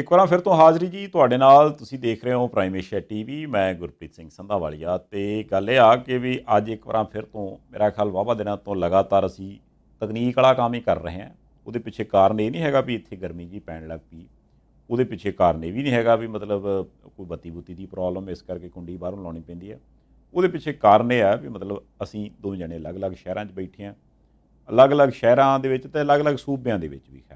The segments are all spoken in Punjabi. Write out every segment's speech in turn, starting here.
ਇੱਕ ਵਾਰ ਫਿਰ ਤੋਂ ਹਾਜ਼ਰੀ ਜੀ ਤੁਹਾਡੇ ਨਾਲ ਤੁਸੀਂ ਦੇਖ ਰਹੇ ਹੋ ਪ੍ਰਾਈਮ ਏਸ਼ੀਆ ਟੀਵੀ ਮੈਂ ਗੁਰਪ੍ਰੀਤ ਸਿੰਘ ਸੰਧਾਵਾਲੀਆ ਤੇ ਗੱਲ ਇਹ ਆ ਕਿ ਵੀ ਅੱਜ ਇੱਕ ਵਾਰ ਫਿਰ ਤੋਂ ਮੇਰਾ ਖਿਆਲ ਵਾਵਾ ਦਿਨਾਂ ਤੋਂ ਲਗਾਤਾਰ ਅਸੀਂ ਤਕਨੀਕ ਵਾਲਾ ਕੰਮ ਹੀ ਕਰ ਰਹੇ ਹਾਂ ਉਹਦੇ ਪਿੱਛੇ ਕਾਰਨ ਇਹ ਨਹੀਂ ਹੈਗਾ ਵੀ ਇੱਥੇ ਗਰਮੀ ਜੀ ਪੈਣ ਲੱਗ ਪਈ ਉਹਦੇ ਪਿੱਛੇ ਕਾਰਨ ਇਹ ਵੀ ਨਹੀਂ ਹੈਗਾ ਵੀ ਮਤਲਬ ਕੋਈ ਬੱਤੀ ਬੁੱਤੀ ਦੀ ਪ੍ਰੋਬਲਮ ਇਸ ਕਰਕੇ ਕੁੰਡੀ ਬਾਹਰੋਂ ਲਾਉਣੀ ਪੈਂਦੀ ਹੈ ਉਹਦੇ ਪਿੱਛੇ ਕਾਰਨ ਇਹ ਆ ਵੀ ਮਤਲਬ ਅਸੀਂ ਦੋ ਜਣੇ ਅਲੱਗ-ਅਲੱਗ ਸ਼ਹਿਰਾਂ 'ਚ ਬੈਠੇ ਹਾਂ ਅਲੱਗ-ਅਲੱਗ ਸ਼ਹਿਰਾਂ ਦੇ ਵਿੱਚ ਤੇ ਅਲੱਗ-ਅਲੱਗ ਸੂਬਿਆਂ ਦੇ ਵਿੱਚ ਵੀ ਹੈ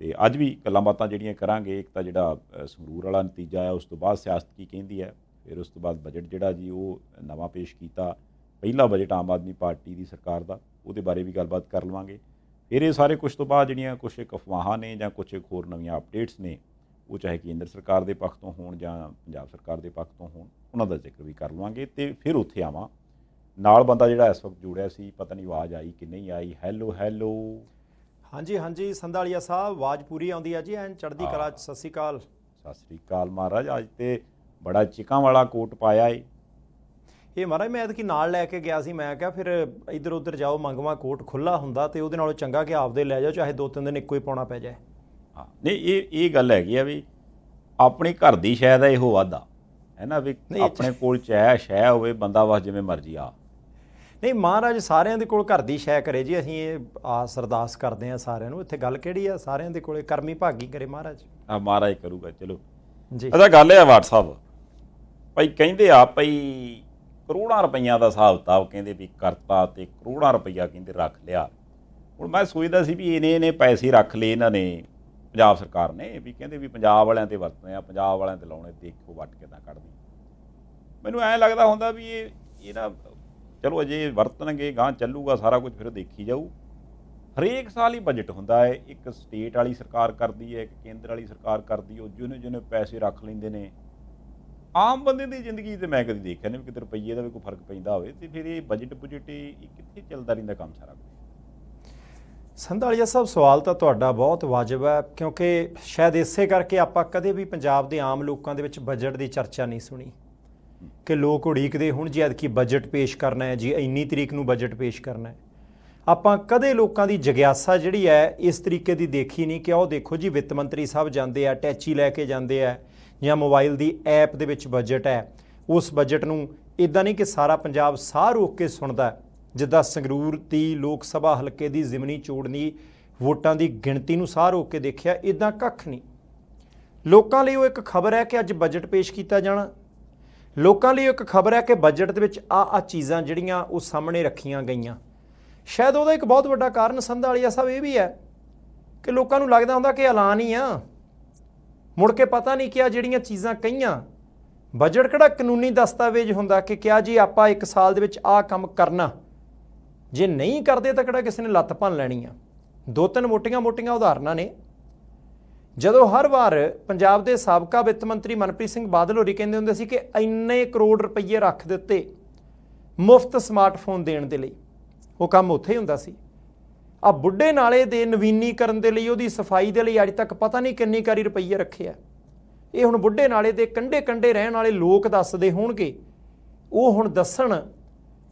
ਤੇ ਅੱਜ ਵੀ ਗੱਲਾਂ ਬਾਤਾਂ ਜਿਹੜੀਆਂ ਕਰਾਂਗੇ ਇੱਕ ਤਾਂ ਜਿਹੜਾ ਸੰਗਰੂਰ ਵਾਲਾ ਨਤੀਜਾ ਆ ਉਸ ਤੋਂ ਬਾਅਦ ਸਿਆਸਤ ਕੀ ਕਹਿੰਦੀ ਹੈ ਫਿਰ ਉਸ ਤੋਂ ਬਾਅਦ ਬਜਟ ਜਿਹੜਾ ਜੀ ਉਹ ਨਵਾਂ ਪੇਸ਼ ਕੀਤਾ ਪਹਿਲਾ ਬਜਟ ਆਮ ਆਦਮੀ ਪਾਰਟੀ ਦੀ ਸਰਕਾਰ ਦਾ ਉਹਦੇ ਬਾਰੇ ਵੀ ਗੱਲਬਾਤ ਕਰ ਲਵਾਂਗੇ ਫਿਰ ਇਹ ਸਾਰੇ ਕੁਝ ਤੋਂ ਬਾਅਦ ਜਿਹੜੀਆਂ ਕੁਝ ਇੱਕ ਅਫਵਾਹਾਂ ਨੇ ਜਾਂ ਕੁਝ ਇੱਕ ਹੋਰ ਨਵੀਆਂ ਅਪਡੇਟਸ ਨੇ ਉਹ ਚਾਹੇ ਕੇਂਦਰ ਸਰਕਾਰ ਦੇ ਪੱਖ ਤੋਂ ਹੋਣ ਜਾਂ ਪੰਜਾਬ ਸਰਕਾਰ ਦੇ ਪੱਖ ਤੋਂ ਹੋਣ ਉਹਨਾਂ ਦਾ ਜ਼ਿਕਰ ਵੀ ਕਰ ਲਵਾਂਗੇ ਤੇ ਫਿਰ ਉੱਥੇ ਆਵਾਂ ਨਾਲ ਬੰਦਾ ਜਿਹੜਾ ਇਸ ਵਕਤ ਜੁੜਿਆ ਸੀ ਪਤਾ ਨਹੀਂ ਆਵਾਜ਼ ਆਈ ਕਿ ਨਹੀਂ ਆਈ ਹੈਲੋ ਹੈਲੋ ਹਾਂਜੀ ਹਾਂਜੀ ਸੰਧਾਲੀਆ ਸਾਹਿਬ ਆਵਾਜ਼ ਪੂਰੀ ਆਉਂਦੀ ਆ ਜੀ ਐਨ ਚੜ੍ਹਦੀ ਕਲਾ ਚ ਸਤਿ ਸ੍ਰੀ ਅਕਾਲ ਸਤਿ ਸ੍ਰੀ ਅਕਾਲ ਮਹਾਰਾਜ ਅੱਜ ਤੇ ਬੜਾ ਚਿਕਾਂ ਵਾਲਾ ਕੋਟ ਪਾਇਆ ਏ ਇਹ ਮਹਾਰਾਜ ਮੈਂ ਐਤਕੀ ਨਾਲ ਲੈ ਕੇ ਗਿਆ ਸੀ ਮੈਂ ਕਿਹਾ ਫਿਰ ਇਧਰ ਉਧਰ ਜਾਓ ਮੰਗਵਾ ਕੋਟ ਖੁੱਲਾ ਹੁੰਦਾ ਤੇ ਉਹਦੇ ਨਾਲੋਂ ਚੰਗਾ ਕਿ ਆਪਦੇ ਲੈ ਜਾਓ ਚਾਹੇ ਦੋ ਤਿੰਨ ਦਿਨ ਇੱਕੋ ਹੀ ਪਾਉਣਾ ਪੈ ਜਾਏ ਹਾਂ ਨਹੀਂ ਇਹ ਇਹ ਗੱਲ ਹੈਗੀ ਆ ਵੀ ਆਪਣੇ ਘਰ ਦੀ ਸ਼ਾਇਦ ਇਹੋ ਵਾਦਾ ਹੈ ਨਾ ਵੀ ਆਪਣੇ ਕੋਲ ਚਾਹ ਸ਼ੈ ਹੋਵੇ ਬੰਦਾ ਵਾਸ ਜਿਵੇਂ ਮਰਜ਼ੀ ਆ ਨਹੀਂ ਮਹਾਰਾਜ ਸਾਰਿਆਂ ਦੇ ਕੋਲ ਘਰ ਦੀ ਸ਼ੈ ਕਰੇ ਜੀ ਅਸੀਂ ਇਹ ਆ ਸਰਦਾਸ ਕਰਦੇ ਆ ਸਾਰਿਆਂ ਨੂੰ ਇੱਥੇ ਗੱਲ ਕਿਹੜੀ ਆ ਸਾਰਿਆਂ ਦੇ ਕੋਲੇ ਕਰਮੀ ਭਾਗੀ ਕਰੇ ਮਹਾਰਾਜ ਆ ਮਹਾਰਾਜ ਕਰੂਗਾ ਚਲੋ ਜੀ ਅਦਾ ਗੱਲ ਆ WhatsApp ਭਾਈ ਕਹਿੰਦੇ ਆ ਭਾਈ ਕਰੋੜਾਂ ਰੁਪਈਆ ਦਾ ਹਿਸਾਬ ਤਾਬ ਕਹਿੰਦੇ ਵੀ ਕਰਤਾ ਤੇ ਕਰੋੜਾਂ ਰੁਪਈਆ ਕਹਿੰਦੇ ਰੱਖ ਲਿਆ ਹੁਣ ਮੈਂ ਸੋਚਦਾ ਸੀ ਵੀ ਇਹਨੇ ਇਹਨੇ ਪੈਸੇ ਰੱਖ ਲਏ ਇਹਨਾਂ ਨੇ ਪੰਜਾਬ ਸਰਕਾਰ ਨੇ ਵੀ ਕਹਿੰਦੇ ਵੀ ਪੰਜਾਬ ਵਾਲਿਆਂ ਤੇ ਵਰਤਨੇ ਆ ਪੰਜਾਬ ਵਾਲਿਆਂ ਤੇ ਲਾਉਣੇ ਦੇਖੋ ਵੱਟ ਕਿਦਾਂ ਕੱਢਦੀ ਮੈਨੂੰ ਐਂ ਲੱਗਦਾ ਹੁੰਦਾ ਵੀ ਇਹ ਇਹ ਚਲੋ ਅਜੇ ਵਰਤਣਗੇ ਗਾਂ ਚੱਲੂਗਾ ਸਾਰਾ ਕੁਝ ਫਿਰ ਦੇਖੀ ਜਾਊ ਹਰੇਕ ਸਾਲ ਹੀ ਬਜਟ ਹੁੰਦਾ ਹੈ ਇੱਕ ਸਟੇਟ ਵਾਲੀ ਸਰਕਾਰ ਕਰਦੀ ਹੈ ਇੱਕ ਕੇਂਦਰ ਵਾਲੀ ਸਰਕਾਰ ਕਰਦੀ ਹੈ ਉਹ ਜਿਹਨੇ ਜਿਹਨੇ ਪੈਸੇ ਰੱਖ ਲੈਂਦੇ ਨੇ ਆਮ ਬੰਦੇ ਦੀ ਜ਼ਿੰਦਗੀ ਤੇ ਮੈਂ ਕਦੀ ਦੇਖਿਆ ਨਹੀਂ ਕਿ ਕਿਤੇ ਰੁਪਈਏ ਦਾ ਵੀ ਕੋਈ ਫਰਕ ਪੈਂਦਾ ਹੋਵੇ ਤੇ ਫਿਰ ਇਹ ਬਜਟ ਬੁਜਟ ਇਹ ਕਿੱਥੇ ਚੱਲਦਾ ਰਹਿੰਦਾ ਕੰਮ ਸਾਰਾ ਕੁਝ ਸੰਧਾਲੀਆ ਸਾਹਿਬ ਸਵਾਲ ਤਾਂ ਤੁਹਾਡਾ ਬਹੁਤ ਵਾਜਬ ਹੈ ਕਿਉਂਕਿ ਸ਼ਾਇਦ ਇਸੇ ਕਰਕੇ ਆਪਾਂ ਕਦੇ ਵੀ ਪੰਜਾਬ ਦੇ ਆਮ ਲੋਕਾਂ ਦੇ ਵਿੱਚ ਬਜਟ ਦੀ ਚਰਚਾ ਨਹੀਂ ਸੁਣੀ ਕਿ ਲੋਕ ਉਡੀਕਦੇ ਹੁਣ ਜੀ ਕਿ ਬਜਟ ਪੇਸ਼ ਕਰਨਾ ਹੈ ਜੀ ਇੰਨੀ ਤਰੀਕ ਨੂੰ ਬਜਟ ਪੇਸ਼ ਕਰਨਾ ਹੈ ਆਪਾਂ ਕਦੇ ਲੋਕਾਂ ਦੀ ਜਗਿਆਸਾ ਜਿਹੜੀ ਹੈ ਇਸ ਤਰੀਕੇ ਦੀ ਦੇਖੀ ਨਹੀਂ ਕਿ ਉਹ ਦੇਖੋ ਜੀ ਵਿੱਤ ਮੰਤਰੀ ਸਾਹਿਬ ਜਾਂਦੇ ਆ ਟੈਚੀ ਲੈ ਕੇ ਜਾਂਦੇ ਆ ਜਾਂ ਮੋਬਾਈਲ ਦੀ ਐਪ ਦੇ ਵਿੱਚ ਬਜਟ ਹੈ ਉਸ ਬਜਟ ਨੂੰ ਇਦਾਂ ਨਹੀਂ ਕਿ ਸਾਰਾ ਪੰਜਾਬ ਸਾਹ ਰੋਕ ਕੇ ਸੁਣਦਾ ਜਿੱਦਾਂ ਸੰਗਰੂਰ ਦੀ ਲੋਕ ਸਭਾ ਹਲਕੇ ਦੀ ਜ਼ਿਮਨੀ ਚੋੜਨੀ ਵੋਟਾਂ ਦੀ ਗਿਣਤੀ ਨੂੰ ਸਾਹ ਰੋਕ ਕੇ ਦੇਖਿਆ ਇਦਾਂ ਕੱਖ ਨਹੀਂ ਲੋਕਾਂ ਲਈ ਉਹ ਇੱਕ ਖਬਰ ਹੈ ਕਿ ਅੱਜ ਬਜਟ ਪੇਸ਼ ਕੀਤਾ ਜਾਣਾ ਲੋਕਾਂ ਲਈ ਇੱਕ ਖਬਰ ਹੈ ਕਿ ਬਜਟ ਦੇ ਵਿੱਚ ਆ ਆ ਚੀਜ਼ਾਂ ਜਿਹੜੀਆਂ ਉਹ ਸਾਹਮਣੇ ਰੱਖੀਆਂ ਗਈਆਂ ਸ਼ਾਇਦ ਉਹਦਾ ਇੱਕ ਬਹੁਤ ਵੱਡਾ ਕਾਰਨ ਸੰਧਾਲੀਆ ਸਾਹਿਬ ਇਹ ਵੀ ਹੈ ਕਿ ਲੋਕਾਂ ਨੂੰ ਲੱਗਦਾ ਹੁੰਦਾ ਕਿ ਐਲਾਨ ਹੀ ਆ ਮੁੜ ਕੇ ਪਤਾ ਨਹੀਂ ਕਿ ਆ ਜਿਹੜੀਆਂ ਚੀਜ਼ਾਂ ਕਹੀਆਂ ਬਜਟ ਕਿਹੜਾ ਕਾਨੂੰਨੀ ਦਸਤਾਵੇਜ਼ ਹੁੰਦਾ ਕਿ ਕਿਹਾ ਜੀ ਆਪਾਂ ਇੱਕ ਸਾਲ ਦੇ ਵਿੱਚ ਆ ਕੰਮ ਕਰਨਾ ਜੇ ਨਹੀਂ ਕਰਦੇ ਤਾਂ ਕਿਹੜਾ ਕਿਸੇ ਨੇ ਲੱਤ ਭੰਨ ਲੈਣੀ ਆ ਦੋ ਤਿੰਨ ਮੋਟੀਆਂ-ਮੋਟੀਆਂ ਉਦਾਹਰਨਾਂ ਨੇ ਜਦੋਂ ਹਰ ਵਾਰ ਪੰਜਾਬ ਦੇ ਸਾਬਕਾ ਵਿੱਤ ਮੰਤਰੀ ਮਨਪ੍ਰੀਤ ਸਿੰਘ ਬਾਦਲ ਹੋਰੀ ਕਹਿੰਦੇ ਹੁੰਦੇ ਸੀ ਕਿ ਇੰਨੇ ਕਰੋੜ ਰੁਪਏ ਰੱਖ ਦਿੱਤੇ ਮੁਫਤ ਸਮਾਰਟਫੋਨ ਦੇਣ ਦੇ ਲਈ ਉਹ ਕੰਮ ਉੱਥੇ ਹੀ ਹੁੰਦਾ ਸੀ ਆ ਬੁੱਢੇ ਨਾਲੇ ਦੇ ਨਵੀਨੀਕਰਨ ਦੇ ਲਈ ਉਹਦੀ ਸਫਾਈ ਦੇ ਲਈ ਅੱਜ ਤੱਕ ਪਤਾ ਨਹੀਂ ਕਿੰਨੀ ਕਾਰੀ ਰੁਪਈਏ ਰੱਖੇ ਆ ਇਹ ਹੁਣ ਬੁੱਢੇ ਨਾਲੇ ਦੇ ਕੰਡੇ-ਕੰਡੇ ਰਹਿਣ ਵਾਲੇ ਲੋਕ ਦੱਸਦੇ ਹੋਣਗੇ ਉਹ ਹੁਣ ਦੱਸਣ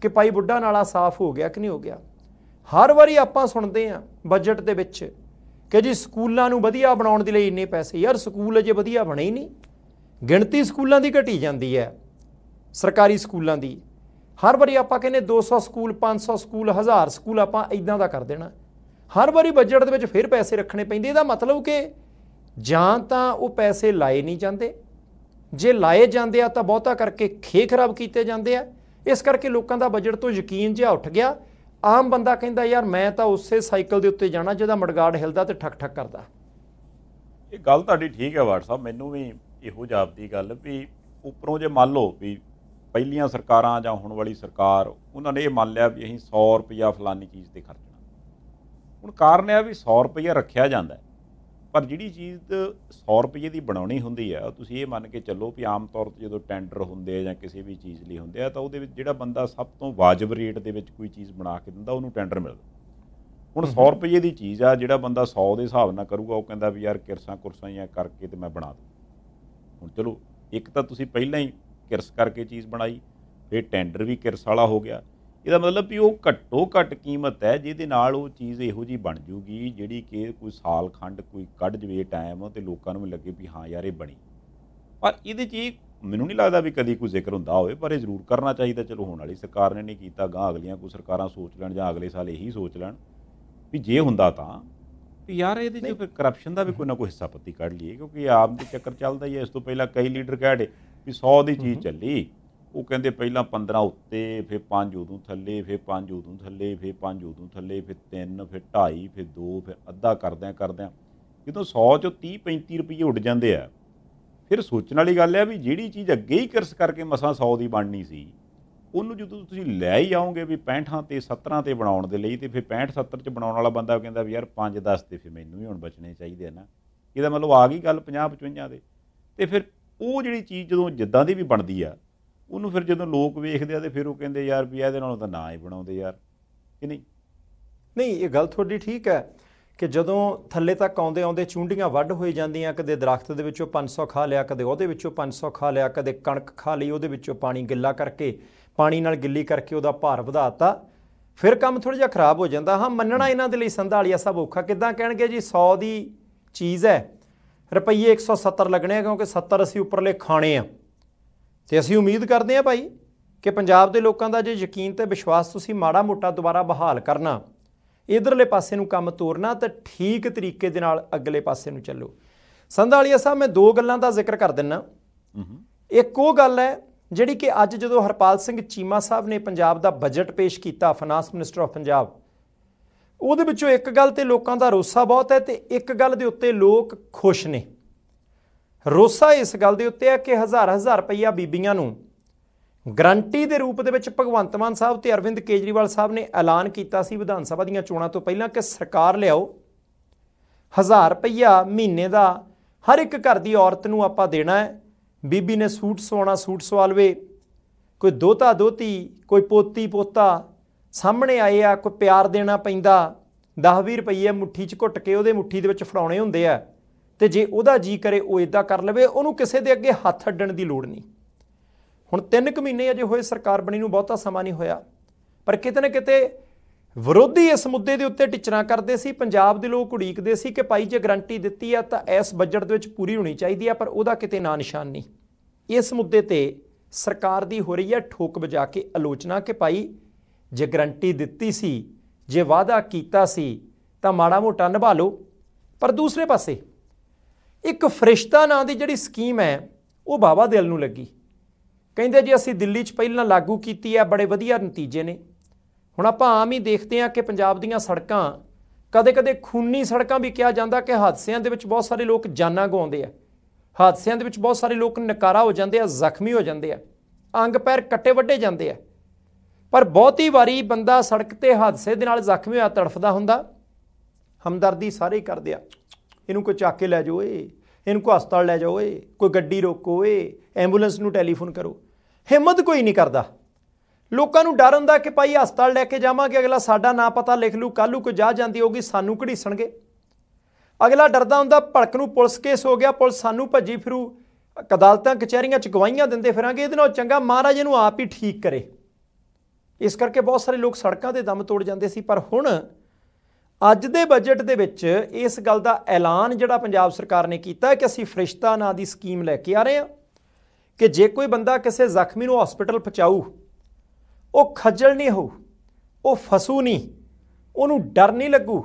ਕਿ ਭਾਈ ਬੁੱਢਾ ਨਾਲਾ ਸਾਫ਼ ਹੋ ਗਿਆ ਕਿ ਨਹੀਂ ਹੋ ਗਿਆ ਹਰ ਵਾਰੀ ਆਪਾਂ ਸੁਣਦੇ ਆ ਬਜਟ ਦੇ ਵਿੱਚ ਕਿ ਜੀ ਸਕੂਲਾਂ ਨੂੰ ਵਧੀਆ ਬਣਾਉਣ ਦੇ ਲਈ ਇੰਨੇ ਪੈਸੇ ਯਾਰ ਸਕੂਲ ਅਜੇ ਵਧੀਆ ਬਣੇ ਹੀ ਨਹੀਂ ਗਿਣਤੀ ਸਕੂਲਾਂ ਦੀ ਘਟੀ ਜਾਂਦੀ ਹੈ ਸਰਕਾਰੀ ਸਕੂਲਾਂ ਦੀ ਹਰ ਵਾਰੀ ਆਪਾਂ ਕਹਿੰਦੇ 200 ਸਕੂਲ 500 ਸਕੂਲ 1000 ਸਕੂਲ ਆਪਾਂ ਇਦਾਂ ਦਾ ਕਰ ਦੇਣਾ ਹਰ ਵਾਰੀ ਬਜਟ ਦੇ ਵਿੱਚ ਫਿਰ ਪੈਸੇ ਰੱਖਣੇ ਪੈਂਦੇ ਇਹਦਾ ਮਤਲਬ ਕਿ ਜਾਂ ਤਾਂ ਉਹ ਪੈਸੇ ਲਾਏ ਨਹੀਂ ਜਾਂਦੇ ਜੇ ਲਾਏ ਜਾਂਦੇ ਆ ਤਾਂ ਬਹੁਤਾ ਕਰਕੇ ਖੇ ਖਰਾਬ ਕੀਤੇ ਜਾਂਦੇ ਆ ਇਸ ਕਰਕੇ ਲੋਕਾਂ ਦਾ ਬਜਟ ਤੋਂ ਯਕੀਨ ਜਿਹਾ ਉੱਠ ਗਿਆ ਆਮ ਬੰਦਾ ਕਹਿੰਦਾ ਯਾਰ ਮੈਂ ਤਾਂ ਉਸੇ ਸਾਈਕਲ ਦੇ ਉੱਤੇ ਜਾਣਾ ਜਿਹਦਾ ਮੜਗਾੜ ਹਿਲਦਾ ਤੇ ਠਕ ਠਕ ਕਰਦਾ ਇਹ ਗੱਲ ਤੁਹਾਡੀ ਠੀਕ ਹੈ ਵਾਟ ਸਾਹਿਬ ਮੈਨੂੰ ਵੀ ਇਹੋ ਜਾਪਦੀ ਗੱਲ ਵੀ ਉੱਪਰੋਂ ਜੇ ਮੰਨ ਲਓ ਵੀ ਪਹਿਲੀਆਂ ਸਰਕਾਰਾਂ ਜਾਂ ਹੁਣ ਵਾਲੀ ਸਰਕਾਰ ਉਹਨਾਂ ਨੇ ਇਹ ਮੰਨ ਲਿਆ ਵੀ ਅਸੀਂ 100 ਰੁਪਏ ਫਲਾਨੀ ਚੀਜ਼ ਤੇ ਖਰਚਣਾ ਹੁਣ ਕਾਰਨ ਇਹ ਆ ਵੀ 100 ਰੁਪਏ ਰੱਖਿਆ ਜਾਂਦਾ ਪਰ ਜਿਹੜੀ ਚੀਜ਼ 100 ਰੁਪਏ ਦੀ ਬਣਾਉਣੀ ਹੁੰਦੀ ਆ ਤੁਸੀਂ ਇਹ ਮੰਨ ਕੇ ਚੱਲੋ ਵੀ ਆਮ ਤੌਰ ਤੇ ਜਦੋਂ ਟੈਂਡਰ ਹੁੰਦੇ ਆ ਜਾਂ ਕਿਸੇ ਵੀ ਚੀਜ਼ ਲਈ ਹੁੰਦੇ ਆ ਤਾਂ ਉਹਦੇ ਵਿੱਚ ਜਿਹੜਾ ਬੰਦਾ ਸਭ ਤੋਂ ਵਾਜਬ ਰੇਟ ਦੇ ਵਿੱਚ ਕੋਈ ਚੀਜ਼ ਬਣਾ ਕੇ ਦਿੰਦਾ ਉਹਨੂੰ ਟੈਂਡਰ ਮਿਲਦਾ ਹੁਣ 100 ਰੁਪਏ ਦੀ ਚੀਜ਼ ਆ ਜਿਹੜਾ ਬੰਦਾ 100 ਦੇ ਹਿਸਾਬ ਨਾਲ ਕਰੂਗਾ ਉਹ ਕਹਿੰਦਾ ਵੀ ਯਾਰ ਕਿਰਸਾਂ ਕੁਰਸਾਂ ਜਾਂ ਕਰਕੇ ਤੇ ਮੈਂ ਬਣਾ ਦੂੰ ਹੁਣ ਚਲੋ ਇੱਕ ਤਾਂ ਤੁਸੀਂ ਪਹਿਲਾਂ ਹੀ ਕਿਰਸ ਕਰਕੇ ਚੀਜ਼ ਬਣਾਈ ਫਿਰ ਟੈਂਡਰ ਵੀ ਕਿਰਸ ਵਾਲਾ ਹੋ ਗਿਆ ਇਹਦਾ ਮਤਲਬ ਵੀ ਉਹ ਘੱਟੋ ਘੱਟ ਕੀਮਤ ਹੈ ਜਿਹਦੇ ਨਾਲ ਉਹ ਚੀਜ਼ ਇਹੋ ਜੀ ਬਣ ਜੂਗੀ ਜਿਹੜੀ ਕਿ ਕੋਈ ਸਾਲ ਖੰਡ ਕੋਈ ਕੱਢ ਜਵੇ ਟਾਈਮ ਤੇ ਲੋਕਾਂ ਨੂੰ ਲੱਗੇ ਵੀ ਹਾਂ ਯਾਰ ਇਹ ਬਣੀ ਪਰ ਇਹਦੇ 'ਚ ਮੈਨੂੰ ਨਹੀਂ ਲੱਗਦਾ ਵੀ ਕਦੀ ਕੋਈ ਜ਼ਿਕਰ ਹੁੰਦਾ ਹੋਵੇ ਪਰ ਇਹ ਜ਼ਰੂਰ ਕਰਨਾ ਚਾਹੀਦਾ ਚਲੋ ਹੋਣ ਵਾਲੀ ਸਰਕਾਰ ਨੇ ਨਹੀਂ ਕੀਤਾ ਗਾਂ ਅਗਲੀਆਂ ਕੋਈ ਸਰਕਾਰਾਂ ਸੋਚ ਲੈਣ ਜਾਂ ਅਗਲੇ ਸਾਲ ਇਹੀ ਸੋਚ ਲੈਣ ਵੀ ਜੇ ਹੁੰਦਾ ਤਾਂ ਵੀ ਯਾਰ ਇਹਦੇ 'ਚ ਫਿਰ ਕਰਪਸ਼ਨ ਦਾ ਵੀ ਕੋਈ ਨਾ ਕੋਈ ਹਿੱਸਾ ਪੱਤੀ ਕੱਢ ਲਈਏ ਕਿਉਂਕਿ ਆਪ ਦੇ ਚੱਕਰ ਚੱਲਦਾ ਹੀ ਹੈ ਇਸ ਤੋਂ ਪਹਿਲਾਂ ਕਈ ਲੀਡਰ ਕਹਿੜੇ ਵੀ 100 ਦੀ ਚੀਜ਼ ਚੱਲੀ ਉਹ ਕਹਿੰਦੇ ਪਹਿਲਾਂ 15 ਉੱਤੇ ਫਿਰ 5 ਉਦੋਂ ਥੱਲੇ ਫਿਰ 5 ਉਦੋਂ ਥੱਲੇ ਫਿਰ 5 ਉਦੋਂ ਥੱਲੇ ਫਿਰ 3 ਫਿਰ 2.5 ਫਿਰ 2 ਫਿਰ ਅੱਧਾ ਕਰਦਿਆਂ ਕਰਦਿਆਂ ਜਦੋਂ 100 ਚੋਂ 30 35 ਰੁਪਏ ਉੱਡ ਜਾਂਦੇ ਆ ਫਿਰ ਸੋਚਣ ਵਾਲੀ ਗੱਲ ਆ ਵੀ ਜਿਹੜੀ ਚੀਜ਼ ਅੱਗੇ ਹੀ ਕਿਰਸ ਕਰਕੇ ਮਸਾਂ 100 ਦੀ ਬਣਨੀ ਸੀ ਉਹਨੂੰ ਜਦੋਂ ਤੁਸੀਂ ਲੈ ਹੀ ਆਉਂਗੇ ਵੀ 65 ਤੇ 70ਾਂ ਤੇ ਬਣਾਉਣ ਦੇ ਲਈ ਤੇ ਫਿਰ 65 70 ਚ ਬਣਾਉਣ ਵਾਲਾ ਬੰਦਾ ਕਹਿੰਦਾ ਵੀ ਯਾਰ 5 10 ਤੇ ਫਿਰ ਮੈਨੂੰ ਵੀ ਹੁਣ ਬਚਣੇ ਚਾਹੀਦੇ ਆ ਨਾ ਇਹਦਾ ਮਤਲਬ ਆ ਗਈ ਗੱਲ 50 55 ਦੇ ਤੇ ਫਿਰ ਉਹ ਜਿਹੜੀ ਚੀਜ਼ ਜਦੋਂ ਜਿੱਦਾਂ ਦੀ ਵੀ ਬਣਦੀ ਆ ਉਹਨੂੰ ਫਿਰ ਜਦੋਂ ਲੋਕ ਵੇਖਦੇ ਆ ਤੇ ਫਿਰ ਉਹ ਕਹਿੰਦੇ ਯਾਰ ਵੀ ਇਹਦੇ ਨਾਲੋਂ ਤਾਂ ਨਾ ਹੀ ਬਣਾਉਂਦੇ ਯਾਰ ਕਿ ਨਹੀਂ ਨਹੀਂ ਇਹ ਗੱਲ ਤੁਹਾਡੀ ਠੀਕ ਹੈ ਕਿ ਜਦੋਂ ਥੱਲੇ ਤੱਕ ਆਉਂਦੇ ਆਉਂਦੇ ਚੁੰਡੀਆਂ ਵੱਢ ਹੋਈ ਜਾਂਦੀਆਂ ਕਦੇ ਦਰਖਤ ਦੇ ਵਿੱਚੋਂ 500 ਖਾ ਲਿਆ ਕਦੇ ਉਹਦੇ ਵਿੱਚੋਂ 500 ਖਾ ਲਿਆ ਕਦੇ ਕਣਕ ਖਾ ਲਈ ਉਹਦੇ ਵਿੱਚੋਂ ਪਾਣੀ ਗਿੱਲਾ ਕਰਕੇ ਪਾਣੀ ਨਾਲ ਗਿੱਲੀ ਕਰਕੇ ਉਹਦਾ ਭਾਰ ਵਧਾਤਾ ਫਿਰ ਕੰਮ ਥੋੜਾ ਜਿਹਾ ਖਰਾਬ ਹੋ ਜਾਂਦਾ ਹਾਂ ਮੰਨਣਾ ਇਹਨਾਂ ਦੇ ਲਈ ਸੰਧਾਲੀਆ ਸਭ ਔਖਾ ਕਿਦਾਂ ਕਹਿਣਗੇ ਜੀ 100 ਦੀ ਚੀਜ਼ ਹੈ ਰੁਪਈਏ 170 ਲੱਗਣੇ ਕਿਉਂਕਿ 70 ਅਸੀਂ ਉੱਪਰਲੇ ਖਾਣੇ ਆ ਤੇ ਅਸੀਂ ਉਮੀਦ ਕਰਦੇ ਹਾਂ ਭਾਈ ਕਿ ਪੰਜਾਬ ਦੇ ਲੋਕਾਂ ਦਾ ਜੇ ਯਕੀਨ ਤੇ ਵਿਸ਼ਵਾਸ ਤੁਸੀਂ ਮਾੜਾ ਮੋਟਾ ਦੁਬਾਰਾ ਬਹਾਲ ਕਰਨਾ ਇਧਰਲੇ ਪਾਸੇ ਨੂੰ ਕੰਮ ਤੋਰਨਾ ਤਾਂ ਠੀਕ ਤਰੀਕੇ ਦੇ ਨਾਲ ਅਗਲੇ ਪਾਸੇ ਨੂੰ ਚੱਲੋ ਸੰਧਾਲੀਆ ਸਾਹਿਬ ਮੈਂ ਦੋ ਗੱਲਾਂ ਦਾ ਜ਼ਿਕਰ ਕਰ ਦਿੰਨਾ ਇੱਕ ਉਹ ਗੱਲ ਹੈ ਜਿਹੜੀ ਕਿ ਅੱਜ ਜਦੋਂ ਹਰਪਾਲ ਸਿੰਘ ਚੀਮਾ ਸਾਹਿਬ ਨੇ ਪੰਜਾਬ ਦਾ ਬਜਟ ਪੇਸ਼ ਕੀਤਾ ਫਾਈਨਾਂਸ ਮਿਨਿਸਟਰ ਆਫ ਪੰਜਾਬ ਉਹਦੇ ਵਿੱਚੋਂ ਇੱਕ ਗੱਲ ਤੇ ਲੋਕਾਂ ਦਾ ਰੋਸਾ ਬਹੁਤ ਹੈ ਤੇ ਇੱਕ ਗੱਲ ਦੇ ਉੱਤੇ ਲੋਕ ਖੁਸ਼ ਨੇ ਰੋਸਾ ਇਸ ਗੱਲ ਦੇ ਉੱਤੇ ਹੈ ਕਿ ਹਜ਼ਾਰ ਹਜ਼ਾਰ ਰੁਪਈਆ ਬੀਬੀਆਂ ਨੂੰ ਗਰੰਟੀ ਦੇ ਰੂਪ ਦੇ ਵਿੱਚ ਭਗਵੰਤ ਮਾਨ ਸਾਹਿਬ ਤੇ ਅਰਵਿੰਦ ਕੇਜਰੀਵਾਲ ਸਾਹਿਬ ਨੇ ਐਲਾਨ ਕੀਤਾ ਸੀ ਵਿਧਾਨ ਸਭਾ ਦੀਆਂ ਚੋਣਾਂ ਤੋਂ ਪਹਿਲਾਂ ਕਿ ਸਰਕਾਰ ਲਿਆਓ ਹਜ਼ਾਰ ਰੁਪਈਆ ਮਹੀਨੇ ਦਾ ਹਰ ਇੱਕ ਘਰ ਦੀ ਔਰਤ ਨੂੰ ਆਪਾਂ ਦੇਣਾ ਹੈ ਬੀਬੀ ਨੇ ਸੂਟ ਸਵਾਉਣਾ ਸੂਟ ਸਵਾਲਵੇ ਕੋਈ ਦੋਤਾ ਦੋਤੀ ਕੋਈ ਪੋਤੀ ਪੋਤਾ ਸਾਹਮਣੇ ਆਏ ਆ ਕੋਈ ਪਿਆਰ ਦੇਣਾ ਪੈਂਦਾ 10 20 ਰੁਪਏ ਮੁੱਠੀ 'ਚ ਘੁੱਟ ਕੇ ਉਹਦੇ ਮੁੱਠੀ ਦੇ ਵਿੱਚ ਫੜਾਉਣੇ ਹੁੰਦੇ ਆ ਤੇ ਜੇ ਉਹਦਾ ਜੀ ਕਰੇ ਉਹ ਇਦਾਂ ਕਰ ਲਵੇ ਉਹਨੂੰ ਕਿਸੇ ਦੇ ਅੱਗੇ ਹੱਥ ਅੱਡਣ ਦੀ ਲੋੜ ਨਹੀਂ ਹੁਣ 3 ਕੁ ਮਹੀਨੇ ਅਜੇ ਹੋਏ ਸਰਕਾਰ ਬਣੀ ਨੂੰ ਬਹੁਤਾ ਸਮਾਂ ਨਹੀਂ ਹੋਇਆ ਪਰ ਕਿਤੇ ਨਾ ਕਿਤੇ ਵਿਰੋਧੀ ਇਸ ਮੁੱਦੇ ਦੇ ਉੱਤੇ ਟਿਚਰਾਂ ਕਰਦੇ ਸੀ ਪੰਜਾਬ ਦੇ ਲੋਕ ਉਡੀਕਦੇ ਸੀ ਕਿ ਭਾਈ ਜੇ ਗਰੰਟੀ ਦਿੱਤੀ ਆ ਤਾਂ ਇਸ ਬਜਟ ਦੇ ਵਿੱਚ ਪੂਰੀ ਹੋਣੀ ਚਾਹੀਦੀ ਆ ਪਰ ਉਹਦਾ ਕਿਤੇ ਨਾਂ ਨਿਸ਼ਾਨ ਨਹੀਂ ਇਸ ਮੁੱਦੇ ਤੇ ਸਰਕਾਰ ਦੀ ਹੋ ਰਹੀ ਹੈ ਠੋਕ ਵਜਾ ਕੇ ਆਲੋਚਨਾ ਕਿ ਭਾਈ ਜੇ ਗਰੰਟੀ ਦਿੱਤੀ ਸੀ ਜੇ ਵਾਅਦਾ ਕੀਤਾ ਸੀ ਤਾਂ ਮਾੜਾ ਮੋਟਾ ਨਿਭਾ ਲਓ ਪਰ ਦੂਸਰੇ ਪਾਸੇ ਇੱਕ ਫਰਿਸ਼ਤਾ ਨਾਂ ਦੀ ਜਿਹੜੀ ਸਕੀਮ ਹੈ ਉਹ ਬਾਬਾ ਦਿਲ ਨੂੰ ਲੱਗੀ ਕਹਿੰਦੇ ਜੀ ਅਸੀਂ ਦਿੱਲੀ 'ਚ ਪਹਿਲਾਂ ਲਾਗੂ ਕੀਤੀ ਹੈ ਬੜੇ ਵਧੀਆ ਨਤੀਜੇ ਨੇ ਹੁਣ ਆਪਾਂ ਆਮ ਹੀ ਦੇਖਦੇ ਹਾਂ ਕਿ ਪੰਜਾਬ ਦੀਆਂ ਸੜਕਾਂ ਕਦੇ-ਕਦੇ ਖੂਨੀ ਸੜਕਾਂ ਵੀ ਕਿਹਾ ਜਾਂਦਾ ਕਿ ਹਾਦਸਿਆਂ ਦੇ ਵਿੱਚ ਬਹੁਤ ਸਾਰੇ ਲੋਕ ਜਾਨਾਂ ਗਵਾਉਂਦੇ ਆ ਹਾਦਸਿਆਂ ਦੇ ਵਿੱਚ ਬਹੁਤ ਸਾਰੇ ਲੋਕ ਨਕਾਰਾ ਹੋ ਜਾਂਦੇ ਆ ਜ਼ਖਮੀ ਹੋ ਜਾਂਦੇ ਆ ਅੰਗ ਪੈਰ ਕੱਟੇ ਵੱਡੇ ਜਾਂਦੇ ਆ ਪਰ ਬਹੁਤੀ ਵਾਰੀ ਬੰਦਾ ਸੜਕ ਤੇ ਹਾਦਸੇ ਦੇ ਨਾਲ ਜ਼ਖਮੀ ਹੋਇਆ ਤੜਫਦਾ ਹੁੰਦਾ ਹਮਦਰਦੀ ਸਾਰੇ ਕਰਦੇ ਆ ਇਹਨੂੰ ਕੋਈ ਚੱਕ ਕੇ ਲੈ ਜਾਓ ਏ ਇਹਨੂੰ ਕੋ ਹਸਪਤਾਲ ਲੈ ਜਾਓ ਏ ਕੋਈ ਗੱਡੀ ਰੋਕੋ ਏ ਐਂਬੂਲੈਂਸ ਨੂੰ ਟੈਲੀਫੋਨ ਕਰੋ ਹਿੰਮਤ ਕੋਈ ਨਹੀਂ ਕਰਦਾ ਲੋਕਾਂ ਨੂੰ ਡਰ ਹੁੰਦਾ ਕਿ ਭਾਈ ਹਸਪਤਾਲ ਲੈ ਕੇ ਜਾਵਾਂਗੇ ਅਗਲਾ ਸਾਡਾ ਨਾਂ ਪਤਾ ਲਿਖ ਲੂ ਕੱਲੂ ਕੋ ਕੋਈ ਜਾ ਜਾਂਦੀ ਹੋਗੀ ਸਾਨੂੰ ਘੜੀਸਣਗੇ ਅਗਲਾ ਡਰਦਾ ਹੁੰਦਾ ਭੜਕ ਨੂੰ ਪੁਲਿਸ ਕੇਸ ਹੋ ਗਿਆ ਪੁਲਿਸ ਸਾਨੂੰ ਭੱਜੀ ਫਿਰੂ ਅਦਾਲਤਾਂ ਕਚਹਿਰੀਆਂ ਚ ਗਵਾਹੀਆਂ ਦਿੰਦੇ ਫਿਰਾਂਗੇ ਇਹਦੇ ਨਾਲ ਚੰਗਾ ਮਹਾਰਾਜ ਇਹਨੂੰ ਆਪ ਹੀ ਠੀਕ ਕਰੇ ਇਸ ਕਰਕੇ ਬਹੁਤ ਸਾਰੇ ਲੋਕ ਸੜਕਾਂ ਦੇ ਦਮ ਤੋੜ ਜਾਂਦੇ ਸੀ ਪਰ ਹੁਣ ਅੱਜ ਦੇ ਬਜਟ ਦੇ ਵਿੱਚ ਇਸ ਗੱਲ ਦਾ ਐਲਾਨ ਜਿਹੜਾ ਪੰਜਾਬ ਸਰਕਾਰ ਨੇ ਕੀਤਾ ਕਿ ਅਸੀਂ ਫਰਿਸ਼ਤਾ ਨਾਂ ਦੀ ਸਕੀਮ ਲੈ ਕੇ ਆ ਰਹੇ ਹਾਂ ਕਿ ਜੇ ਕੋਈ ਬੰਦਾ ਕਿਸੇ ਜ਼ਖਮੀ ਨੂੰ ਹਸਪੀਟਲ ਪਹੁੰਚਾਉ ਉਹ ਖੱਜਲ ਨਹੀਂ ਹੋਊ ਉਹ ਫਸੂ ਨਹੀਂ ਉਹਨੂੰ ਡਰ ਨਹੀਂ ਲੱਗੂ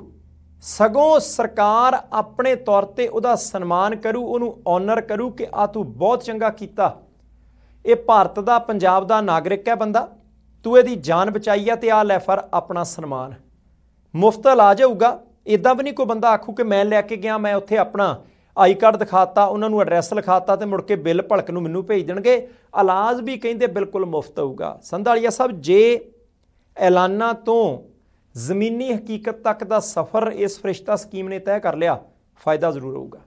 ਸਗੋਂ ਸਰਕਾਰ ਆਪਣੇ ਤੌਰ ਤੇ ਉਹਦਾ ਸਨਮਾਨ ਕਰੂ ਉਹਨੂੰ ਆਨਰ ਕਰੂ ਕਿ ਆ ਤੂੰ ਬਹੁਤ ਚੰਗਾ ਕੀਤਾ ਇਹ ਭਾਰਤ ਦਾ ਪੰਜਾਬ ਦਾ ਨਾਗਰਿਕ ਹੈ ਬੰਦਾ ਤੂੰ ਇਹਦੀ ਜਾਨ ਬਚਾਈ ਆ ਤੇ ਆ ਲੈ ਫਰ ਆਪਣਾ ਸਨਮਾਨ ਮੁਫਤ ਇਲਾਜ ਹੋਊਗਾ ਇਦਾਂ ਵੀ ਨਹੀਂ ਕੋਈ ਬੰਦਾ ਆਖੂ ਕਿ ਮੈਂ ਲੈ ਕੇ ਗਿਆ ਮੈਂ ਉੱਥੇ ਆਪਣਾ ਆਈ ਕਾਰਡ ਦਿਖਾਤਾ ਉਹਨਾਂ ਨੂੰ ਐਡਰੈਸ ਲਿਖਾਤਾ ਤੇ ਮੁੜ ਕੇ ਬਿੱਲ ਭੜਕ ਨੂੰ ਮੈਨੂੰ ਭੇਜ ਦੇਣਗੇ ਇਲਾਜ ਵੀ ਕਹਿੰਦੇ ਬਿਲਕੁਲ ਮੁਫਤ ਹੋਊਗਾ ਸੰਧਾਲੀਆ ਸਾਹਿਬ ਜੇ ਐਲਾਨਾਂ ਤੋਂ ਜ਼ਮੀਨੀ ਹਕੀਕਤ ਤੱਕ ਦਾ ਸਫ਼ਰ ਇਸ ਫਰਿਸ਼ਤਾ ਸਕੀਮ ਨੇ ਤੈਅ ਕਰ ਲਿਆ ਫਾਇਦਾ ਜ਼ਰੂਰ ਹੋਊਗਾ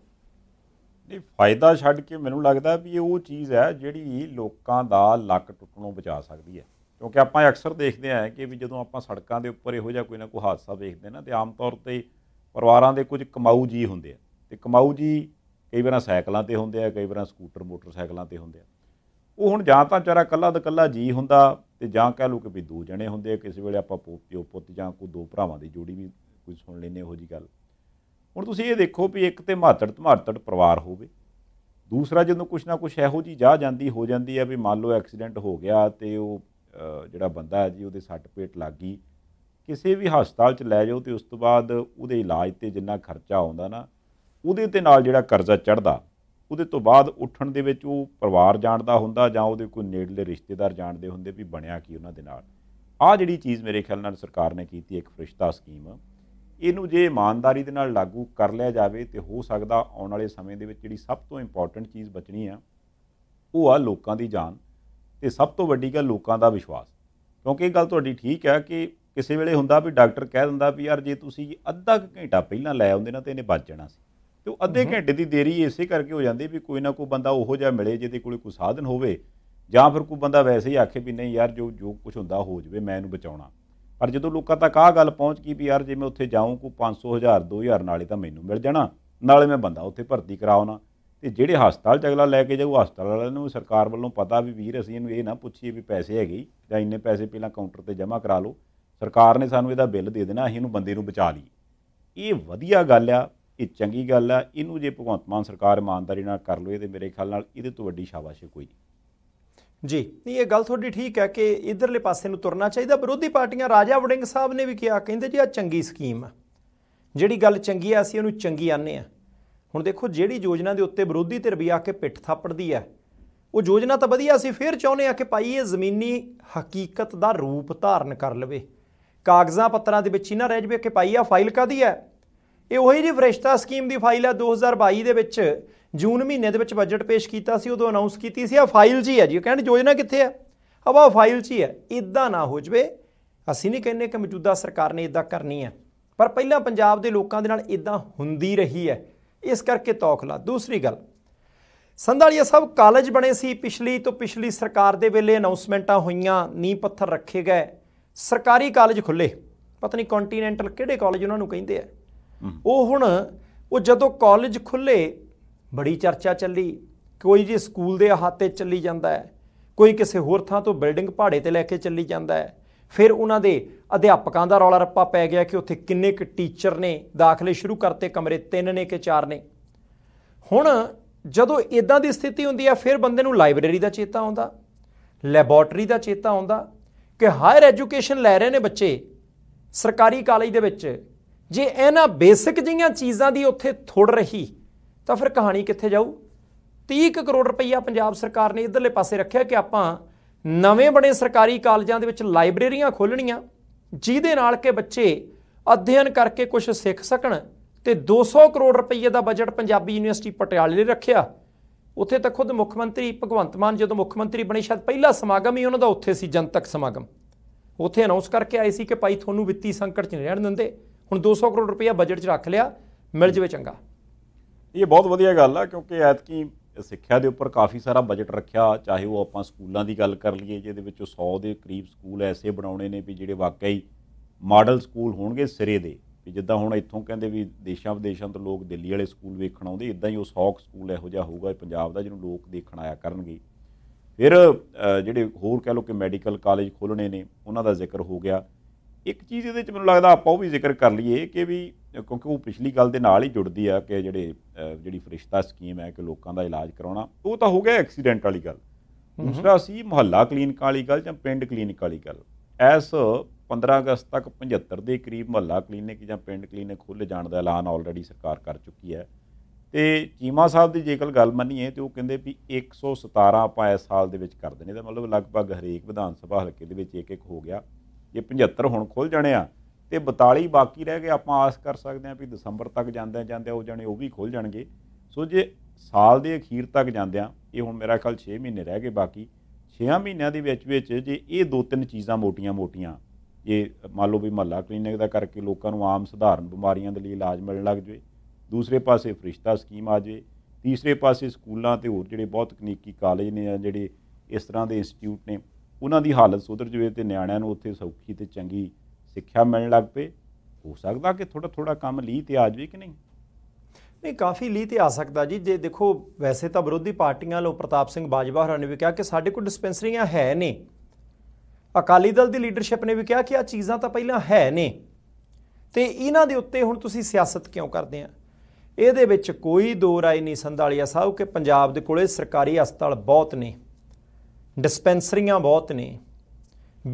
ਨਹੀਂ ਫਾਇਦਾ ਛੱਡ ਕੇ ਮੈਨੂੰ ਲੱਗਦਾ ਵੀ ਇਹ ਉਹ ਚੀਜ਼ ਹੈ ਜਿਹੜੀ ਲੋਕਾਂ ਦਾ ਲੱਕ ਟੁੱਟਣੋਂ ਬਚਾ ਸਕਦੀ ਹੈ ਕਿਉਂਕਿ ਆਪਾਂ ਅਕਸਰ ਦੇਖਦੇ ਆ ਕਿ ਵੀ ਜਦੋਂ ਆਪਾਂ ਸੜਕਾਂ ਦੇ ਉੱਪਰ ਇਹੋ ਜਿਹਾ ਕੋਈ ਨਾ ਕੋਈ ਹਾਦਸਾ ਵੇਖਦੇ ਨਾ ਤੇ ਆਮ ਤੌਰ ਤੇ ਪਰਿਵਾਰਾਂ ਦੇ ਕੁਝ ਕਮਾਊ ਜੀ ਹੁੰਦੇ ਆ ਤੇ ਕਮਾਊ ਜੀ ਕਈ ਵਾਰਾਂ ਸਾਈਕਲਾਂ ਤੇ ਹੁੰਦੇ ਆ ਕਈ ਵਾਰਾਂ ਸਕੂਟਰ ਮੋਟਰਸਾਈਕਲਾਂ ਤੇ ਹੁੰਦੇ ਆ ਉਹ ਹੁਣ ਜਾਂ ਤਾਂ ਚਾਰਾ ਕੱਲਾ ਦਾ ਕੱਲਾ ਜੀ ਹੁੰਦਾ ਤੇ ਜਾਂ ਕਹਿ ਲੂ ਕਿ ਵੀ ਦੋ ਜਣੇ ਹੁੰਦੇ ਆ ਕਿਸੇ ਵੇਲੇ ਆਪਾਂ ਪੋਤ ਪੁੱਤ ਜਾਂ ਕੋਈ ਦੋ ਭਰਾਵਾਂ ਦੀ ਜੋੜੀ ਵੀ ਕੋਈ ਸੁਣ ਲੈਨੇ ਉਹੋ ਜੀ ਗੱਲ ਹੁਣ ਤੁਸੀਂ ਇਹ ਦੇਖੋ ਵੀ ਇੱਕ ਤੇ ਮਾਤੜ ਧਮਾਤੜ ਪਰਿਵਾਰ ਹੋਵੇ ਦੂਸਰਾ ਜਦੋਂ ਕੁਛ ਨਾ ਕੁਛ ਇਹੋ ਜੀ ਜਾ ਜਾਂਦੀ ਹੋ ਜਾਂਦੀ ਹੈ ਵੀ ਮੰਨ ਲਓ ਐਕਸੀਡੈਂਟ ਹੋ ਗਿਆ ਤੇ ਉਹ ਜਿਹੜਾ ਬੰਦਾ ਹੈ ਜੀ ਉਹਦੇ ਸੱਟ ਪੇਟ ਲੱਗ ਗਈ ਕਿਸੇ ਵੀ ਹਸਪਤਾਲ 'ਚ ਲੈ ਜਾਓ ਤੇ ਉਸ ਤੋਂ ਬਾਅਦ ਉਹਦੇ ਇਲਾਜ ਤੇ ਜਿੰਨਾ ਖਰਚਾ ਆਉਂਦਾ ਨਾ ਉਹਦੇ ਤੇ ਨਾਲ ਜਿਹੜਾ ਕਰਜ਼ਾ ਚੜਦਾ ਉਹਦੇ ਤੋਂ ਬਾਅਦ ਉੱਠਣ ਦੇ ਵਿੱਚ ਉਹ ਪਰਿਵਾਰ ਜਾਣਦਾ ਹੁੰਦਾ ਜਾਂ ਉਹਦੇ ਕੋਈ ਨੇੜਲੇ ਰਿਸ਼ਤੇਦਾਰ ਜਾਣਦੇ ਹੁੰਦੇ ਵੀ ਬਣਿਆ ਕੀ ਉਹਨਾਂ ਦੇ ਨਾਲ ਆ ਜਿਹੜੀ ਚੀਜ਼ ਮੇਰੇ ਖਿਆਲ ਨਾਲ ਸਰਕਾਰ ਨੇ ਕੀਤੀ ਇੱਕ ਫਰਿਸ਼ਤਾ ਸਕੀਮ ਇਹਨੂੰ ਜੇ ਇਮਾਨਦਾਰੀ ਦੇ ਨਾਲ ਲਾਗੂ ਕਰ ਲਿਆ ਜਾਵੇ ਤੇ ਹੋ ਸਕਦਾ ਆਉਣ ਵਾਲੇ ਸਮੇਂ ਦੇ ਵਿੱਚ ਜਿਹੜੀ ਸਭ ਤੋਂ ਇੰਪੋਰਟੈਂਟ ਚੀਜ਼ ਬਚਣੀ ਆ ਉਹ ਆ ਲੋਕਾਂ ਦੀ ਜਾਨ ਤੇ ਸਭ ਤੋਂ ਵੱਡੀ ਗੱਲ ਲੋਕਾਂ ਦਾ ਵਿਸ਼ਵਾਸ ਕਿਉਂਕਿ ਇਹ ਗੱਲ ਤੁਹਾਡੀ ਠੀਕ ਹੈ ਕਿ ਕਿਸੇ ਵੇਲੇ ਹੁੰਦਾ ਵੀ ਡਾਕਟਰ ਕਹਿ ਦਿੰਦਾ ਵੀ ਯਾਰ ਜੇ ਤੁਸੀਂ ਅੱਧਾ ਘੰਟਾ ਪਹਿਲਾਂ ਲੈ ਆਉਂਦੇ ਨਾ ਤੇ ਇਹਨੇ ਬਚ ਜਾਣਾ ਸੀ ਤੇ ਉਹ ਅੱਧੇ ਘੰਟੇ ਦੀ ਦੇਰੀ ਇਸੇ ਕਰਕੇ ਹੋ ਜਾਂਦੀ ਵੀ ਕੋਈ ਨਾ ਕੋਈ ਬੰਦਾ ਉਹੋ ਜਿਹਾ ਮਿਲੇ ਜਿਹਦੇ ਕੋਲੇ ਕੋਈ ਸਾਧਨ ਹੋਵੇ ਜਾਂ ਫਿਰ ਕੋਈ ਬੰਦਾ ਵੈਸੇ ਹੀ ਆਖੇ ਵੀ ਨਹੀਂ ਯਾਰ ਜੋ ਜੋ ਕੁਝ ਹੁੰਦਾ ਹੋ ਜਵੇ ਮੈਂ ਇਹਨੂੰ ਬਚਾਉਣਾ ਪਰ ਜਦੋਂ ਲੋਕਾਂ ਤੱਕ ਆਹ ਗੱਲ ਪਹੁੰਚ ਗਈ ਵੀ ਯਾਰ ਜੇ ਮੈਂ ਉੱਥੇ ਜਾਊਂ ਕੋ 500 ਹਜ਼ਾਰ 2000 ਨਾਲੇ ਤਾਂ ਮੈਨੂੰ ਮਿਲ ਜਾਣਾ ਨਾਲੇ ਮੈਂ ਬੰਦਾ ਉੱਥੇ ਭਰਤੀ ਕਰਾਉਣਾ ਤੇ ਜਿਹੜੇ ਹਸਪਤਾਲ ਚ ਅਗਲਾ ਲੈ ਕੇ ਜਾਊ ਹਸਪਤਾਲ ਵਾਲਿਆਂ ਨੂੰ ਸਰਕਾਰ ਵੱਲੋਂ ਪਤਾ ਵੀ ਵੀਰ ਅਸੀਂ ਇਹਨੂੰ ਇਹ ਨਾ ਪੁੱਛੀਏ ਵੀ ਪੈਸੇ ਹੈਗੇ ਜਾਂ ਇੰਨੇ ਪੈਸੇ ਪਹਿਲਾਂ ਕਾਊਂਟਰ ਤੇ ਜਮ੍ਹਾਂ ਕਰਾ ਲਓ ਸਰਕਾਰ ਨੇ ਸਾਨੂੰ ਇਹਦਾ ਬਿੱਲ ਦੇ ਦੇਣਾ ਅਸੀਂ ਇਹਨੂੰ ਬੰਦੇ ਨੂੰ ਬਚਾ ਲਈਏ ਇਹ ਵਧੀਆ ਗੱਲ ਆ ਇਹ ਚੰਗੀ ਗੱਲ ਆ ਇਹਨੂੰ ਜੇ ਭਗਵੰਤ ਮਾਨ ਸਰਕਾਰ ਇਮਾਨਦਾਰੀ ਨਾਲ ਕਰ ਲਵੇ ਤੇ ਮੇਰੇ ਖਿਆਲ ਨਾਲ ਇਹਦੇ ਤੋਂ ਵੱਡੀ ਸ਼ਾਬਾਸ਼ ਕੋਈ ਨਹੀਂ ਜੀ ਨਹੀਂ ਇਹ ਗੱਲ ਤੁਹਾਡੀ ਠੀਕ ਹੈ ਕਿ ਇਧਰਲੇ ਪਾਸੇ ਨੂੰ ਤੁਰਨਾ ਚਾਹੀਦਾ ਵਿਰੋਧੀ ਪਾਰਟੀਆਂ ਰਾਜਾ ਵੜਿੰਗ ਸਾਹਿਬ ਨੇ ਵੀ ਕਿਹਾ ਕਹਿੰਦੇ ਜੀ ਆ ਚੰਗੀ ਸਕੀਮ ਆ ਜਿਹੜੀ ਗੱਲ ਚੰਗੀ ਆ ਅਸੀਂ ਉਹਨੂੰ ਚੰਗੀ ਆਨੇ ਆ ਹੁਣ ਦੇਖੋ ਜਿਹੜੀ ਯੋਜਨਾ ਦੇ ਉੱਤੇ ਵਿਰੋਧੀ ਧਿਰ ਵੀ ਆ ਕੇ ਪਿੱਠ ਥਾਪੜਦੀ ਹੈ ਉਹ ਯੋਜਨਾ ਤਾਂ ਵਧੀਆ ਸੀ ਫਿਰ ਚਾਹੁੰਦੇ ਆ ਕਿ ਪਾਈ ਇਹ ਜ਼ਮੀਨੀ ਹਕੀਕਤ ਦਾ ਰੂਪ ਧਾਰਨ ਕਰ ਲਵੇ ਕਾਗਜ਼ਾਂ ਪੱਤਰਾਂ ਦੇ ਵਿੱਚ ਹੀ ਨਾ ਰਹਿ ਜਵੇ ਕਿ ਪਾਈ ਆ ਫਾਈਲ ਕਾਦੀ ਹੈ ਇਹ ਉਹੀ ਜੀ ਫਰਿਸ਼ਤਾ ਸਕੀਮ ਦੀ ਫਾਈਲ ਹੈ 2022 ਦੇ ਵਿੱਚ ਜੂਨ ਮਹੀਨੇ ਦੇ ਵਿੱਚ ਬਜਟ ਪੇਸ਼ ਕੀਤਾ ਸੀ ਉਦੋਂ ਅਨਾਉਂਸ ਕੀਤੀ ਸੀ ਆ ਫਾਈਲ ਜੀ ਹੈ ਜੀ ਕਹਿੰਦੇ ਯੋਜਨਾ ਕਿੱਥੇ ਅਬ ਹਵਾ ਫਾਈਲ ਜੀ ਆ ਹੈ ਇਦਾਂ ਨਾ ਹੋ ਜਵੇ ਅਸੀਂ ਨਹੀਂ ਕਹਿੰਦੇ ਕਿ ਮੌਜੂਦਾ ਸਰਕਾਰ ਨੇ ਇਦਾਂ ਕਰਨੀ ਹੈ ਪਰ ਪਹਿਲਾਂ ਪੰਜਾਬ ਦੇ ਲੋਕਾਂ ਦੇ ਨਾਲ ਇਦਾਂ ਹੁੰਦੀ ਰਹੀ ਹੈ ਇਸ ਕਰਕੇ ਤੌਖਲਾ ਦੂਸਰੀ ਗੱਲ ਸੰਧਾਲੀਆ ਸਾਹਿਬ ਕਾਲਜ ਬਣੇ ਸੀ ਪਿਛਲੀ ਤੋਂ ਪਿਛਲੀ ਸਰਕਾਰ ਦੇ ਵੇਲੇ ਅਨਾਉਂਸਮੈਂਟਾਂ ਹੋਈਆਂ ਨੀ ਪੱਥਰ ਰੱਖੇ ਗਏ ਸਰਕਾਰੀ ਕਾਲਜ ਖੁੱਲੇ ਪਤਾ ਨਹੀਂ ਕੰਟੀਨੈਂਟਲ ਕਿਹੜੇ ਕਾਲਜ ਉਹਨਾਂ ਨੂੰ ਕਹਿੰਦੇ ਆ ਉਹ ਹੁਣ ਉਹ ਜਦੋਂ ਕਾਲਜ ਖੁੱਲੇ ਬੜੀ ਚਰਚਾ ਚੱਲੀ ਕੋਈ ਜੀ ਸਕੂਲ ਦੇ ਅਹਾਤੇ ਚੱਲੀ ਜਾਂਦਾ ਹੈ ਕੋਈ ਕਿਸੇ ਹੋਰ ਥਾਂ ਤੋਂ ਬਿਲਡਿੰਗ ਪਹਾੜੇ ਤੇ ਲੈ ਕੇ ਚੱਲੀ ਜਾਂਦਾ ਹੈ ਫਿਰ ਉਹਨਾਂ ਦੇ ਅਧਿਆਪਕਾਂ ਦਾ ਰੌਲਾ ਰੱਪਾ ਪੈ ਗਿਆ ਕਿ ਉੱਥੇ ਕਿੰਨੇ ਕੁ ਟੀਚਰ ਨੇ ਦਾਖਲੇ ਸ਼ੁਰੂ ਕਰਤੇ ਕਮਰੇ 3 ਨੇ ਕਿ 4 ਨੇ ਹੁਣ ਜਦੋਂ ਇਦਾਂ ਦੀ ਸਥਿਤੀ ਹੁੰਦੀ ਹੈ ਫਿਰ ਬੰਦੇ ਨੂੰ ਲਾਇਬ੍ਰੇਰੀ ਦਾ ਚੇਤਾ ਆਉਂਦਾ ਲੈਬੋਰਟਰੀ ਦਾ ਚੇਤਾ ਆਉਂਦਾ ਕਿ ਹਾਇਰ ਐਜੂਕੇਸ਼ਨ ਲੈ ਰਹੇ ਨੇ ਬੱਚੇ ਸਰਕਾਰੀ ਕਾਲਜ ਦੇ ਵਿੱਚ ਜੇ ਇਹਨਾਂ ਬੇਸਿਕ ਜੀਆਂ ਚੀਜ਼ਾਂ ਦੀ ਉੱਥੇ ਥੋੜ ਰਹੀ ਤਾਂ ਫਿਰ ਕਹਾਣੀ ਕਿੱਥੇ ਜਾਊ 30 ਕਰੋੜ ਰੁਪਈਆ ਪੰਜਾਬ ਸਰਕਾਰ ਨੇ ਇਧਰਲੇ ਪਾਸੇ ਰੱਖਿਆ ਕਿ ਆਪਾਂ ਨਵੇਂ ਬਣੇ ਸਰਕਾਰੀ ਕਾਲਜਾਂ ਦੇ ਵਿੱਚ ਲਾਇਬ੍ਰੇਰੀਆਂ ਖੋਲਣੀਆਂ ਜਿਹਦੇ ਨਾਲ ਕਿ ਬੱਚੇ ਅਧਿਐਨ ਕਰਕੇ ਕੁਝ ਸਿੱਖ ਸਕਣ ਤੇ 200 ਕਰੋੜ ਰੁਪਏ ਦਾ ਬਜਟ ਪੰਜਾਬੀ ਯੂਨੀਵਰਸਿਟੀ ਪਟਿਆਲੇ ਲਈ ਰੱਖਿਆ ਉੱਥੇ ਤਾਂ ਖੁਦ ਮੁੱਖ ਮੰਤਰੀ ਭਗਵੰਤ ਮਾਨ ਜਦੋਂ ਮੁੱਖ ਮੰਤਰੀ ਬਣੇ ਸ਼ਾਇਦ ਪਹਿਲਾ ਸਮਾਗਮ ਹੀ ਉਹਨਾਂ ਦਾ ਉੱਥੇ ਸੀ ਜਨਤਕ ਸਮਾਗਮ ਉੱਥੇ ਅਨਾਉਂਸ ਕਰਕੇ ਆਏ ਸੀ ਕਿ ਭਾਈ ਤੁਹਾਨੂੰ ਵਿੱਤੀ ਸੰਕਟ 'ਚ ਨਹੀਂ ਰਹਿਣ ਦਿੰਦੇ ਹੁਣ 200 ਕਰੋੜ ਰੁਪਏ ਬਜਟ 'ਚ ਰੱਖ ਲਿਆ ਮਿਲ ਜਵੇ ਚੰਗਾ ਇਹ ਬਹੁਤ ਵਧੀਆ ਗੱਲ ਆ ਕਿਉਂਕਿ ਐਤਕੀ ਸਿੱਖਿਆ ਦੇ ਉੱਪਰ ਕਾਫੀ ਸਾਰਾ ਬਜਟ ਰੱਖਿਆ ਚਾਹੇ ਉਹ ਆਪਾਂ ਸਕੂਲਾਂ ਦੀ ਗੱਲ ਕਰ ਲਈਏ ਜਿਹਦੇ ਵਿੱਚ 100 ਦੇ ਕਰੀਬ ਸਕੂਲ ਐਸੇ ਬਣਾਉਣੇ ਨੇ ਵੀ ਜਿਹੜੇ ਵਾਕਈ ਮਾਡਲ ਸਕੂਲ ਹੋਣਗੇ ਸਿਰੇ ਦੇ ਵੀ ਜਿੱਦਾਂ ਹੁਣ ਇੱਥੋਂ ਕਹਿੰਦੇ ਵੀ ਦੇਸ਼ਾਂ ਵਿਦੇਸ਼ਾਂ ਤੋਂ ਲੋਕ ਦਿੱਲੀ ਵਾਲੇ ਸਕੂਲ ਵੇਖਣ ਆਉਂਦੇ ਇਦਾਂ ਹੀ ਉਹ 100 ਸਕੂਲ ਇਹੋ ਜਿਹਾ ਹੋਊਗਾ ਪੰਜਾਬ ਦਾ ਜਿਹਨੂੰ ਲੋਕ ਦੇਖਣ ਆਇਆ ਕਰਨਗੇ ਫਿਰ ਜਿਹੜੇ ਹੋਰ ਕਹਿ ਲੋ ਕਿ ਮੈਡੀਕਲ ਕਾਲਜ ਖੋਲਣੇ ਨੇ ਉਹਨਾਂ ਦਾ ਜ਼ਿਕਰ ਹੋ ਗਿਆ ਇੱਕ ਚੀਜ਼ ਇਹਦੇ ਵਿੱਚ ਮੈਨੂੰ ਲੱਗਦਾ ਆਪਾਂ ਉਹ ਵੀ ਜ਼ਿਕਰ ਕਰ ਲਈਏ ਕਿ ਵੀ ਕਿਉਂਕਿ ਉਹ ਪਿਛਲੀ ਗੱਲ ਦੇ ਨਾਲ ਹੀ ਜੁੜਦੀ ਆ ਕਿ ਜਿਹੜੇ ਜਿਹੜੀ ਫਰਿਸ਼ਤਾ ਸਕੀਮ ਹੈ ਕਿ ਲੋਕਾਂ ਦਾ ਇਲਾਜ ਕਰਾਉਣਾ ਉਹ ਤਾਂ ਹੋ ਗਿਆ ਐਕਸੀਡੈਂਟ ਵਾਲੀ ਗੱਲ ਦੂਸਰਾ ਸੀ ਮੁਹੱਲਾ ਕਲੀਨਿਕ ਵਾਲੀ ਗੱਲ ਜਾਂ ਪਿੰਡ ਕਲੀਨਿਕ ਵਾਲੀ ਗੱਲ ਐਸ 15 ਅਗਸਤ ਤੱਕ 75 ਦੇ ਕਰੀਬ ਮੁਹੱਲਾ ਕਲੀਨਿਕ ਜਾਂ ਪਿੰਡ ਕਲੀਨਿਕ ਖੁੱਲ ਜਾਣ ਦਾ ਐਲਾਨ ਆਲਰੇਡੀ ਸਰਕਾਰ ਕਰ ਚੁੱਕੀ ਹੈ ਤੇ ਚੀਮਾ ਸਾਹਿਬ ਦੀ ਜੇਕਰ ਗੱਲ ਮੰਨੀਏ ਤੇ ਉਹ ਕਹਿੰਦੇ ਵੀ 117 ਆਪਾਂ ਇਸ ਸਾਲ ਦੇ ਵਿੱਚ ਕਰ ਦੇਣੇ ਦਾ ਮਤਲਬ ਲਗਭਗ ਹਰੇਕ ਵਿਧਾਨ ਸਭਾ ਹਲਕੇ ਦੇ ਵਿੱਚ ਇੱਕ ਇੱਕ ਹੋ ਗਿਆ ਜੇ 75 ਹੁਣ ਖੁੱਲ ਜਾਣੇ ਆ ਤੇ 42 ਬਾਕੀ ਰਹਿ ਗਏ ਆਪਾਂ ਆਸ ਕਰ ਸਕਦੇ ਹਾਂ ਵੀ ਦਸੰਬਰ ਤੱਕ ਜਾਂਦੇ ਜਾਂਦੇ ਉਹ ਜਾਣੇ ਉਹ ਵੀ ਖੁੱਲ ਜਾਣਗੇ ਸੋ ਜੇ ਸਾਲ ਦੇ ਅਖੀਰ ਤੱਕ ਜਾਂਦੇ ਇਹ ਹੁਣ ਮੇਰਾ ਕੱਲ 6 ਮਹੀਨੇ ਰਹਿ ਗਏ ਬਾਕੀ 6 ਮਹੀਨਿਆਂ ਦੇ ਵਿੱਚ ਵਿੱਚ ਜੇ ਇਹ ਦੋ ਤਿੰਨ ਚੀਜ਼ਾਂ ਮੋਟੀਆਂ-ਮੋਟੀਆਂ ਇਹ ਮੰਨ ਲਓ ਵੀ ਮਹੱਲਾ ਕਲੀਨਿਕ ਦਾ ਕਰਕੇ ਲੋਕਾਂ ਨੂੰ ਆਮ ਸਧਾਰਨ ਬਿਮਾਰੀਆਂ ਦੇ ਲਈ ਇਲਾਜ ਮਿਲਣ ਲੱਗ ਜਵੇ ਦੂਸਰੇ ਪਾਸੇ ਫਰਿਸ਼ਤਾ ਸਕੀਮ ਆ ਜਵੇ ਤੀਸਰੇ ਪਾਸੇ ਸਕੂਲਾਂ ਤੇ ਹੋਰ ਜਿਹੜੇ ਬਹੁਤ ਤਕਨੀਕੀ ਕਾਲਜ ਨੇ ਜਾਂ ਜਿਹੜੇ ਇਸ ਤਰ੍ਹਾਂ ਦੇ ਇੰਸਟੀਚਿਊਟ ਨੇ ਉਹਨਾਂ ਦੀ ਹਾਲਤ ਸੁਧਰ ਜਵੇ ਤੇ ਨਿਆਣਿਆਂ ਨੂੰ ਉੱਥੇ ਸੌਖੀ ਤੇ ਚੰਗੀ ਸਿੱਖਿਆ ਮਿਲਣ ਲੱਗ ਪਏ ਹੋ ਸਕਦਾ ਕਿ ਥੋੜਾ ਥੋੜਾ ਕੰਮ ਲਈ ਤੇ ਆ ਜਵੇ ਕਿ ਨਹੀਂ ਨਹੀਂ ਕਾਫੀ ਲਈ ਤੇ ਆ ਸਕਦਾ ਜੀ ਜੇ ਦੇਖੋ ਵੈਸੇ ਤਾਂ ਵਿਰੋਧੀ ਪਾਰਟੀਆਂ ਲੋ ਪ੍ਰਤਾਪ ਸਿੰਘ ਬਾਜਵਾ ਹੋਰਾਂ ਨੇ ਵੀ ਕਿਹਾ ਕਿ ਸਾਡੇ ਕੋਲ ਡਿਸਪੈਂਸਰੀਆਂ ਹੈ ਨੇ ਅਕਾਲੀ ਦਲ ਦੀ ਲੀਡਰਸ਼ਿਪ ਨੇ ਵੀ ਕਿਹਾ ਕਿ ਆ ਚੀਜ਼ਾਂ ਤਾਂ ਪਹਿਲਾਂ ਹੈ ਨੇ ਤੇ ਇਹਨਾਂ ਦੇ ਉੱਤੇ ਹੁਣ ਤੁਸੀਂ ਸਿਆਸਤ ਕਿਉਂ ਕਰਦੇ ਆ ਇਹਦੇ ਵਿੱਚ ਕੋਈ ਦੋ ਰਾਏ ਨਹੀਂ ਸੰਧਾਲੀਆ ਸਾਹਿਬ ਕਿ ਪੰਜਾਬ ਦੇ ਕੋਲੇ ਸਰਕਾਰੀ ਹਸਪਤਾਲ ਬਹੁਤ ਨੇ ਡਿਸਪੈਂਸਰੀਆਂ ਬਹੁਤ ਨੇ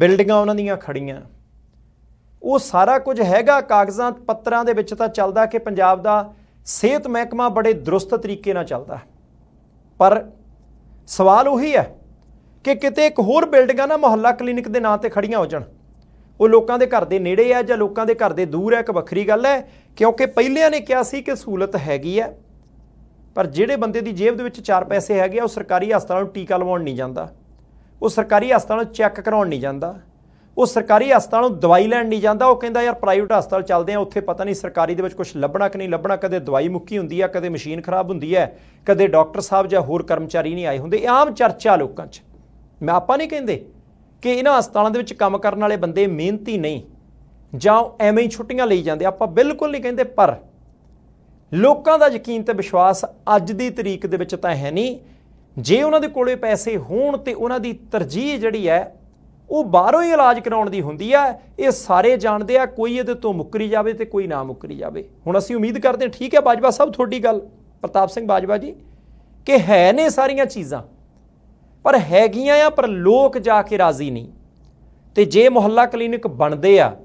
ਬਿਲਡਿੰਗਾਂ ਉਹਨਾਂ ਦੀਆਂ ਖੜੀਆਂ ਉਹ ਸਾਰਾ ਕੁਝ ਹੈਗਾ ਕਾਗਜ਼ਾਂ ਪੱਤਰਾਂ ਦੇ ਵਿੱਚ ਤਾਂ ਚੱਲਦਾ ਕਿ ਪੰਜਾਬ ਦਾ ਸਿਹਤ ਮਹਿਕਮਾ ਬੜੇ ਦਰੁਸਤ ਤਰੀਕੇ ਨਾਲ ਚੱਲਦਾ ਪਰ ਸਵਾਲ ਉਹੀ ਹੈ ਕਿ ਕਿਤੇ ਇੱਕ ਹੋਰ ਬਿਲਡਿੰਗਾਂ ਨਾ ਮੁਹੱਲਾ ਕਲੀਨਿਕ ਦੇ ਨਾਂ ਤੇ ਖੜੀਆਂ ਹੋ ਜਾਣ ਉਹ ਲੋਕਾਂ ਦੇ ਘਰ ਦੇ ਨੇੜੇ ਆ ਜਾਂ ਲੋਕਾਂ ਦੇ ਘਰ ਦੇ ਦੂਰ ਹੈ ਇੱਕ ਵੱਖਰੀ ਗੱਲ ਹੈ ਕਿਉਂਕਿ ਪਹਿਲਿਆਂ ਨੇ ਕਿਹਾ ਸੀ ਕਿ ਸਹੂਲਤ ਹੈਗੀ ਹੈ ਪਰ ਜਿਹੜੇ ਬੰਦੇ ਦੀ ਜੇਬ ਦੇ ਵਿੱਚ 4 ਪੈਸੇ ਹੈਗੇ ਆ ਉਹ ਸਰਕਾਰੀ ਹਸਪਤਾਲ ਨੂੰ ਟੀਕਾ ਲਵਾਉਣ ਨਹੀਂ ਜਾਂਦਾ ਉਹ ਸਰਕਾਰੀ ਹਸਪਤਾਲ ਨੂੰ ਚੈੱਕ ਕਰਾਉਣ ਨਹੀਂ ਜਾਂਦਾ ਉਹ ਸਰਕਾਰੀ ਹਸਪਤਾਲ ਨੂੰ ਦਵਾਈ ਲੈਣ ਨਹੀਂ ਜਾਂਦਾ ਉਹ ਕਹਿੰਦਾ ਯਾਰ ਪ੍ਰਾਈਵੇਟ ਹਸਪਤਾਲ ਚੱਲਦੇ ਆ ਉੱਥੇ ਪਤਾ ਨਹੀਂ ਸਰਕਾਰੀ ਦੇ ਵਿੱਚ ਕੁਝ ਲੱਭਣਾ ਕਿ ਨਹੀਂ ਲੱਭਣਾ ਕਦੇ ਦਵਾਈ ਮੁੱਕੀ ਹੁੰਦੀ ਆ ਕਦੇ ਮਸ਼ੀਨ ਖਰਾਬ ਹੁੰਦੀ ਹੈ ਕਦੇ ਡਾਕਟਰ ਸਾਹਿਬ ਜਾਂ ਹੋਰ ਕਰਮਚਾਰੀ ਨਹੀਂ ਆਏ ਹੁੰਦੇ ਇਹ ਆਮ ਚਰਚਾ ਲੋਕਾਂ 'ਚ ਮੈਂ ਆਪਾਂ ਨਹੀਂ ਕਹਿੰਦੇ ਕਿ ਇਹਨਾਂ ਹਸਪਤਾਲਾਂ ਦੇ ਵਿੱਚ ਕੰਮ ਕਰਨ ਵਾਲੇ ਬੰਦੇ ਮਿਹਨਤੀ ਨਹੀਂ ਜਾਂ ਐਵੇਂ ਹੀ ਛੁੱਟੀਆਂ ਲਈ ਜਾਂਦੇ ਆਪਾਂ ਬਿਲਕੁਲ ਨਹੀਂ ਕਹਿੰਦੇ ਪਰ ਲੋਕਾਂ ਦਾ ਯਕੀਨ ਤੇ ਵਿਸ਼ਵਾਸ ਅੱਜ ਦੀ ਤਰੀਕ ਦੇ ਵਿੱਚ ਤਾਂ ਹੈ ਨਹੀਂ ਜੇ ਉਹਨਾਂ ਦੇ ਕੋਲੇ ਪੈਸੇ ਹੋਣ ਤੇ ਉਹਨਾਂ ਦੀ ਤਰਜੀਹ ਜਿਹੜੀ ਹੈ ਉਹ ਬਾਹਰੋਂ ਹੀ ਇਲਾਜ ਕਰਾਉਣ ਦੀ ਹੁੰਦੀ ਹੈ ਇਹ ਸਾਰੇ ਜਾਣਦੇ ਆ ਕੋਈ ਇਹਦੇ ਤੋਂ ਮੁੱਕਰੀ ਜਾਵੇ ਤੇ ਕੋਈ ਨਾ ਮੁੱਕਰੀ ਜਾਵੇ ਹੁਣ ਅਸੀਂ ਉਮੀਦ ਕਰਦੇ ਹਾਂ ਠੀਕ ਹੈ ਬਾਜਵਾ ਸਾਹਿਬ ਤੁਹਾਡੀ ਗੱਲ ਪ੍ਰਤਾਪ ਸਿੰਘ ਬਾਜਵਾ ਜੀ ਕਿ ਹੈ ਨੇ ਸਾਰੀਆਂ ਚੀਜ਼ਾਂ ਪਰ ਹੈਗੀਆਂ ਆ ਪਰ ਲੋਕ ਜਾ ਕੇ ਰਾਜ਼ੀ ਨਹੀਂ ਤੇ ਜੇ ਮੁਹੱਲਾ ਕਲੀਨਿਕ ਬਣਦੇ ਆ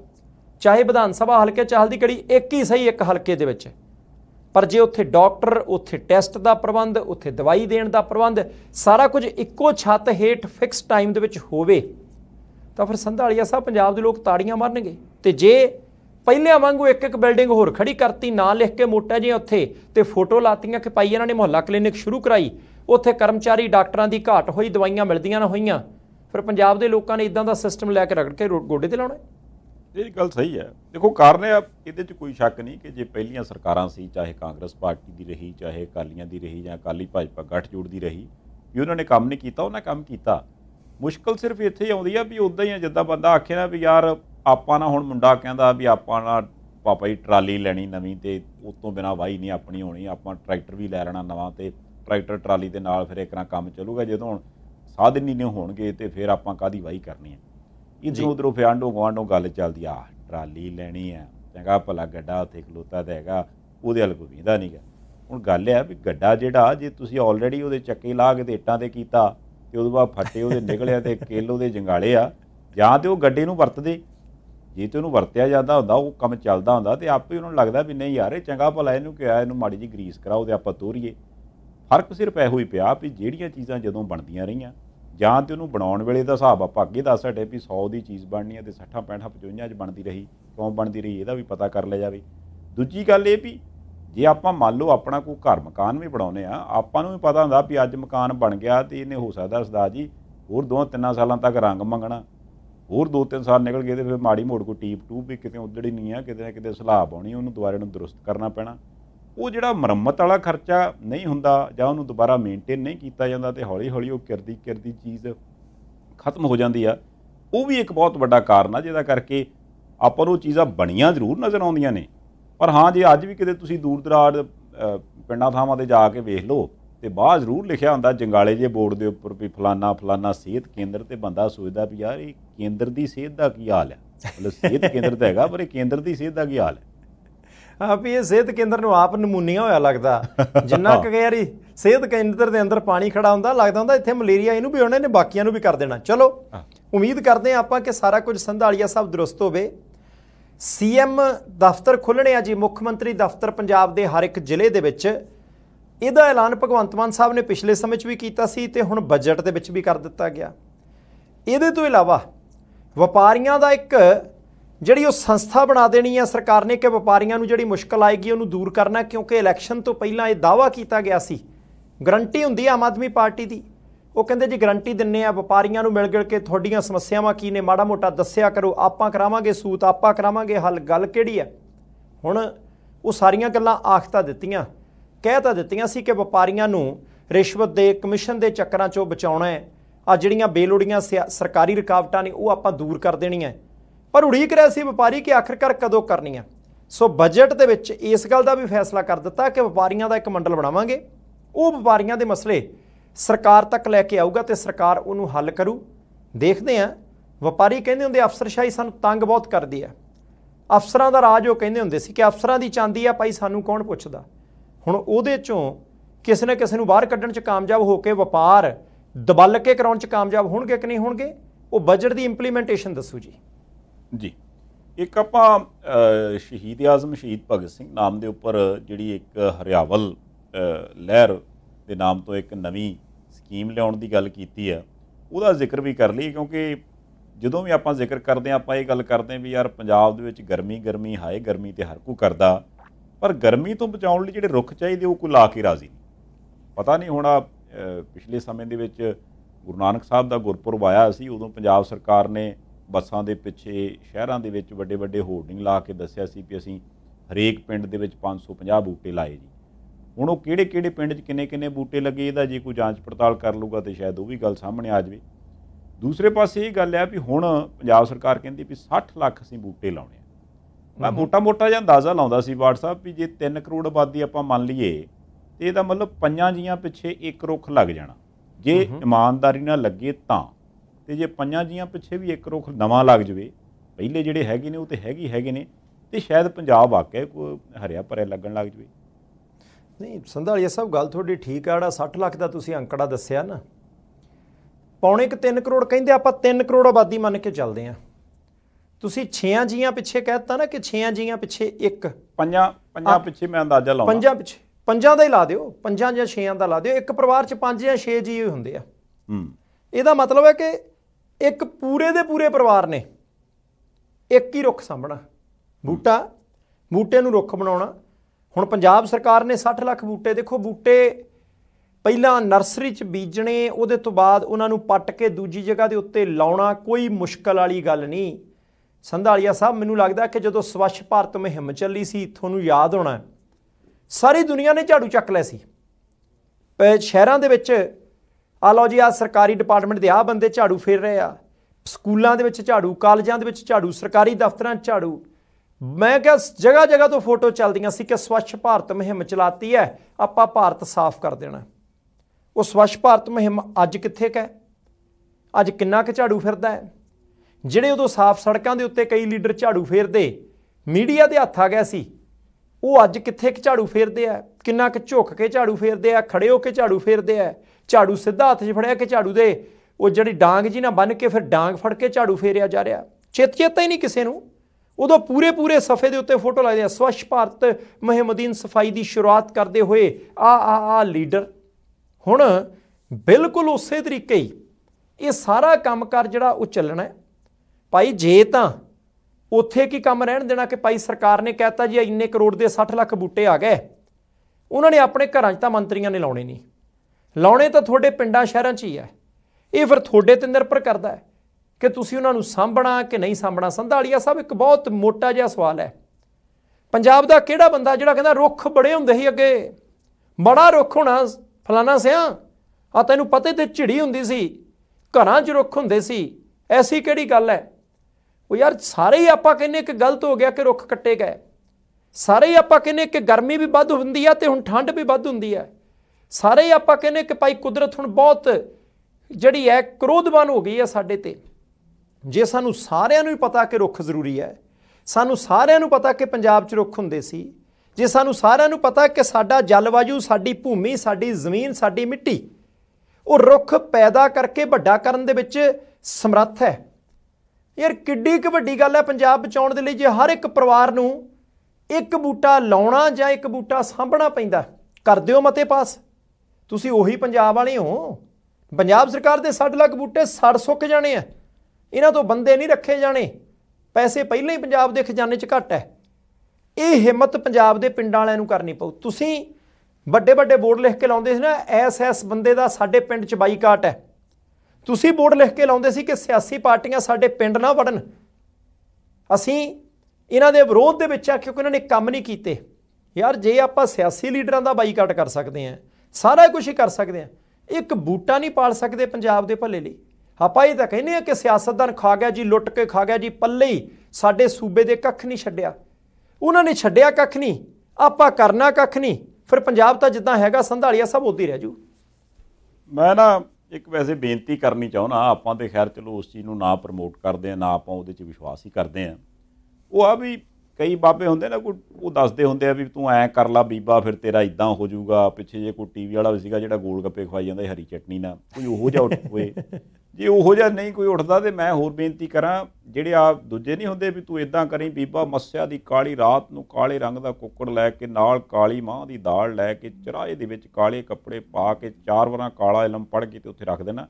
ਚਾਹੇ ਵਿਧਾਨ ਸਭਾ ਹਲਕੇ ਚਾਹਲ ਦੀ ਕੜੀ ਇੱਕ ਹੀ ਸਹੀ ਇੱਕ ਹਲਕੇ ਦੇ ਵਿੱਚ ਪਰ ਜੇ ਉੱਥੇ ਡਾਕਟਰ ਉੱਥੇ ਟੈਸਟ ਦਾ ਪ੍ਰਬੰਧ ਉੱਥੇ ਦਵਾਈ ਦੇਣ ਦਾ ਪ੍ਰਬੰਧ ਸਾਰਾ ਕੁਝ ਇੱਕੋ ਛੱਤ ਹੇਠ ਫਿਕਸ ਟਾਈਮ ਦੇ ਵਿੱਚ ਹੋਵੇ ਤਾਂ ਫਿਰ ਸੰਧਾਲੀਆ ਸਾਹਿਬ ਪੰਜਾਬ ਦੇ ਲੋਕ ਤਾੜੀਆਂ ਮਾਰਨਗੇ ਤੇ ਜੇ ਪਹਿਲਿਆਂ ਵਾਂਗੂ ਇੱਕ ਇੱਕ ਬਿਲਡਿੰਗ ਹੋਰ ਖੜੀ ਕਰਤੀ ਨਾਂ ਲਿਖ ਕੇ ਮੋਟਾ ਜਿਹਾ ਉੱਥੇ ਤੇ ਫੋਟੋ ਲਾਤੀਆਂ ਕਿ ਪਾਈ ਇਹਨਾਂ ਨੇ ਮੁਹੱਲਾ ਕਲੀਨਿਕ ਸ਼ੁਰੂ ਕਰਾਈ ਉੱਥੇ ਕਰਮਚਾਰੀ ਡਾਕਟਰਾਂ ਦੀ ਘਾਟ ਹੋਈ ਦਵਾਈਆਂ ਮਿਲਦੀਆਂ ਨਾ ਹੋਈਆਂ ਫਿਰ ਪੰਜਾਬ ਦੇ ਲੋਕਾਂ ਨੇ ਇਦਾਂ ਦਾ ਸਿਸਟਮ ਲੈ ਕੇ ਰਗੜ ਕੇ ਗੋਡੇ ਤੇ ਲਾਉਣਾ ਇਹ ਗੱਲ ਸਹੀ ਹੈ ਦੇਖੋ ਕਾਰਨ ਇਹ ਇਹਦੇ 'ਚ ਕੋਈ ਸ਼ੱਕ ਨਹੀਂ ਕਿ ਜੇ ਪਹਿਲੀਆਂ ਸਰਕਾਰਾਂ ਸੀ ਚਾਹੇ ਕਾਂਗਰਸ ਪਾਰਟੀ ਦੀ ਰਹੀ ਚਾਹੇ ਅਕਾਲੀਆਂ ਦੀ ਰਹੀ ਜਾਂ ਅਕਾਲੀ ਭਾਜਪਾ ਗੱਠ ਦੀ ਰਹੀ ਵੀ ਉਹਨਾਂ ਨੇ ਕੰਮ ਨਹੀਂ ਕੀਤਾ ਉਹਨਾਂ ਕੰਮ ਕੀਤਾ ਮੁਸ਼ਕਲ ਸਿਰਫ ਇੱਥੇ ਹੀ ਆਉਂਦੀ ਆ ਵੀ ਉਦਾਂ ਹੀ ਆ ਜਿੱਦਾਂ ਬੰਦਾ ਆਖੇ ਨਾ ਵੀ ਯਾਰ ਆਪਾਂ ਨਾ ਹੁਣ ਮੁੰਡਾ ਕਹਿੰਦਾ ਵੀ ਆਪਾਂ ਨਾ ਪਾਪਾ ਜੀ ਟਰਾਲੀ ਲੈਣੀ ਨਵੀਂ ਤੇ ਉਸ ਤੋਂ ਬਿਨਾ ਵਾਈ ਨਹੀਂ ਆਪਣੀ ਹੋਣੀ ਆਪਾਂ ਟਰੈਕਟਰ ਵੀ ਲੈ ਲੈਣਾ ਨਵਾਂ ਤੇ ਟਰੈਕਟਰ ਟਰਾਲੀ ਦੇ ਨਾਲ ਫਿਰ ਇੱਕ ਨਾ ਕੰਮ ਚੱਲੂਗਾ ਜਦੋਂ ਹੁਣ ਸਾਧਨ ਹੀ ਨਹੀਂ ਹੋਣਗੇ ਤੇ ਫਿਰ ਆਪਾਂ ਕਾਦੀ ਵਾਈ ਕਰਨੀ ਹੈ ਜੋ ਉਧਰੋਂ ਫਿਆਂਡੋਂ ਗਵਾਂਡੋਂ ਗਵਾਂਡੋ ਗੱਲ ਚੱਲਦੀ ਆ ਟਰਾਲੀ ਲੈਣੀ ਆ ਚੰਗਾ ਭਲਾ ਗੱਡਾ ਉੱਥੇ ਖਲੋਤਾ ਤੇ ਹੈਗਾ ਉਹਦੇ ਹਲ ਕੋਈ ਵੀਂਦਾ ਨਹੀਂਗਾ ਹੁਣ ਗੱਲ ਆ ਵੀ ਗੱਡਾ ਜਿਹੜਾ ਜੇ ਤੁਸੀਂ ਆਲਰੇਡੀ ਉਹਦੇ ਚੱਕੇ ਲਾ ਕੇ ਤੇ ਇਟਾਂ ਤੇ ਕੀਤਾ ਤੇ ਉਹਦੇ ਬਾਅਦ ਫੱਟੇ ਉਹਦੇ ਨਿਕਲਿਆ ਤੇ ਕੇਲੋ ਦੇ ਜੰਗਾਲੇ ਆ ਜਾਂ ਤੇ ਉਹ ਗੱਡੇ ਨੂੰ ਵਰਤਦੇ ਜੇ ਤੇ ਉਹਨੂੰ ਵਰਤਿਆ ਜਾਂਦਾ ਹੁੰਦਾ ਉਹ ਕੰਮ ਚੱਲਦਾ ਹੁੰਦਾ ਤੇ ਆਪੇ ਉਹਨਾਂ ਨੂੰ ਲੱਗਦਾ ਵੀ ਨਹੀਂ ਯਾਰ ਇਹ ਚੰਗਾ ਭਲਾ ਇਹਨੂੰ ਕਿਹਾ ਇਹਨੂੰ ਮਾੜੀ ਜੀ ਗਰੀਸ ਕਰਾਓ ਤੇ ਆਪਾਂ ਤੋਰੀਏ ਫਰਕ ਸਿਰਫ ਇਹੋ ਹੀ ਪਿਆ ਵੀ ਜਿਹੜੀਆਂ ਚੀਜ਼ਾਂ ਜਦੋਂ ਬਣਦੀਆਂ ਰਹੀਆਂ ਜਾਂ ਤੇ ਉਹਨੂੰ ਬਣਾਉਣ ਵੇਲੇ ਦਾ ਹਿਸਾਬ ਆਪਾਂ ਅੱਗੇ ਦੱਸ ਹਟੇ ਵੀ 100 ਦੀ ਚੀਜ਼ ਬਣਨੀ ਹੈ ਤੇ 60 65 55 ਚ ਬਣਦੀ ਰਹੀ ਕਿਉਂ ਬਣਦੀ ਰਹੀ ਇਹਦਾ ਵੀ ਪਤਾ ਕਰ ਲਿਆ ਜਾਵੇ ਦੂਜੀ ਗੱਲ ਇਹ ਵੀ ਜੇ ਆਪਾਂ ਮੰਨ ਲਓ ਆਪਣਾ ਕੋਈ ਘਰ ਮਕਾਨ ਵੀ ਬਣਾਉਨੇ ਆ ਆਪਾਂ ਨੂੰ ਵੀ ਪਤਾ ਹੁੰਦਾ ਵੀ ਅੱਜ ਮਕਾਨ ਬਣ ਗਿਆ ਤੇ ਇਹਨੇ ਹੋ ਸਕਦਾ ਸਦਾ ਜੀ ਹੋਰ ਦੋ ਤਿੰਨਾਂ ਸਾਲਾਂ ਤੱਕ ਰੰਗ ਮੰਗਣਾ ਹੋਰ ਦੋ ਤਿੰਨ ਸਾਲ ਨਿਕਲ ਗਏ ਤੇ ਫਿਰ ਮਾੜੀ ਮੋੜ ਕੋ ਟੀਪ ਟੂ ਵੀ ਕਿਤੇ ਉਧੜੀ ਨਹੀਂ ਆ ਕਿਤੇ ਨਾ ਕਿਤੇ ਸਲਾਬ ਆਉਣੀ ਉਹਨੂੰ ਦੁਬਾਰੇ ਨੂੰ ਦਰੁਸਤ ਕਰਨਾ ਪੈਣਾ ਉਹ ਜਿਹੜਾ ਮੁਰੰਮਤ ਵਾਲਾ ਖਰਚਾ ਨਹੀਂ ਹੁੰਦਾ ਜਾਂ ਉਹਨੂੰ ਦੁਬਾਰਾ ਮੇਨਟੇਨ ਨਹੀਂ ਕੀਤਾ ਜਾਂਦਾ ਤੇ ਹੌਲੀ ਹੌਲੀ ਉਹ ਕਿਰਦੀ ਕਿਰਦੀ ਚੀਜ਼ ਖਤਮ ਹੋ ਜਾਂਦੀ ਆ ਉਹ ਵੀ ਇੱਕ ਬਹੁਤ ਵੱਡਾ ਕਾਰਨ ਆ ਜਿਹਦਾ ਕਰਕੇ ਆਪਾਂ ਨੂੰ ਚੀਜ਼ਾਂ ਬਣੀਆਂ ਜ਼ਰੂਰ ਨਜ਼ਰ ਆਉਂਦੀਆਂ ਨੇ ਪਰ ਹਾਂ ਜੇ ਅੱਜ ਵੀ ਕਿਤੇ ਤੁਸੀਂ ਦੂਰ ਦਰਾਜ ਪਿੰਡਾਂ ਥਾਵਾਂ ਤੇ ਜਾ ਕੇ ਵੇਖ ਲਓ ਤੇ ਬਾਹਰ ਜ਼ਰੂਰ ਲਿਖਿਆ ਹੁੰਦਾ ਜੰਗਾਲੇ ਜੇ ਬੋਰਡ ਦੇ ਉੱਪਰ ਵੀ ਫਲਾਨਾ ਫਲਾਨਾ ਸਿਹਤ ਕੇਂਦਰ ਤੇ ਬੰਦਾ ਸੋਚਦਾ ਵੀ ਯਾਰ ਇਹ ਕੇਂਦਰ ਦੀ ਸਿਹਤ ਦਾ ਕੀ ਹਾਲ ਹੈ ਮਤਲਬ ਸਿਹਤ ਕੇਂਦਰ ਤਾਂ ਹੈਗਾ ਪਰ ਇਹ ਕੇਂਦਰ ਦੀ ਸਿਹਤ ਦਾ ਕੀ ਹਾਲ ਹੈ ਹਾਂ ਵੀ ਇਹ ਸਿਹਤ ਕੇਂਦਰ ਨੂੰ ਆਪ ਨਮੂਨੀਆ ਹੋਇਆ ਲੱਗਦਾ ਜਿੰਨਾ ਕਿ ਯਾਰੀ ਸਿਹਤ ਕੇਂਦਰ ਦੇ ਅੰਦਰ ਪਾਣੀ ਖੜਾ ਹੁੰਦਾ ਲੱਗਦਾ ਹੁੰਦਾ ਇੱਥੇ ਮਲੇਰੀਆ ਇਹਨੂੰ ਵੀ ਹੋਣਾ ਨੇ ਬਾਕੀਆਂ ਨੂੰ ਵੀ ਕਰ ਦੇਣਾ ਚਲੋ ਉਮੀਦ ਕਰਦੇ ਆਪਾਂ ਕਿ ਸਾਰਾ ਕੁਝ ਸੰਧਾਲੀਆ ਸਭ ਦਰਸਤ ਹੋਵੇ ਸੀਐਮ ਦਫ਼ਤਰ ਖੁੱਲਣੇ ਆ ਜੀ ਮੁੱਖ ਮੰਤਰੀ ਦਫ਼ਤਰ ਪੰਜਾਬ ਦੇ ਹਰ ਇੱਕ ਜ਼ਿਲ੍ਹੇ ਦੇ ਵਿੱਚ ਇਹਦਾ ਐਲਾਨ ਭਗਵੰਤ ਮਾਨ ਸਾਹਿਬ ਨੇ ਪਿਛਲੇ ਸਮੇਂ 'ਚ ਵੀ ਕੀਤਾ ਸੀ ਤੇ ਹੁਣ ਬਜਟ ਦੇ ਵਿੱਚ ਵੀ ਕਰ ਦਿੱਤਾ ਗਿਆ ਇਹਦੇ ਤੋਂ ਇਲਾਵਾ ਵਪਾਰੀਆਂ ਦਾ ਇੱਕ ਜਿਹੜੀ ਉਹ ਸੰਸਥਾ ਬਣਾ ਦੇਣੀ ਆ ਸਰਕਾਰ ਨੇ ਕਿ ਵਪਾਰੀਆਂ ਨੂੰ ਜਿਹੜੀ ਮੁਸ਼ਕਲ ਆਏਗੀ ਉਹਨੂੰ ਦੂਰ ਕਰਨਾ ਕਿਉਂਕਿ ਇਲੈਕਸ਼ਨ ਤੋਂ ਪਹਿਲਾਂ ਇਹ ਦਾਵਾ ਕੀਤਾ ਗਿਆ ਸੀ ਗਰੰਟੀ ਹੁੰਦੀ ਆ ਆਮ ਆਦਮੀ ਪਾਰਟੀ ਦੀ ਉਹ ਕਹਿੰਦੇ ਜੀ ਗਰੰਟੀ ਦਿੰਨੇ ਆ ਵਪਾਰੀਆਂ ਨੂੰ ਮਿਲ ਗਿਲ ਕੇ ਤੁਹਾਡੀਆਂ ਸਮੱਸਿਆਵਾਂ ਕੀ ਨੇ ਮਾੜਾ ਮੋਟਾ ਦੱਸਿਆ ਕਰੋ ਆਪਾਂ ਕਰਾਵਾਂਗੇ ਸੂਤ ਆਪਾਂ ਕਰਾਵਾਂਗੇ ਹੱਲ ਗੱਲ ਕਿਹੜੀ ਆ ਹੁਣ ਉਹ ਸਾਰੀਆਂ ਗੱਲਾਂ ਆਖਤਾ ਦਿੱਤੀਆਂ ਕਹਿ ਤਾਂ ਦਿੱਤੀਆਂ ਸੀ ਕਿ ਵਪਾਰੀਆਂ ਨੂੰ ਰਿਸ਼ਵਤ ਦੇ ਕਮਿਸ਼ਨ ਦੇ ਚੱਕਰਾਂ 'ਚੋਂ ਬਚਾਉਣਾ ਹੈ ਆ ਜਿਹੜੀਆਂ ਬੇਲੋੜੀਆਂ ਸਰਕਾਰੀ ਰੁਕਾਵਟਾਂ ਨੇ ਉਹ ਆਪਾਂ ਦੂਰ ਕਰ ਦੇਣੀਆਂ ਪਰ ਉਡੀਕ ਰਿਹਾ ਸੀ ਵਪਾਰੀ ਕਿ ਆਖਰਕਾਰ ਕਦੋਂ ਕਰਨੀਆਂ ਸੋ ਬਜਟ ਦੇ ਵਿੱਚ ਇਸ ਗੱਲ ਦਾ ਵੀ ਫੈਸਲਾ ਕਰ ਦਿੱਤਾ ਕਿ ਵਪਾਰੀਆਂ ਦਾ ਇੱਕ ਮੰਡਲ ਬਣਾਵਾਂਗੇ ਉਹ ਵਪਾਰੀਆਂ ਦੇ ਮਸਲੇ ਸਰਕਾਰ ਤੱਕ ਲੈ ਕੇ ਆਊਗਾ ਤੇ ਸਰਕਾਰ ਉਹਨੂੰ ਹੱਲ ਕਰੂ ਦੇਖਦੇ ਆ ਵਪਾਰੀ ਕਹਿੰਦੇ ਹੁੰਦੇ ਅਫਸਰਸ਼ਾਹੀ ਸਾਨੂੰ ਤੰਗ ਬਹੁਤ ਕਰਦੀ ਆ ਅਫਸਰਾਂ ਦਾ ਰਾਜ ਉਹ ਕਹਿੰਦੇ ਹੁੰਦੇ ਸੀ ਕਿ ਅਫਸਰਾਂ ਦੀ ਚਾਂਦੀ ਆ ਭਾਈ ਸਾਨੂੰ ਕੌਣ ਪੁੱਛਦਾ ਹੁਣ ਉਹਦੇ ਚੋਂ ਕਿਸ ਨੇ ਕਿਸੇ ਨੂੰ ਬਾਹਰ ਕੱਢਣ 'ਚ ਕਾਮਯਾਬ ਹੋ ਕੇ ਵਪਾਰ ਦਬਲ ਕੇ ਕਰਾਉਣ 'ਚ ਕਾਮਯਾਬ ਹੋਣਗੇ ਕਿ ਨਹੀਂ ਹੋਣਗੇ ਉਹ ਬਜਟ ਦੀ ਇੰਪਲੀਮੈਂਟੇਸ਼ਨ ਦੱਸੂ ਜੀ ਜੀ ਇੱਕ ਆਪਾਂ ਸ਼ਹੀਦ ਆਜ਼ਮ ਸ਼ਹੀਦ ਭਗਤ ਸਿੰਘ ਨਾਮ ਦੇ ਉੱਪਰ ਜਿਹੜੀ ਇੱਕ ਹਰਿਆਵਲ ਲਹਿਰ ਦੇ ਨਾਮ ਤੋਂ ਇੱਕ ਨਵੀਂ ਸਕੀਮ ਲਿਆਉਣ ਦੀ ਗੱਲ ਕੀਤੀ ਆ ਉਹਦਾ ਜ਼ਿਕਰ ਵੀ ਕਰ ਲਈ ਕਿਉਂਕਿ ਜਦੋਂ ਵੀ ਆਪਾਂ ਜ਼ਿਕਰ ਕਰਦੇ ਆਪਾਂ ਇਹ ਗੱਲ ਕਰਦੇ ਆ ਵੀ ਯਾਰ ਪੰਜਾਬ ਦੇ ਵਿੱਚ ਗਰਮੀ ਗਰਮੀ ਹਾਏ ਗਰਮੀ ਤੇ ਹਰ ਕੋ ਕਰਦਾ ਪਰ ਗਰਮੀ ਤੋਂ ਬਚਾਉਣ ਲਈ ਜਿਹੜੇ ਰੁੱਖ ਚਾਹੀਦੇ ਉਹ ਕੋਈ ਲਾ ਕੇ ਰਾਜ਼ੀ ਨਹੀਂ ਪਤਾ ਨਹੀਂ ਹੁਣ ਆ ਪਿਛਲੇ ਸਮੇਂ ਦੇ ਵਿੱਚ ਗੁਰੂ ਨਾਨਕ ਸਾਹਿਬ ਦਾ ਗੁਰਪੁਰਬ ਆਇਆ ਸੀ ਉਦੋਂ ਪੰਜਾਬ ਸਰਕਾਰ ਨੇ ਬੱਸਾਂ ਦੇ ਪਿੱਛੇ ਸ਼ਹਿਰਾਂ ਦੇ ਵਿੱਚ ਵੱਡੇ ਵੱਡੇ ਹੋਰਡਿੰਗ ਲਾ ਕੇ ਦੱਸਿਆ ਸੀ ਕਿ ਅਸੀਂ ਹਰੇਕ ਪਿੰਡ ਦੇ ਵਿੱਚ 550 ਬੂਟੇ ਲਾਏ ਜੀ ਹੁਣ ਉਹ ਕਿਹੜੇ ਕਿਹੜੇ ਪਿੰਡ 'ਚ ਕਿੰਨੇ ਕਿੰਨੇ ਬੂਟੇ ਲੱਗੇ ਇਹਦਾ ਜੇ ਕੋਈ ਜਾਂਚ ਪੜਤਾਲ ਕਰ ਲੂਗਾ ਤੇ ਸ਼ਾਇਦ ਉਹ ਵੀ ਗੱਲ ਸਾਹਮਣੇ ਆ ਜਾਵੇ ਦੂਸਰੇ ਪਾਸੇ ਇਹ ਗੱਲ ਹੈ ਵੀ ਹੁਣ ਪੰਜਾਬ ਸਰਕਾਰ ਕਹਿੰਦੀ ਵੀ 60 ਲੱਖ ਅਸੀਂ ਬੂਟੇ ਲਾਉਣੇ ਆ ਮੈਂ ਮੋਟਾ-ਮੋਟਾ ਜਿਹਾ ਅੰਦਾਜ਼ਾ ਲਾਉਂਦਾ ਸੀ WhatsApp ਵੀ ਜੇ 3 ਕਰੋੜ ਆਬਾਦੀ ਆਪਾਂ ਮੰਨ ਲਈਏ ਤੇ ਇਹਦਾ ਮਤਲਬ ਪੰਜਾਂ ਜੀਆਂ ਪਿੱਛੇ 1 ਰੁੱਖ ਲੱਗ ਜਾਣਾ ਜੇ ਇਮਾਨਦਾਰੀ ਨਾਲ ਲੱਗੇ ਤਾਂ ਤੇ ਜੇ ਪੰਜਾਂ ਜੀਆਂ ਪਿੱਛੇ ਵੀ 1 ਰੁੱਖ ਨਵਾਂ ਲੱਗ ਜਵੇ ਪਹਿਲੇ ਜਿਹੜੇ ਹੈਗੇ ਨੇ ਉਹ ਤੇ ਹੈਗੇ ਹੈਗੇ ਨੇ ਤੇ ਸ਼ਾਇਦ ਪੰਜਾਬ ਕੋ ਹਰਿਆ ਭਰਿਆ ਲੱਗਣ ਲੱਗ ਜਵੇ ਨਹੀਂ ਸੰਧਾਲੀਆ ਸਾਹਿਬ ਗੱਲ ਤੁਹਾਡੀ ਠੀਕ ਆ ਜਿਹੜਾ 60 ਲੱਖ ਦਾ ਤੁਸੀਂ ਅੰਕੜਾ ਦੱਸਿਆ ਨਾ ਪੌਣੇ ਕਿ 3 ਕਰੋੜ ਕਹਿੰਦੇ ਆਪਾਂ 3 ਕਰੋੜ ਆਬਾਦੀ ਮੰਨ ਕੇ ਚੱਲਦੇ ਆ ਤੁਸੀਂ 6 ਜੀਆਂ ਪਿੱਛੇ ਕਹਿਤਾ ਨਾ ਕਿ 6 ਜੀਆਂ ਪਿੱਛੇ ਇੱਕ ਪੰਜਾਂ ਪੰਜਾਂ ਪਿੱਛੇ ਮੈਂ ਅੰਦਾਜ਼ਾ ਲਾਉਂਦਾ ਪੰਜਾਂ ਪਿੱਛੇ ਪੰਜਾਂ ਦਾ ਹੀ ਲਾ ਦਿਓ ਪੰਜਾਂ ਜਾਂ 6 ਦਾ ਲਾ ਦਿਓ ਇੱਕ ਪਰਿਵਾਰ 'ਚ 5 ਜਾਂ 6 ਜੀ ਹੁੰਦੇ ਆ ਹੂੰ ਇਹਦਾ ਮਤਲਬ ਹੈ ਕਿ ਇੱਕ ਪੂਰੇ ਦੇ ਪੂਰੇ ਪਰਿਵਾਰ ਨੇ ਇੱਕ ਹੀ ਰੁੱਖ ਸਾਂਭਣਾ ਬੂਟਾ ਬੂਟੇ ਨੂੰ ਰੁੱਖ ਬਣਾਉਣਾ ਹੁਣ ਪੰਜਾਬ ਸਰਕਾਰ ਨੇ 60 ਲੱਖ ਬੂਟੇ ਦੇਖੋ ਬੂਟੇ ਪਹਿਲਾਂ ਨਰਸਰੀ 'ਚ ਬੀਜਣੇ ਉਹਦੇ ਤੋਂ ਬਾਅਦ ਉਹਨਾਂ ਨੂੰ ਪੱਟ ਕੇ ਦੂਜੀ ਜਗ੍ਹਾ ਦੇ ਉੱਤੇ ਲਾਉਣਾ ਕੋਈ ਮੁਸ਼ਕਲ ਵਾਲੀ ਗੱਲ ਨਹੀਂ ਸੰਧਾਲੀਆ ਸਾਹਿਬ ਮੈਨੂੰ ਲੱਗਦਾ ਕਿ ਜਦੋਂ ਸਵੱਛ ਭਾਰਤ ਮੁਹਿੰਮ ਚੱਲੀ ਸੀ ਤੁਹਾਨੂੰ ਯਾਦ ਹੋਣਾ ਸਾਰੀ ਦੁਨੀਆ ਨੇ ਝਾੜੂ ਚੱਕ ਲਿਆ ਸੀ ਸ਼ਹਿਰਾਂ ਦੇ ਵਿੱਚ ਆ ਲਓ ਜੀ ਆ ਸਰਕਾਰੀ ਡਿਪਾਰਟਮੈਂਟ ਦੇ ਆ ਬੰਦੇ ਝਾੜੂ ਫੇਰ ਰਹੇ ਆ ਸਕੂਲਾਂ ਦੇ ਵਿੱਚ ਝਾੜੂ ਕਾਲਜਾਂ ਦੇ ਵਿੱਚ ਝਾੜੂ ਸਰਕਾਰੀ ਦਫ਼ਤਰਾਂ 'ਚ ਝਾੜੂ ਮੈਂ ਕਿਹਾ ਜਗਾ ਜਗਾ ਤੋਂ ਫੋਟੋ ਚੱਲਦੀਆਂ ਸੀ ਕਿ ਸਵੱਛ ਭਾਰਤ ਮੁਹਿੰਮ ਚਲਾਤੀ ਹੈ ਆਪਾਂ ਭਾਰਤ ਸਾਫ਼ ਕਰ ਦੇਣਾ ਉਹ ਸਵੱਛ ਭਾਰਤ ਮੁਹਿੰਮ ਅੱਜ ਕਿੱਥੇ ਕਹੇ ਅੱਜ ਕਿੰਨਾ ਕੁ ਝਾੜੂ ਫਿਰਦਾ ਹੈ ਜਿਹੜੇ ਉਦੋਂ ਸਾਫ਼ ਸੜਕਾਂ ਦੇ ਉੱਤੇ ਕਈ ਲੀਡਰ ਝਾੜੂ ਫੇਰਦੇ ਮੀਡੀਆ ਦੇ ਹੱਥ ਆ ਗਿਆ ਸੀ ਉਹ ਅੱਜ ਕਿੱਥੇ ਕਿ ਝਾੜੂ ਫੇਰਦੇ ਆ ਕਿੰਨਾ ਕਿ ਝੁੱਕ ਕੇ ਝਾੜੂ ਫੇਰਦੇ ਆ ਖੜੇ ਹੋ ਕੇ ਝਾੜੂ ਫੇਰਦੇ ਆ ਝਾੜੂ ਸਿੱਧਾ ਹੱਥ 'ਚ ਫੜਿਆ ਕਿ ਝਾੜੂ ਦੇ ਉਹ ਜਿਹੜੀ ਡਾਂਗ ਜੀ ਨਾਲ ਬੰਨ ਕੇ ਫਿਰ ਡਾਂਗ ਫੜ ਕੇ ਝਾੜੂ ਫੇਰਿਆ ਜਾ ਰਿਹਾ ਚੇਤ ਚੇਤਾ ਹੀ ਨਹੀਂ ਕਿਸੇ ਨੂੰ ਉਦੋਂ ਪੂਰੇ ਪੂਰੇ ਸਫੇ ਦੇ ਉੱਤੇ ਫੋਟੋ ਲੱਗਦੇ ਆ ਸਵੱਛ ਭਾਰਤ ਮਹਿਮਦੀਨ ਸਫਾਈ ਦੀ ਸ਼ੁਰੂਆਤ ਕਰਦੇ ਹੋਏ ਆ ਆ ਆ ਲੀਡਰ ਹੁਣ ਬਿਲਕੁਲ ਉਸੇ ਤਰੀਕੇ ਹੀ ਇਹ ਸਾਰਾ ਕੰਮਕਾਰ ਜਿਹੜਾ ਉਹ ਚੱਲਣਾ ਹੈ ਭਾਈ ਜੇ ਤਾਂ ਉੱਥੇ ਕੀ ਕੰਮ ਰਹਿਣ ਦੇਣਾ ਕਿ ਭਾਈ ਸਰਕਾਰ ਨੇ ਕਹਿਤਾ ਜੀ ਇੰਨੇ ਕਰੋੜ ਦੇ 60 ਲੱਖ ਬੂਟੇ ਆ ਗਏ ਉਹਨਾਂ ਨੇ ਆਪਣੇ ਘਰਾਂ 'ਚ ਤਾਂ ਮੰਤਰੀਆਂ ਨੇ ਲਾਉਣੇ ਨਹੀਂ ਲਾਉਣੇ ਤਾਂ ਤੁਹਾਡੇ ਪਿੰਡਾਂ ਸ਼ਹਿਰਾਂ 'ਚ ਹੀ ਆ ਇਹ ਫਿਰ ਤੁਹਾਡੇ ਤੇ ਨਿਰਭਰ ਕਰਦਾ ਹੈ ਕਿ ਤੁਸੀਂ ਉਹਨਾਂ ਨੂੰ ਸਾਂਭਣਾ ਕਿ ਨਹੀਂ ਸਾਂਭਣਾ ਸੰਧਾਲੀਆ ਸਾਹਿਬ ਇੱਕ ਬਹੁਤ ਮੋਟਾ ਜਿਹਾ ਸਵਾਲ ਹੈ ਪੰਜਾਬ ਦਾ ਕਿਹੜਾ ਬੰਦਾ ਜਿਹੜਾ ਕਹਿੰਦਾ ਰੁੱਖ ਬੜੇ ਹੁੰਦੇ ਸੀ ਅੱਗੇ ਬੜਾ ਰੁੱਖ ਹੋਣਾ ਫਲਾਣਾ ਸਿਆ ਆ ਤੈਨੂੰ ਪਤਾ ਤੇ ਝਿੜੀ ਹੁੰਦੀ ਸੀ ਘਰਾਂ 'ਚ ਰੁੱਖ ਹੁੰਦੇ ਸੀ ਐਸੀ ਕਿਹੜੀ ਗੱਲ ਹੈ ਉਹ ਯਾਰ ਸਾਰੇ ਹੀ ਆਪਾਂ ਕਹਿੰਨੇ ਕਿ ਗਲਤ ਹੋ ਗਿਆ ਕਿ ਰੁੱਖ ਕੱਟੇ ਗਏ ਸਾਰੇ ਹੀ ਆਪਾਂ ਕਹਿੰਨੇ ਕਿ ਗਰਮੀ ਵੀ ਵੱਧ ਹੁੰਦੀ ਆ ਤੇ ਹੁਣ ਠੰਡ ਵੀ ਵੱਧ ਹੁੰਦੀ ਆ ਸਾਰੇ ਹੀ ਆਪਾਂ ਕਹਿੰਨੇ ਕਿ ਭਾਈ ਕੁਦਰਤ ਹੁਣ ਬਹੁਤ ਜਿਹੜੀ ਹੈ ਕਰੋਧਵਾਨ ਹੋ ਗਈ ਆ ਸਾਡੇ ਤੇ ਜੇ ਸਾਨੂੰ ਸਾਰਿਆਂ ਨੂੰ ਹੀ ਪਤਾ ਕਿ ਰੁੱਖ ਜ਼ਰੂਰੀ ਹੈ ਸਾਨੂੰ ਸਾਰਿਆਂ ਨੂੰ ਪਤਾ ਕਿ ਪੰਜਾਬ 'ਚ ਰੁੱਖ ਹੁੰਦੇ ਸੀ ਜੇ ਸਾਨੂੰ ਸਾਰਿਆਂ ਨੂੰ ਪਤਾ ਕਿ ਸਾਡਾ ਜਲਵਾਯੂ ਸਾਡੀ ਭੂਮੀ ਸਾਡੀ ਜ਼ਮੀਨ ਸਾਡੀ ਮਿੱਟੀ ਉਹ ਰੁੱਖ ਪੈਦਾ ਕਰਕੇ ਵੱਡਾ ਕਰਨ ਦੇ ਵਿੱਚ ਸਮਰੱਥ ਹੈ ਯਾਰ ਕਿੱਡੀ ਕੁ ਵੱਡੀ ਗੱਲ ਹੈ ਪੰਜਾਬ ਬਚਾਉਣ ਦੇ ਲਈ ਜੇ ਹਰ ਇੱਕ ਪਰਿਵਾਰ ਨੂੰ ਇੱਕ ਬੂਟਾ ਲਾਉਣਾ ਜਾਂ ਇੱਕ ਬੂਟਾ ਸਾਂਭਣਾ ਪੈਂਦਾ ਕਰ ਦਿਓ ਮਤੇ ਪਾਸ ਤੁਸੀਂ ਉਹੀ ਪੰਜਾਬ ਵਾਲੇ ਹੋ ਪੰਜਾਬ ਸਰਕਾਰ ਦੇ 60 ਲੱਖ ਬੂਟੇ ਸੜ ਸੁੱਕ ਜਾਣੇ ਆ ਇਹਨਾਂ ਤੋਂ ਬੰਦੇ ਨਹੀਂ ਰੱਖੇ ਜਾਣੇ ਪੈਸੇ ਪਹਿਲਾਂ ਹੀ ਪੰਜਾਬ ਦੇ ਖਜ਼ਾਨੇ 'ਚ ਘੱਟ ਹੈ ਇਹ ਹਿੰਮਤ ਪੰਜਾਬ ਦੇ ਪਿੰਡਾਂ ਵਾਲਿਆਂ ਨੂੰ ਕਰਨੀ ਪਊ ਤੁਸੀਂ ਵੱਡੇ ਵੱਡੇ ਬੋਰਡ ਲਿਖ ਕੇ ਲਾਉਂਦੇ ਸੀ ਨਾ ਐਸ ਐਸ ਬੰਦੇ ਦਾ ਸਾਡੇ ਪਿੰਡ 'ਚ ਬਾਈਕਾਟ ਹੈ ਤੁਸੀਂ ਬੋਰਡ ਲਿਖ ਕੇ ਲਾਉਂਦੇ ਸੀ ਕਿ ਸਿਆਸੀ ਪਾਰਟੀਆਂ ਸਾਡੇ ਪਿੰਡ ਨਾ ਵੜਨ ਅਸੀਂ ਇਹਨਾਂ ਦੇ ਵਿਰੋਧ ਦੇ ਵਿੱਚ ਆ ਕਿਉਂਕਿ ਇਹਨਾਂ ਨੇ ਕੰਮ ਨਹੀਂ ਕੀਤੇ ਯਾਰ ਜੇ ਆਪਾਂ ਸਿਆਸੀ ਲੀਡਰਾਂ ਦਾ ਬਾਈਕਾਟ ਕਰ ਸਕਦੇ ਆ ਸਾਰਾ ਕੁਝ ਹੀ ਕਰ ਸਕਦੇ ਆ ਇੱਕ ਬੂਟਾ ਨਹੀਂ ਪਾਲ ਸਕਦੇ ਪੰਜਾਬ ਦੇ ਭਲੇ ਲਈ ਆਪਾਂ ਇਹ ਤਾਂ ਕਹਿੰਦੇ ਆ ਕਿ ਸਿਆਸਤਦਾਨ ਖਾ ਗਿਆ ਜੀ ਲੁੱਟ ਕੇ ਖਾ ਗਿਆ ਜੀ ਪੱਲੇ ਹੀ ਸਾਡੇ ਸੂਬੇ ਦੇ ਕੱਖ ਨਹੀਂ ਛੱਡਿਆ ਉਹਨਾਂ ਨੇ ਛੱਡਿਆ ਕੱਖ ਨਹੀਂ ਆਪਾਂ ਕਰਨਾ ਕੱਖ ਨਹੀਂ ਫਿਰ ਪੰਜਾਬ ਤਾਂ ਜਿੱਦਾਂ ਹੈਗਾ ਸੰਧਾਲੀਆ ਸਭ ਉਦੀ ਰਹਿ ਜੂ ਮੈਂ ਨਾ ਇੱਕ ਵੈਸੇ ਬੇਨਤੀ ਕਰਨੀ ਚਾਹੁੰਦਾ ਆਪਾਂ ਤੇ ਖੈਰ ਚਲੋ ਉਸ ਚੀਜ਼ ਨੂੰ ਨਾ ਪ੍ਰਮੋਟ ਕਰਦੇ ਆ ਨਾ ਆਪਾਂ ਉਹਦੇ 'ਚ ਵਿਸ਼ਵਾਸ ਹੀ ਕਰਦੇ ਆ ਉਹ ਆ ਵੀ ਕਈ ਬਾਬੇ ਹੁੰਦੇ ਨਾ ਕੋਈ ਉਹ ਦੱਸਦੇ ਹੁੰਦੇ ਆ ਵੀ ਤੂੰ ਐ ਕਰ ਲਾ ਬੀਬਾ ਫਿਰ ਤੇਰਾ ਇਦਾਂ ਹੋ ਜਾਊਗਾ ਪਿੱਛੇ ਜੇ ਕੋਈ ਟੀਵੀ ਵਾਲਾ ਵੀ ਸੀਗਾ ਜਿਹੜਾ ਗੋਲ ਗੱਪੇ ਖਵਾਈ ਜਾਂਦਾ ਹਰੀ ਚਟਨੀ ਨਾਲ ਕੋਈ ਉਹੋ ਜਿਹਾ ਹੋਏ ਜੇ ਉਹੋ ਜਿਹਾ ਨਹੀਂ ਕੋਈ ਉੱਠਦਾ ਤੇ ਮੈਂ ਹੋਰ ਬੇਨਤੀ ਕਰਾਂ ਜਿਹੜੇ ਆ ਦੂਜੇ ਨਹੀਂ ਹੁੰਦੇ ਵੀ ਤੂੰ ਇਦਾਂ ਕਰੀ ਬੀਬਾ ਮੱਸਿਆ ਦੀ ਕਾਲੀ ਰਾਤ ਨੂੰ ਕਾਲੇ ਰੰਗ ਦਾ ਕੁੱਕੜ ਲੈ ਕੇ ਨਾਲ ਕਾਲੀ ਮਾਂ ਦੀ ਦਾਲ ਲੈ ਕੇ ਚਰਾਏ ਦੇ ਵਿੱਚ ਕਾਲੇ ਕੱਪੜੇ ਪਾ ਕੇ ਚਾਰ ਵਾਰਾਂ ਕਾਲਾ ਇਲਮ ਪੜ ਕੇ ਤੇ ਉੱਥੇ ਰੱਖ ਦੇਣਾ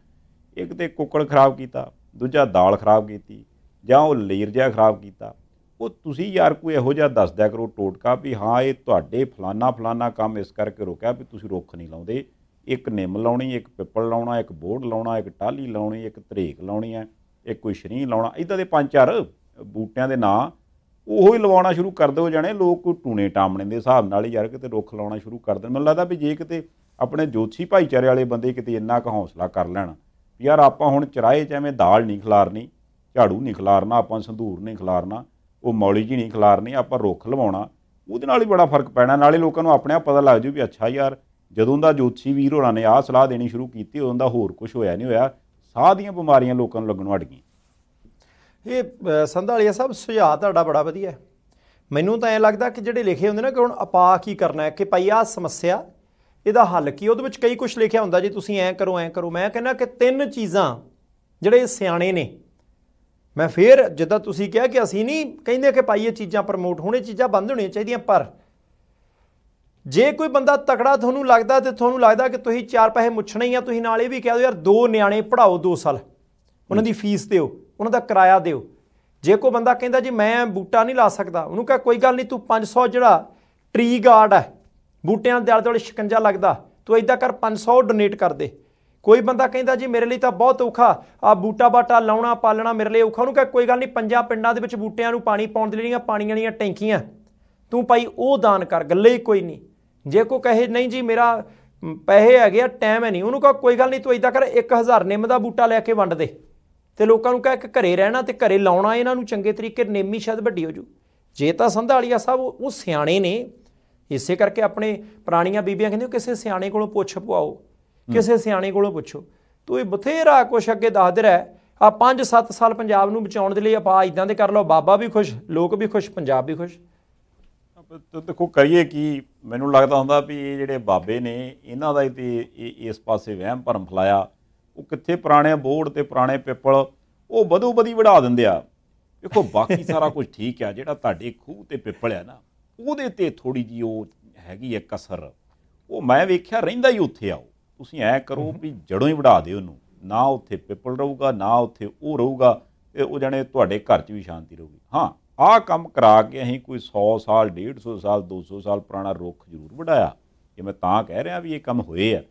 ਇੱਕ ਤੇ ਕੁੱਕੜ ਖਰਾਬ ਕੀਤਾ ਦੂਜਾ ਦਾਲ ਖਰਾਬ ਕੀਤੀ ਜਾਂ ਉਹ ਲੀਰ ਜਿਹਾ ਖਰਾਬ ਕੀਤਾ ਉਹ ਤੁਸੀਂ ਯਾਰ ਕੋਈ ਇਹੋ ਜਿਹਾ ਦੱਸ ਦਿਆ ਕਰੋ ਟੋਟਕਾ ਵੀ ਹਾਂ ਇਹ ਤੁਹਾਡੇ ਫਲਾਨਾ ਫਲਾਨਾ ਕੰਮ ਇਸ ਕਰਕੇ ਰੁਕਿਆ ਵੀ ਤੁਸੀਂ ਰੁੱਖ ਨਹੀਂ ਲਾਉਂਦੇ ਇੱਕ ਨਿੰਮ ਲਾਉਣੀ ਇੱਕ ਪਿੱਪਲ ਲਾਉਣਾ ਇੱਕ ਬੋੜ ਲਾਉਣਾ ਇੱਕ ਟਾਲੀ ਲਾਉਣੀ ਇੱਕ ਤਰੇਕ ਲਾਉਣੀ ਹੈ ਇੱਕ ਕੋਈ ਸ਼ਰੀਂ ਲਾਉਣਾ ਇਦਾਂ ਦੇ ਪੰਜ ਚਾਰ ਬੂਟਿਆਂ ਦੇ ਨਾਂ ਉਹੋ ਹੀ ਲਵਾਉਣਾ ਸ਼ੁਰੂ ਕਰ ਦਿਓ ਜਾਣੇ ਲੋਕ ਟੂਣੇ ਟਾਮਣੇ ਦੇ ਹਿਸਾਬ ਨਾਲ ਹੀ ਯਾਰ ਕਿਤੇ ਰੁੱਖ ਲਾਉਣਾ ਸ਼ੁਰੂ ਕਰ ਦੇਣ ਮੈਨੂੰ ਲੱਗਦਾ ਵੀ ਜੇ ਕਿਤੇ ਆਪਣੇ ਜੋਤਸ਼ੀ ਭਾਈਚਾਰੇ ਵਾਲੇ ਬੰਦੇ ਕਿਤੇ ਇੰਨਾ ਕੁ ਹੌਸਲਾ ਕਰ ਲੈਣ ਯਾਰ ਆਪਾਂ ਹੁਣ ਚਰਾਏ ਚ ਐਵੇਂ ਦਾਲ ਨਹੀਂ ਖਲਾਰਨੀ ਝਾੜੂ ਨਹੀਂ ਖਲਾਰਨਾ ਆਪਾਂ ਸੰਧੂਰ ਨਹੀਂ ਖਲਾਰਨਾ ਉਹ ਮੌਲੀ ਜੀ ਨਹੀਂ ਖਲਾਰਨੀ ਆਪਾਂ ਰੁੱਖ ਲਵਾਉਣਾ ਉਹਦੇ ਨਾਲ ਹੀ ਬੜਾ ਫਰਕ ਪੈਣਾ ਨਾਲੇ ਲੋਕਾਂ ਨੂੰ ਆਪਣੇ ਆਪ ਪਤਾ ਲੱਗ ਜੂ ਵੀ ਅੱਛਾ ਯਾਰ ਜਦੋਂ ਦਾ ਜੋਤਸ਼ੀ ਵੀਰ ਹੋਣਾ ਨੇ ਆਹ ਸਲਾਹ ਦੇਣੀ ਸ਼ੁਰੂ ਕੀਤੀ ਉਦੋਂ ਦਾ ਹੋਰ ਕੁਝ ਹੋਇਆ ਨਹੀਂ ਹੋਇਆ ਸਾਹ ਦੀਆਂ ਬਿਮਾਰੀਆਂ ਲੋਕਾਂ ਨੂੰ ਲੱਗਣੋਂ ਹਟ ਗਈਆਂ ਇਹ ਸੰਧਾਲੀਆ ਸਾਹਿਬ ਸੁਝਾਅ ਤੁਹਾਡਾ ਬੜਾ ਵਧੀਆ ਹੈ ਮੈਨੂੰ ਤਾਂ ਐ ਲੱਗਦਾ ਕਿ ਜਿਹੜੇ ਲਿਖੇ ਹੁੰਦੇ ਨਾ ਕਿ ਹੁਣ ਆਪਾ ਕੀ ਕਰਨਾ ਹੈ ਕਿ ਪਈ ਆ ਸਮੱਸਿਆ ਇਹਦਾ ਹੱਲ ਕੀ ਉਹਦੇ ਵਿੱਚ ਕਈ ਕੁਝ ਲਿਖਿਆ ਹੁੰਦਾ ਜੀ ਤੁਸੀਂ ਐ ਕਰੋ ਐ ਕਰੋ ਮੈਂ ਕਹਿੰਦਾ ਕਿ ਤਿੰਨ ਚੀਜ਼ਾਂ ਜਿਹੜੇ ਸਿਆਣੇ ਨੇ ਮੈਂ ਫੇਰ ਜਿੱਦਾਂ ਤੁਸੀਂ ਕਿਹਾ ਕਿ ਅਸੀਂ ਨਹੀਂ ਕਹਿੰਦੇ ਕਿ ਪਾਈਏ ਇਹ ਚੀਜ਼ਾਂ ਪ੍ਰਮੋਟ ਹੋਣੇ ਚੀਜ਼ਾਂ ਬੰਦ ਹੋਣੀਆਂ ਚਾਹੀਦੀਆਂ ਪਰ ਜੇ ਕੋਈ ਬੰਦਾ ਤਕੜਾ ਤੁਹਾਨੂੰ ਲੱਗਦਾ ਤੇ ਤੁਹਾਨੂੰ ਲੱਗਦਾ ਕਿ ਤੁਸੀਂ ਚਾਰ ਪੈਸੇ ਮੁੱਛਣੇ ਹੀ ਆ ਤੁਸੀਂ ਨਾਲ ਇਹ ਵੀ ਕਹਿ ਦਿਓ ਯਾਰ ਦੋ ਨਿਆਣੇ ਪੜਾਓ 2 ਸਾਲ ਉਹਨਾਂ ਦੀ ਫੀਸ ਦਿਓ ਉਹਨਾਂ ਦਾ ਕਿਰਾਇਆ ਦਿਓ ਜੇ ਕੋਈ ਬੰਦਾ ਕਹਿੰਦਾ ਜੀ ਮੈਂ ਬੂਟਾ ਨਹੀਂ ਲਾ ਸਕਦਾ ਉਹਨੂੰ ਕਹ ਕੋਈ ਗੱਲ ਨਹੀਂ ਤੂੰ 500 ਜਿਹੜਾ ਟਰੀ ਗਾਰਡ ਹੈ ਬੂਟਿਆਂ ਦੇ ਆਲੇ-ਦੁਆਲੇ ਸ਼ਿਕੰਜਾ ਲੱਗਦਾ ਤੂੰ ਇਦਾਂ ਕਰ 500 ਡੋਨੇਟ ਕਰ ਦੇ ਕੋਈ ਬੰਦਾ ਕਹਿੰਦਾ ਜੀ ਮੇਰੇ ਲਈ ਤਾਂ ਬਹੁਤ ਔਖਾ ਆ ਬੂਟਾ ਬਾਟਾ ਲਾਉਣਾ ਪਾਲਣਾ ਮੇਰੇ ਲਈ ਔਖਾ ਉਹਨੂੰ ਕਹ ਕੋਈ ਗੱਲ ਨਹੀਂ ਪੰਜਾਂ ਪਿੰਡਾਂ ਦੇ ਵਿੱਚ ਬੂਟਿਆਂ ਨੂੰ ਪਾਣੀ ਪਾਉਣ ਦੇ ਲਈ ਜਿਹੜੀਆਂ ਪਾਣੀ ਵਾਲੀਆਂ ਟੈਂਕੀਆਂ ਤੂੰ ਭਾਈ ਉਹ ਦਾਨ ਕਰ ਗੱਲੇ ਕੋਈ ਨਹੀਂ ਜੇ ਕੋ ਕਹੇ ਨਹੀਂ ਜੀ ਮੇਰਾ ਪੈਸੇ ਹੈਗੇ ਆ ਟਾਈਮ ਹੈ ਨਹੀਂ ਉਹਨੂੰ ਕਹ ਕੋਈ ਗੱਲ ਨਹੀਂ ਤੂੰ ਇਦਾਂ ਕਰ 1000 ਨਿੰਮ ਦਾ ਬੂਟਾ ਲੈ ਕੇ ਵੰਡ ਦੇ ਤੇ ਲੋਕਾਂ ਨੂੰ ਕਹ ਕਿ ਘਰੇ ਰਹਿਣਾ ਤੇ ਘਰੇ ਲਾਉਣਾ ਇਹਨਾਂ ਨੂੰ ਚੰਗੇ ਤਰੀਕੇ ਨੇਮੀ ਸ਼ਦ ਵੱਡੀ ਹੋ ਜੂ ਜੇ ਤਾਂ ਸੰਧਾਲੀਆ ਸਾਹਿਬ ਉਹ ਸਿਆਣੇ ਨੇ ਇਸੇ ਕਰਕੇ ਆਪਣੇ ਪ੍ਰਾਣੀਆਂ ਬੀਬੀਆਂ ਕਹਿੰਦੇ ਕਿਸੇ ਸਿਆਣੇ ਕੋਲੋਂ ਪੁੱਛ ਪਵਾਓ ਕਿਸੇ ਸਿਆਣੇ ਕੋਲੋਂ ਪੁੱਛੋ ਤੂੰ ਇਹ ਬਥੇਰਾ ਕੁਛ ਅੱਗੇ ਦੱਸਦੇ ਰਹਿ ਆ 5-7 ਸਾਲ ਪੰਜਾਬ ਨੂੰ ਬਚਾਉਣ ਦੇ ਲਈ ਆਪਾਂ ਇਦਾਂ ਦੇ ਕਰ ਲਓ ਬਾਬਾ ਵੀ ਖੁਸ਼ ਲੋਕ ਵੀ ਖੁਸ਼ ਪੰਜਾਬ ਵੀ ਖੁਸ਼ ਦੇਖੋ ਕਰੀਏ ਕੀ ਮੈਨੂੰ ਲੱਗਦਾ ਹੁੰਦਾ ਵੀ ਇਹ ਜਿਹੜੇ ਬਾਬੇ ਨੇ ਇਹਨਾਂ ਦਾ ਤੇ ਇਸ ਪਾਸੇ ਵਹਿਮ ਭਰਮ ਫਲਾਇਆ ਉਹ ਕਿੱਥੇ ਪੁਰਾਣੇ ਬੋਰਡ ਤੇ ਪੁਰਾਣੇ ਪਿੱਪਲ ਉਹ ਵਧੋ ਵਧੀ ਵੜਾ ਦਿੰਦੇ ਆ ਦੇਖੋ ਬਾਕੀ ਸਾਰਾ ਕੁਝ ਠੀਕ ਆ ਜਿਹੜਾ ਤੁਹਾਡੇ ਖੂਹ ਤੇ ਪਿੱਪਲ ਆ ਨਾ ਉਹਦੇ ਤੇ ਥੋੜੀ ਜੀ ਉਹ ਹੈਗੀ ਇੱਕ ਕਸਰ ਉਹ ਮੈਂ ਵੇਖਿਆ ਰਹਿੰਦਾ ਹੀ ਉੱਥੇ ਆਓ ਤੁਸੀਂ ਐ ਕਰੋ ਵੀ ਜੜੋਂ ਹੀ ਵੜਾ ਦਿਓ ਉਹਨੂੰ ਨਾ ਉੱਥੇ ਪਿੱਪਲ ਰਹੂਗਾ ਨਾ ਉੱਥੇ ਉਹ ਰਹੂਗਾ ਤੇ ਉਹ ਜਣੇ ਤੁਹਾਡੇ ਘਰ 'ਚ ਵੀ ਸ਼ਾਂਤੀ ਰਹੂਗੀ ਹਾਂ ਆਹ ਕੰਮ ਕਰਾ ਕੇ ਅਸੀਂ ਕੋਈ 100 ਸਾਲ 150 ਸਾਲ 200 ਸਾਲ ਪੁਰਾਣਾ ਰੁੱਖ ਜ਼ਰੂਰ ਵਡਾਇਆ ਇਹ ਮੈਂ ਤਾਂ ਕਹਿ ਰਿਹਾ ਵੀ ਇਹ ਕੰਮ ਹੋਏ ਆ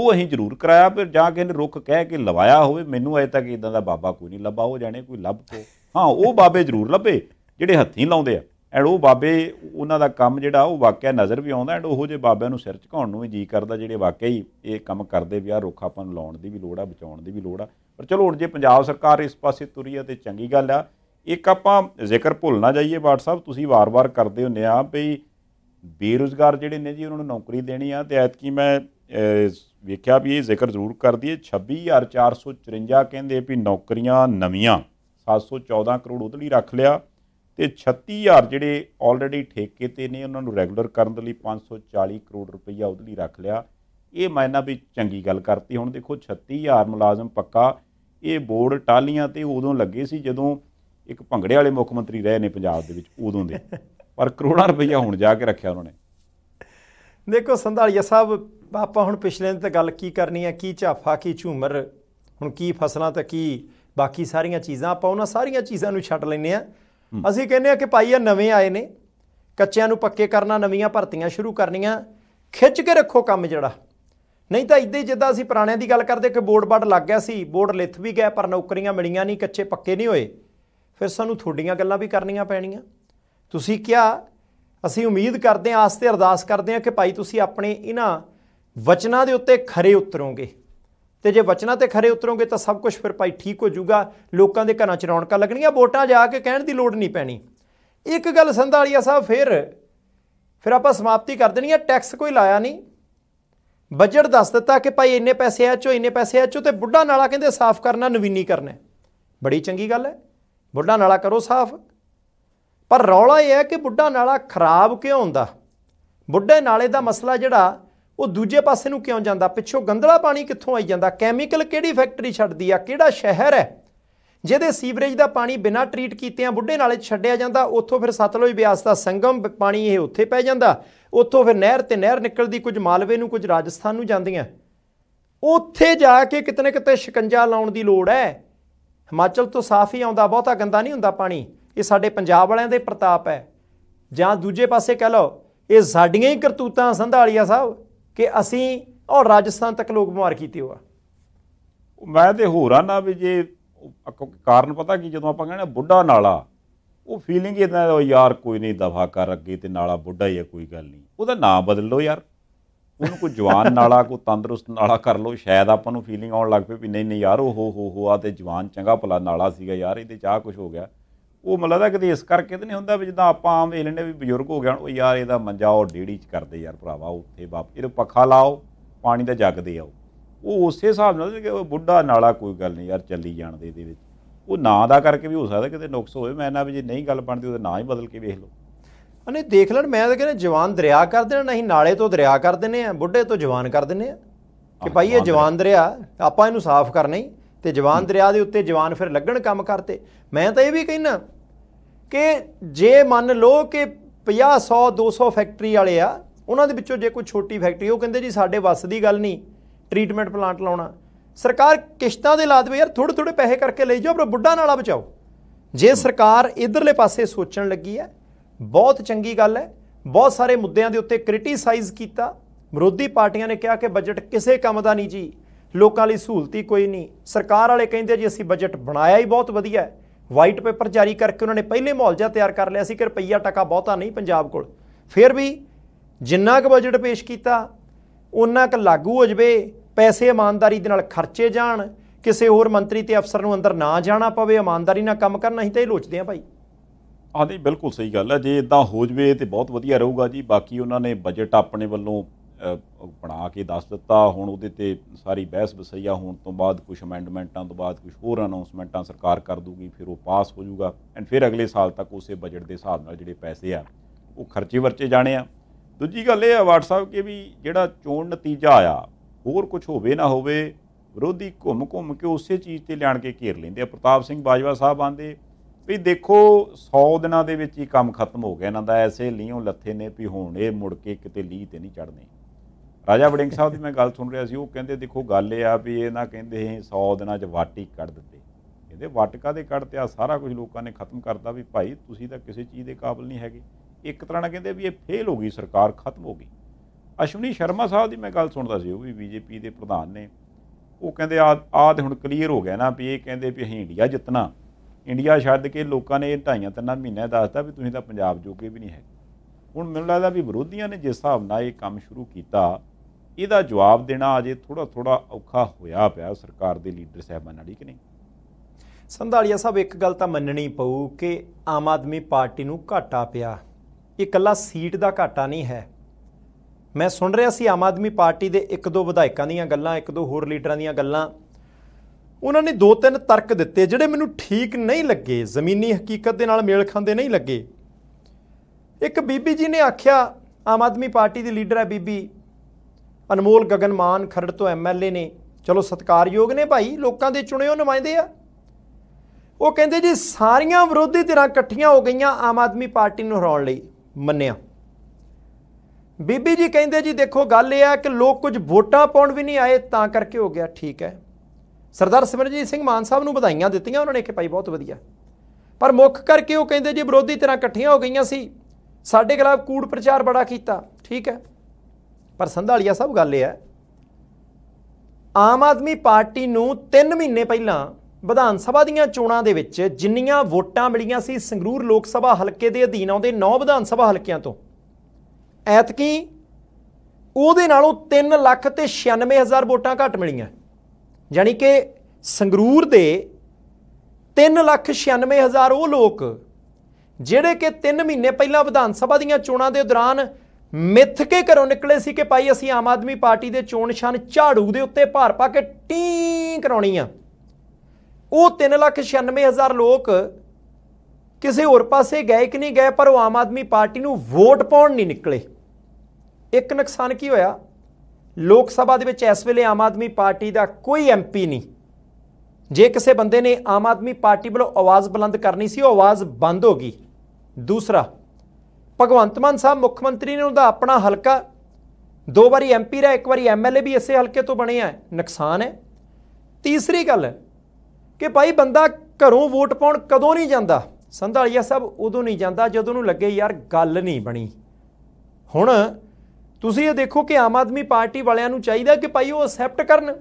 ਉਹ ਅਸੀਂ ਜ਼ਰੂਰ ਕਰਾਇਆ ਪਰ ਜਾਂ ਕਿ ਇਹਨੇ ਰੁੱਖ ਕਹਿ ਕੇ ਲਵਾਇਆ ਹੋਵੇ ਮੈਨੂੰ ਅਜੇ ਤੱਕ ਇਦਾਂ ਦਾ ਬਾਬਾ ਕੋਈ ਨਹੀਂ ਲੱਭਾ ਉਹ ਜਾਣੇ ਕੋਈ ਲੱਭ ਕੋ ਹਾਂ ਉਹ ਬਾਬੇ ਜ਼ਰੂਰ ਲੱਭੇ ਜਿਹੜੇ ਹੱਥੀਂ ਲਾਉਂਦੇ ਆ ਐਂਡ ਉਹ ਬਾਬੇ ਉਹਨਾਂ ਦਾ ਕੰਮ ਜਿਹੜਾ ਉਹ ਵਾਕਿਆ ਨਜ਼ਰ ਵੀ ਆਉਂਦਾ ਐਂਡ ਉਹੋ ਜੇ ਬਾਬਿਆਂ ਨੂੰ ਸਿਰ ਝੁਕਾਉਣ ਨੂੰ ਵੀ ਜੀ ਕਰਦਾ ਜਿਹੜੇ ਵਾਕਈ ਇਹ ਕੰਮ ਕਰਦੇ ਵੀ ਆ ਰੁੱਖ ਆਪਾਂ ਨੂੰ ਲਾਉਣ ਦੀ ਵੀ ਲੋੜ ਆ ਬਚਾਉਣ ਦੀ ਵੀ ਲੋੜ ਆ ਪਰ ਚਲੋ ਹੁਣ ਜੇ ਪੰਜਾਬ ਸਰਕਾਰ ਇਸ ਪਾਸੇ ਤੁਰੀ ਆ ਤੇ ਚੰਗੀ ਗੱਲ ਆ ਇੱਕ ਆਪਾਂ ਜ਼ਿਕਰ ਭੁੱਲ ਨਾ ਜਾਈਏ WhatsApp ਤੁਸੀਂ ਵਾਰ-ਵਾਰ ਕਰਦੇ ਹੁੰਨੇ ਆ ਭਈ ਬੇਰੋਜ਼ਗਾਰ ਜਿਹੜੇ ਨੇ ਜੀ ਉਹਨਾਂ ਨੂੰ ਨੌਕਰੀ ਦੇਣੀ ਆ ਤੇ ਐਤਕੀ ਮੈਂ ਵੇਖਿਆ ਵੀ ਇਹ ਜ਼ਿਕਰ ਜ਼ਰੂਰ ਕਰ ਦਈਏ 26454 ਕਹਿੰਦੇ ਵੀ ਨੌਕਰੀਆਂ ਨਵੀਆਂ 714 ਕਰੋੜ ਉਧਲੀ ਲਈ ਰੱਖ ਲਿਆ ਤੇ 36000 ਜਿਹੜੇ ਆਲਰੇਡੀ ਠੇਕੇ ਤੇ ਨੇ ਉਹਨਾਂ ਨੂੰ ਰੈਗੂਲਰ ਕਰਨ ਦੇ ਲਈ 540 ਕਰੋੜ ਰੁਪਈਆ ਉਧਲੀ ਲਈ ਰੱਖ ਲਿਆ ਇਹ ਮਾਇਨਾ ਵੀ ਚੰਗੀ ਗੱਲ ਕਰਤੀ ਹੁਣ ਦੇਖੋ 36000 ਮੁਲਾਜ਼ਮ ਪੱਕਾ ਇਹ ਬੋਰਡ ਟਾਲੀਆਂ ਤੇ ਉਦੋਂ ਲੱਗੇ ਸੀ ਜਦੋਂ ਇੱਕ ਭੰਗੜੇ ਵਾਲੇ ਮੁੱਖ ਮੰਤਰੀ ਰਹੇ ਨੇ ਪੰਜਾਬ ਦੇ ਵਿੱਚ ਉਦੋਂ ਦੇ ਪਰ ਕਰੋੜਾਂ ਰੁਪਈਆ ਹੁਣ ਜਾ ਕੇ ਰੱਖਿਆ ਉਹਨਾਂ ਨੇ ਦੇਖੋ ਸੰਧਾਲੀਆ ਸਾਹਿਬ ਆਪਾਂ ਹੁਣ ਪਿਛਲੇ ਦਿਨ ਤੇ ਗੱਲ ਕੀ ਕਰਨੀ ਹੈ ਕੀ ਝਾਫਾ ਕੀ ਝੂਮਰ ਹੁਣ ਕੀ ਫਸਲਾਂ ਤੇ ਕੀ ਬਾਕੀ ਸਾਰੀਆਂ ਚੀਜ਼ਾਂ ਆਪਾਂ ਉਹਨਾਂ ਸਾਰੀਆਂ ਚੀਜ਼ਾਂ ਨੂੰ ਛੱਡ ਲੈਨੇ ਆ ਅਸੀਂ ਕਹਿੰਦੇ ਆ ਕਿ ਭਾਈ ਇਹ ਨਵੇਂ ਆਏ ਨੇ ਕੱਚਿਆਂ ਨੂੰ ਪੱਕੇ ਕਰਨਾ ਨਵੀਆਂ ਭਰਤੀਆਂ ਸ਼ੁਰੂ ਕਰਨੀਆਂ ਖਿੱਚ ਕੇ ਰੱਖੋ ਕੰਮ ਜਿਹੜਾ ਨਹੀਂ ਤਾਂ ਇਦਾਂ ਹੀ ਜਿੱਦਾਂ ਅਸੀਂ ਪੁਰਾਣਿਆਂ ਦੀ ਗੱਲ ਕਰਦੇ ਕਿ ਬੋਰਡ ਬੜ ਲੱਗ ਗਿਆ ਸੀ ਬੋਰਡ ਲਿਥ ਵੀ ਗਿਆ ਪਰ ਨੌਕਰੀਆਂ ਮਿਲੀਆਂ ਨਹੀਂ ਕੱਚੇ ਪੱਕੇ ਨਹੀਂ ਹੋਏ ਫਿਰ ਸਾਨੂੰ ਤੁਹਾਡੀਆਂ ਗੱਲਾਂ ਵੀ ਕਰਨੀਆਂ ਪੈਣੀਆਂ ਤੁਸੀਂ ਕਿਹਾ ਅਸੀਂ ਉਮੀਦ ਕਰਦੇ ਹਾਂ ਆਸ ਤੇ ਅਰਦਾਸ ਕਰਦੇ ਹਾਂ ਕਿ ਭਾਈ ਤੁਸੀਂ ਆਪਣੇ ਇਹਨਾਂ ਵਚਨਾਂ ਦੇ ਉੱਤੇ ਖਰੇ ਉਤਰੋਗੇ ਤੇ ਜੇ ਵਚਨਾਂ ਤੇ ਖਰੇ ਉਤਰੋਗੇ ਤਾਂ ਸਭ ਕੁਝ ਫਿਰ ਭਾਈ ਠੀਕ ਹੋ ਜਾਊਗਾ ਲੋਕਾਂ ਦੇ ਘਰਾਂ 'ਚ ਰੌਣਕਾਂ ਲੱਗਣੀਆਂ ਵੋਟਾਂ ਜਾ ਕੇ ਕਹਿਣ ਦੀ ਲੋੜ ਨਹੀਂ ਪੈਣੀ ਇੱਕ ਗੱਲ ਸੰਧਾਲੀਆ ਸਾਹਿਬ ਫਿਰ ਫਿਰ ਆਪਾਂ ਸਮਾਪਤੀ ਕਰ ਦੇਣੀ ਹੈ ਟੈਕਸ ਕੋਈ ਲਾਇਆ ਨਹੀਂ ਬਜਟ ਦੱਸ ਦਿੱਤਾ ਕਿ ਭਾਈ ਇੰਨੇ ਪੈਸੇ ਆ ਚੋ ਇੰਨੇ ਪੈਸੇ ਆ ਚੋ ਤੇ ਬੁੱਢਾ ਨਾਲਾ ਕਹਿੰਦੇ ਸਾਫ਼ ਕਰਨਾ ਨਵੀਨੀ ਕਰਨਾ ਬੜੀ ਚੰਗੀ ਗੱਲ ਹੈ ਬੁੱਢਾ ਨਾਲਾ ਕਰੋ ਸਾਫ਼ ਪਰ ਰੌਲਾ ਇਹ ਹੈ ਕਿ ਬੁੱਢਾ ਨਾਲਾ ਖਰਾਬ ਕਿਉਂ ਹੁੰਦਾ ਬੁੱਢੇ ਨਾਲੇ ਦਾ ਮਸਲਾ ਜਿਹੜਾ ਉਹ ਦੂਜੇ ਪਾਸੇ ਨੂੰ ਕਿਉਂ ਜਾਂਦਾ ਪਿੱਛੋਂ ਗੰਦਲਾ ਪਾਣੀ ਕਿੱਥੋਂ ਆਈ ਜਾਂਦਾ ਕੈਮੀਕਲ ਕਿਹੜੀ ਫੈਕਟਰੀ ਛੱਡਦੀ ਆ ਕਿਹੜਾ ਸ਼ਹਿਰ ਹੈ ਜਿਹਦੇ ਸੀਵਰੇਜ ਦਾ ਪਾਣੀ ਬਿਨਾਂ ਟ੍ਰੀਟ ਕੀਤੇ ਆ ਬੁੱਢੇ ਨਾਲੇ ਛੱਡਿਆ ਜਾਂਦਾ ਉੱਥੋਂ ਫਿਰ ਸਤਲੁਜ ਬਿਆਸ ਦਾ ਸੰਗਮ ਪਾਣੀ ਇਹ ਉੱਥੇ ਪੈ ਜਾਂਦਾ ਉੱਥੋਂ ਫਿਰ ਨਹਿਰ ਤੇ ਨਹਿਰ ਨਿਕਲਦੀ ਕੁਝ ਮਾਲਵੇ ਨੂੰ ਕੁਝ ਰਾਜਸਥਾਨ ਨੂੰ ਜਾਂਦੀਆਂ ਉੱਥੇ ਜਾ ਕੇ ਕਿਤਨੇ ਕਿਤੇ ਸ਼ਿਕੰਜਾ ਲਾਉਣ ਦੀ ਲੋੜ ਹੈ ਹਿਮਾਚਲ ਤੋਂ ਸਾਫ਼ ਹੀ ਆਉਂਦਾ ਬਹੁਤਾ ਗੰਦਾ ਨਹੀਂ ਹੁੰਦਾ ਪਾਣੀ ਇਹ ਸਾਡੇ ਪੰਜਾਬ ਵਾਲਿਆਂ ਦੇ ਪ੍ਰਤਾਪ ਹੈ ਜਾਂ ਦੂਜੇ ਪਾਸੇ ਕਹਿ ਲਓ ਇਹ ਸਾਡੀਆਂ ਹੀ ਕਰਤੂਤਾਂ ਸੰਧਾਲੀਆ ਸਾਹਿਬ ਕਿ ਅਸੀਂ ਔਰ ਰਾਜਸਥਾਨ ਤੱਕ ਲੋਕ ਬਿਮਾਰ ਕੀਤੇ ਹੋਆ ਮੈਂ ਤੇ ਹੋਰਾਂ ਨਾ ਵੀ ਜੇ ਕਾਰਨ ਪਤਾ ਕੀ ਜਦੋਂ ਆਪਾਂ ਕਹਿੰਦੇ ਬੁੱਢਾ ਨਾਲਾ ਉਹ ਫੀਲਿੰਗ ਇਦਾਂ ਯਾਰ ਕੋਈ ਨਹੀਂ ਦਫਾ ਕਰ ਅੱਗੇ ਤੇ ਨਾਲਾ ਬੁੱਢਾ ਹੀ ਹੈ ਕੋਈ ਗੱਲ ਨਹੀਂ ਉਹਦਾ ਨਾਮ ਬਦਲ ਲਓ ਯਾਰ ਉਹਨੂੰ ਕੋ ਜਵਾਨ ਨਾਲਾ ਕੋ ਤੰਦਰੁਸਤ ਨਾਲਾ ਕਰ ਲੋ ਸ਼ਾਇਦ ਆਪਾਂ ਨੂੰ ਫੀਲਿੰਗ ਆਉਣ ਲੱਗ ਪਈ ਵੀ ਨਹੀਂ ਨਹੀਂ ਯਾਰ ਉਹ ਹੋ ਹੋ ਹੋ ਆ ਤੇ ਜਵਾਨ ਚੰਗਾ ਭਲਾ ਨਾਲਾ ਸੀਗਾ ਯਾਰ ਇਹਦੇ ਚਾਹ ਕੁਝ ਹੋ ਗਿਆ ਉਹ ਮਤਲਬ ਕਦੇ ਇਸ ਕਰਕੇ ਤੇ ਨਹੀਂ ਹੁੰਦਾ ਵੀ ਜਦੋਂ ਆਪਾਂ ਆਮ ਵੇਖ ਲੈਂਦੇ ਵੀ ਬਜ਼ੁਰਗ ਹੋ ਗਿਆ ਉਹ ਯਾਰ ਇਹਦਾ ਮੰਜਾ ਉਹ ਡੇੜੀ ਚ ਕਰਦੇ ਯਾਰ ਭਰਾਵਾ ਉੱਥੇ ਬਾਪ ਇਹਨੂੰ ਪੱਖਾ ਲਾਓ ਪਾਣੀ ਦਾ ਜੱਗ ਦੇ ਆਓ ਉਹ ਉਸੇ ਹਿਸਾਬ ਨਾਲ ਕਿ ਉਹ ਬੁੱਢਾ ਨਾਲਾ ਕੋਈ ਗੱਲ ਨਹੀਂ ਯਾਰ ਚੱਲੀ ਜਾਣ ਦੇ ਇਹਦੇ ਵਿੱਚ ਉਹ ਨਾਂ ਦਾ ਕਰਕੇ ਵੀ ਹੋ ਸਕਦਾ ਕਿਤੇ ਨੁਕਸ ਹੋਵੇ ਮੈਂ ਨਾ ਵੀ ਜੇ ਨਹੀਂ ਗੱਲ ਬਣਦੀ ਉਹਦਾ ਨਾਂ ਹੀ ਬਦਲ ਕੇ ਵੇਖ ਲਓ ਅਨੇ ਦੇਖ ਲੈਣ ਮੈਂ ਤਾਂ ਕਹਿੰਦਾ ਜਵਾਨ ਦਰਿਆ ਕਰ ਦੇਣਾ ਨਹੀਂ ਨਾਲੇ ਤੋਂ ਦਰਿਆ ਕਰ ਦਿੰਨੇ ਆ ਬੁੱਢੇ ਤੋਂ ਜਵਾਨ ਕਰ ਦਿੰਨੇ ਆ ਕਿ ਭਾਈ ਇਹ ਜਵਾਨ ਦਰਿਆ ਆਪਾਂ ਇਹਨੂੰ ਸਾਫ਼ ਕਰਨਾ ਹੀ ਤੇ ਜਵਾਨ ਦਰਿਆ ਦੇ ਉੱਤੇ ਜਵਾਨ ਫਿਰ ਲੱਗਣ ਕੰਮ ਕਰਤੇ ਮੈਂ ਤਾਂ ਇਹ ਵੀ ਕਹਿਣਾ ਕਿ ਜੇ ਮੰਨ ਲਓ ਕਿ 50 100 200 ਫੈਕਟਰੀ ਵਾਲੇ ਆ ਉਹਨਾਂ ਦੇ ਵਿੱਚੋਂ ਜੇ ਕੋਈ ਛੋਟੀ ਫੈਕਟਰੀ ਉਹ ਕਹਿੰਦੇ ਜੀ ਸਾਡੇ ਵੱਸ ਦੀ ਗੱਲ ਨਹੀਂ ਟ੍ਰੀਟਮੈਂਟ ਪਲਾਂਟ ਲਾਉਣਾ ਸਰਕਾਰ ਕਿਸ਼ਤਾਂ ਦੇ ਲਾਦਵੇ ਯਾਰ ਥੋੜੇ ਥੋੜੇ ਪੈਸੇ ਕਰਕੇ ਲਈ ਜਾਓ ਪਰ ਬੁੱਢਾ ਨਾਲਾ ਬਚਾਓ ਜੇ ਸਰਕਾਰ ਇਧਰਲੇ ਪਾਸੇ ਸੋਚਣ ਲੱਗੀ ਹੈ ਬਹੁਤ ਚੰਗੀ ਗੱਲ ਹੈ ਬਹੁਤ ਸਾਰੇ ਮੁੱਦਿਆਂ ਦੇ ਉੱਤੇ ਕ੍ਰਿਟਿਸਾਈਜ਼ ਕੀਤਾ ਵਿਰੋਧੀ ਪਾਰਟੀਆਂ ਨੇ ਕਿਹਾ ਕਿ ਬਜਟ ਕਿਸੇ ਕੰਮ ਦਾ ਨਹੀਂ ਜੀ ਲੋਕਾਂ ਲਈ ਸਹੂਲਤੀ ਕੋਈ ਨਹੀਂ ਸਰਕਾਰ ਵਾਲੇ ਕਹਿੰਦੇ ਜੀ ਅਸੀਂ ਬਜਟ ਬਣਾਇਆ ਹੀ ਬਹੁਤ ਵਧੀਆ ਹੈ ਵਾਈਟ ਪੇਪਰ ਜਾਰੀ ਕਰਕੇ ਉਹਨਾਂ ਨੇ ਪਹਿਲੇ ਮੌਲਜਾ ਤਿਆਰ ਕਰ ਲਿਆ ਸੀ ਕਿ ਰੁਪਈਆ ਟਕਾ ਬਹੁਤਾ ਨਹੀਂ ਪੰਜਾਬ ਕੋਲ ਫਿਰ ਵੀ ਜਿੰਨਾ ਕੁ ਬਜਟ ਪੇਸ਼ ਕੀਤਾ ਉਹਨਾਂ ਕੁ ਲਾਗੂ ਹੋ ਜਵੇ ਪੈਸੇ ਇਮਾਨਦਾਰੀ ਦੇ ਨਾਲ ਖਰਚੇ ਜਾਣ ਕਿਸੇ ਹੋਰ ਮੰਤਰੀ ਤੇ ਅਫਸਰ ਨੂੰ ਅੰਦਰ ਨਾ ਜਾਣਾ ਪਵੇ ਇਮਾਨਦਾਰੀ ਨਾਲ ਕੰਮ ਕਰਨਾ ਨਹੀਂ ਤਾਂ ਇਹ ਲੋਚਦੇ ਆ ਭਾਈ ਹਾਂ ਨਹੀਂ ਬਿਲਕੁਲ ਸਹੀ ਗੱਲ ਹੈ ਜੇ ਇਦਾਂ ਹੋ ਜਵੇ ਤੇ ਬਹੁਤ ਵਧੀਆ ਰਹੂਗਾ ਜੀ ਬਾਕੀ ਉਹਨਾਂ ਨੇ ਬਜਟ ਆਪਣੇ ਵੱਲੋਂ ਬਣਾ ਕੇ ਦੱਸ ਦਿੱਤਾ ਹੁਣ ਉਹਦੇ ਤੇ ਸਾਰੀ ਬਹਿਸ ਬਸਈਆ ਹੋਣ ਤੋਂ ਬਾਅਦ ਕੁਝ ਅਮੈਂਡਮੈਂਟਾਂ ਤੋਂ ਬਾਅਦ ਕੁਝ ਹੋਰ ਅਨਾਉਂਸਮੈਂਟਾਂ ਸਰਕਾਰ ਕਰ ਦੂਗੀ ਫਿਰ ਉਹ ਪਾਸ ਹੋ ਜਾਊਗਾ ਐਂਡ ਫਿਰ ਅਗਲੇ ਸਾਲ ਤੱਕ ਉਸੇ ਬਜਟ ਦੇ ਹਿਸਾਬ ਨਾਲ ਜਿਹੜੇ ਪੈਸੇ ਆ ਉਹ ਖਰਚੇ ਵਰਚੇ ਜਾਣੇ ਆ ਦੂਜੀ ਗੱਲ ਇਹ ਆ WhatsApp ਕਿ ਵੀ ਜਿਹੜਾ ਚੋਣ ਨਤੀਜਾ ਆਇਆ ਹੋਰ ਕੁਝ ਹੋਵੇ ਨਾ ਹੋਵੇ ਵਿਰੋਧੀ ਘੁੰਮ ਘੁੰਮ ਕੇ ਉਸੇ ਚੀਜ਼ ਤੇ ਲਿਆਣ ਕੇ ਘੇਰ ਲੈਂਦੇ ਆ ਪ੍ਰਤਾਪ ਸਿੰਘ ਬਾਜਵਾ ਸਾਹਿਬ ਆਂਦੇ ਵੀ ਦੇਖੋ 100 ਦਿਨਾਂ ਦੇ ਵਿੱਚ ਹੀ ਕੰਮ ਖਤਮ ਹੋ ਗਿਆ ਇਹਨਾਂ ਦਾ ਐਸੇ ਲੀਓ ਲੱਥੇ ਨੇ ਵੀ ਹੁਣ ਇਹ ਮੁੜ ਕੇ ਕਿਤੇ ਲੀ ਤੇ ਨਹੀਂ ਚੜਨੇ ਰਾਜਾ ਵੜਿੰਗ ਸਾਹਿਬ ਦੀ ਮੈਂ ਗੱਲ ਸੁਣ ਰਿਹਾ ਸੀ ਉਹ ਕਹਿੰਦੇ ਦੇਖੋ ਗੱਲ ਇਹ ਆ ਵੀ ਇਹ ਨਾ ਕਹਿੰਦੇ 100 ਦਿਨਾਂ 'ਚ ਵਾਟੀ ਕੱਢ ਦਿੱਤੇ ਕਹਿੰਦੇ ਵਟਕਾ ਦੇ ਕੱਢ ਤੇ ਆ ਸਾਰਾ ਕੁਝ ਲੋਕਾਂ ਨੇ ਖਤਮ ਕਰਤਾ ਵੀ ਭਾਈ ਤੁਸੀਂ ਤਾਂ ਕਿਸੇ ਚੀਜ਼ ਦੇ ਕਾਬਿਲ ਨਹੀਂ ਹੈਗੇ ਇੱਕ ਤਰ੍ਹਾਂ ਨਾਲ ਕਹਿੰਦੇ ਵੀ ਇਹ ਫੇਲ ਹੋ ਗਈ ਸਰਕਾਰ ਖਤਮ ਹੋ ਗਈ ਅਸ਼ਵਨੀ ਸ਼ਰਮਾ ਸਾਹਿਬ ਦੀ ਮੈਂ ਗੱਲ ਸੁਣਦਾ ਸੀ ਉਹ ਵੀ ਬੀਜੇਪੀ ਦੇ ਪ੍ਰਧਾਨ ਨੇ ਉਹ ਕਹਿੰਦੇ ਆ ਆ ਤੇ ਹੁਣ ਕਲੀਅਰ ਹੋ ਗਿਆ ਨਾ ਵੀ ਇਹ ਕਹਿੰਦੇ ਵੀ ਅਸੀਂ ਇੰਡੀਆ ਜਿੱਤਣਾ ਇੰਡੀਆ ਛੱਡ ਕੇ ਲੋਕਾਂ ਨੇ ਢਾਈਆਂ ਤਿੰਨਾਂ ਮਹੀਨੇ ਦੱਸਦਾ ਵੀ ਤੁਸੀਂ ਤਾਂ ਪੰਜਾਬ ਜੋਗੇ ਵੀ ਨਹੀਂ ਹੈ ਹੁਣ ਮੈਨੂੰ ਲੱਗਦਾ ਵੀ ਵਿਰੋਧੀਆਂ ਨੇ ਜਿਸ ਹਿਸਾਬ ਨਾਲ ਇਹ ਕੰਮ ਸ਼ੁਰੂ ਕੀਤਾ ਇਹਦਾ ਜਵਾਬ ਦੇਣਾ ਅਜੇ ਥੋੜਾ ਥੋੜਾ ਔਖਾ ਹੋਇਆ ਪਿਆ ਸਰਕਾਰ ਦੇ ਲੀਡਰ ਸਾਹਿਬਾਂ ਨਾਲ ਹੀ ਕਿ ਨਹੀਂ ਸੰਧਾਲੀਆ ਸਾਹਿਬ ਇੱਕ ਗੱਲ ਤਾਂ ਮੰਨਣੀ ਪਊ ਕਿ ਆਮ ਆਦਮੀ ਪਾਰਟੀ ਨੂੰ ਘਾਟਾ ਪਿਆ ਇਹ ਕੱਲਾ ਸੀਟ ਦਾ ਘਾਟਾ ਨਹੀਂ ਹੈ ਮੈਂ ਸੁਣ ਰਿਹਾ ਸੀ ਆਮ ਆਦਮੀ ਪਾਰਟੀ ਦੇ ਇੱਕ ਦੋ ਵਿਧਾਇਕਾਂ ਦੀਆਂ ਗੱਲਾਂ ਇੱਕ ਦੋ ਹੋਰ ਲੀਡਰਾਂ ਦੀਆਂ ਗੱਲਾਂ ਉਹਨਾਂ ਨੇ ਦੋ ਤਿੰਨ ਤਰਕ ਦਿੱਤੇ ਜਿਹੜੇ ਮੈਨੂੰ ਠੀਕ ਨਹੀਂ ਲੱਗੇ ਜ਼ਮੀਨੀ ਹਕੀਕਤ ਦੇ ਨਾਲ ਮੇਲ ਖਾਂਦੇ ਨਹੀਂ ਲੱਗੇ ਇੱਕ ਬੀਬੀ ਜੀ ਨੇ ਆਖਿਆ ਆਮ ਆਦਮੀ ਪਾਰਟੀ ਦੀ ਲੀਡਰ ਹੈ ਬੀਬੀ ਅਨਮੋਲ ਗਗਨਮਾਨ ਖਰੜ ਤੋਂ ਐਮਐਲਏ ਨੇ ਚਲੋ ਸਤਕਾਰਯੋਗ ਨੇ ਭਾਈ ਲੋਕਾਂ ਦੇ ਚੁਣੇ ਹੋ ਨੁਮਾਇੰਦੇ ਆ ਉਹ ਕਹਿੰਦੇ ਜੀ ਸਾਰੀਆਂ ਵਿਰੋਧੀ ਧਿਰਾਂ ਇਕੱਠੀਆਂ ਹੋ ਗਈਆਂ ਆਮ ਆਦਮੀ ਪਾਰਟੀ ਨੂੰ ਹਰਾਉਣ ਲਈ ਮੰਨਿਆ ਬੀਬੀ ਜੀ ਕਹਿੰਦੇ ਜੀ ਦੇਖੋ ਗੱਲ ਇਹ ਆ ਕਿ ਲੋਕ ਕੁਝ ਵੋਟਾਂ ਪਾਉਣ ਵੀ ਨਹੀਂ ਆਏ ਤਾਂ ਕਰਕੇ ਹੋ ਗਿਆ ਠੀਕ ਹੈ ਸਰਦਾਰ ਸਿਮਰਜੀਤ ਸਿੰਘ ਮਾਨ ਸਾਹਿਬ ਨੂੰ ਵਧਾਈਆਂ ਦਿੱਤੀਆਂ ਉਹਨਾਂ ਨੇ ਕਿ ਭਾਈ ਬਹੁਤ ਵਧੀਆ ਪਰ ਮੁੱਖ ਕਰਕੇ ਉਹ ਕਹਿੰਦੇ ਜੀ ਵਿਰੋਧੀ ਤਰ੍ਹਾਂ ਇਕੱਠੀਆਂ ਹੋ ਗਈਆਂ ਸੀ ਸਾਡੇ ਖਿਲਾਫ ਕੂੜ ਪ੍ਰਚਾਰ ਬੜਾ ਕੀਤਾ ਠੀਕ ਹੈ ਪਰ ਸੰਧਾਲੀਆ ਸਾਹਿਬ ਗੱਲ ਇਹ ਹੈ ਆਮ ਆਦਮੀ ਪਾਰਟੀ ਨੂੰ 3 ਮਹੀਨੇ ਪਹਿਲਾਂ ਵਿਧਾਨ ਸਭਾ ਦੀਆਂ ਚੋਣਾਂ ਦੇ ਵਿੱਚ ਜਿੰਨੀਆਂ ਵੋਟਾਂ ਮਿਲੀਆਂ ਸੀ ਸੰਗਰੂਰ ਲੋਕ ਸਭਾ ਹਲਕੇ ਦੇ ਅਧੀਨ ਆਉਂਦੇ 9 ਵਿਧਾਨ ਸਭਾ ਹਲਕਿਆਂ ਤੋਂ ਐਤਕੀ ਉਹਦੇ ਨਾਲੋਂ 3 ਲੱਖ ਤੇ 96000 ਵੋਟਾਂ ਘੱਟ ਮਿਲੀਆਂ ਯਾਨੀ ਕਿ ਸੰਗਰੂਰ ਦੇ 396000 ਉਹ ਲੋਕ ਜਿਹੜੇ ਕਿ 3 ਮਹੀਨੇ ਪਹਿਲਾਂ ਵਿਧਾਨ ਸਭਾ ਦੀਆਂ ਚੋਣਾਂ ਦੇ ਦੌਰਾਨ ਮਿੱਥ ਕੇ ਘਰੋਂ ਨਿਕਲੇ ਸੀ ਕਿ ਭਾਈ ਅਸੀਂ ਆਮ ਆਦਮੀ ਪਾਰਟੀ ਦੇ ਚੋਣ ਸ਼ਾਨ ਝਾੜੂ ਦੇ ਉੱਤੇ ਭਾਰ ਪਾ ਕੇ ਟੀ ਕਰਾਉਣੀ ਆ ਉਹ 396000 ਲੋਕ ਕਿਸੇ ਹੋਰ ਪਾਸੇ ਗਏ ਕਿ ਨਹੀਂ ਗਏ ਪਰ ਉਹ ਆਮ ਆਦਮੀ ਪਾਰਟੀ ਨੂੰ ਵੋਟ ਪਾਉਣ ਨਹੀਂ ਨਿਕਲੇ ਇੱਕ ਨੁਕਸਾਨ ਕੀ ਹੋਇਆ ਲੋਕ ਸਭਾ ਦੇ ਵਿੱਚ ਇਸ ਵੇਲੇ ਆਮ ਆਦਮੀ ਪਾਰਟੀ ਦਾ ਕੋਈ ਐਮਪੀ ਨਹੀਂ ਜੇ ਕਿਸੇ ਬੰਦੇ ਨੇ ਆਮ ਆਦਮੀ ਪਾਰਟੀ ਵੱਲੋਂ ਆਵਾਜ਼ ਬੁਲੰਦ ਕਰਨੀ ਸੀ ਉਹ ਆਵਾਜ਼ ਬੰਦ ਹੋ ਗਈ ਦੂਸਰਾ ਭਗਵੰਤ ਮਾਨ ਸਾਹਿਬ ਮੁੱਖ ਮੰਤਰੀ ਨੇ ਉਹਦਾ ਆਪਣਾ ਹਲਕਾ ਦੋ ਵਾਰੀ ਐਮਪੀ ਰਿਹਾ ਇੱਕ ਵਾਰੀ ਐਮਐਲਏ ਵੀ ਇਸੇ ਹਲਕੇ ਤੋਂ ਬਣਿਆ ਹੈ ਨੁਕਸਾਨ ਹੈ ਤੀਸਰੀ ਗੱਲ ਕਿ ਭਾਈ ਬੰਦਾ ਘਰੋਂ ਵੋਟ ਪਾਉਣ ਕਦੋਂ ਨਹੀਂ ਜਾਂਦਾ ਸੰਧਾਲੀਆ ਸਾਹਿਬ ਉਦੋਂ ਨਹੀਂ ਜਾਂਦਾ ਜਦੋਂ ਨੂੰ ਲੱਗੇ ਯਾਰ ਗੱਲ ਨਹੀਂ ਬਣੀ ਹੁਣ ਤੁਸੀਂ ਇਹ ਦੇਖੋ ਕਿ ਆਮ ਆਦਮੀ ਪਾਰਟੀ ਵਾਲਿਆਂ ਨੂੰ ਚਾਹੀਦਾ ਕਿ ਭਾਈ ਉਹ ਅਸੈਪਟ ਕਰਨ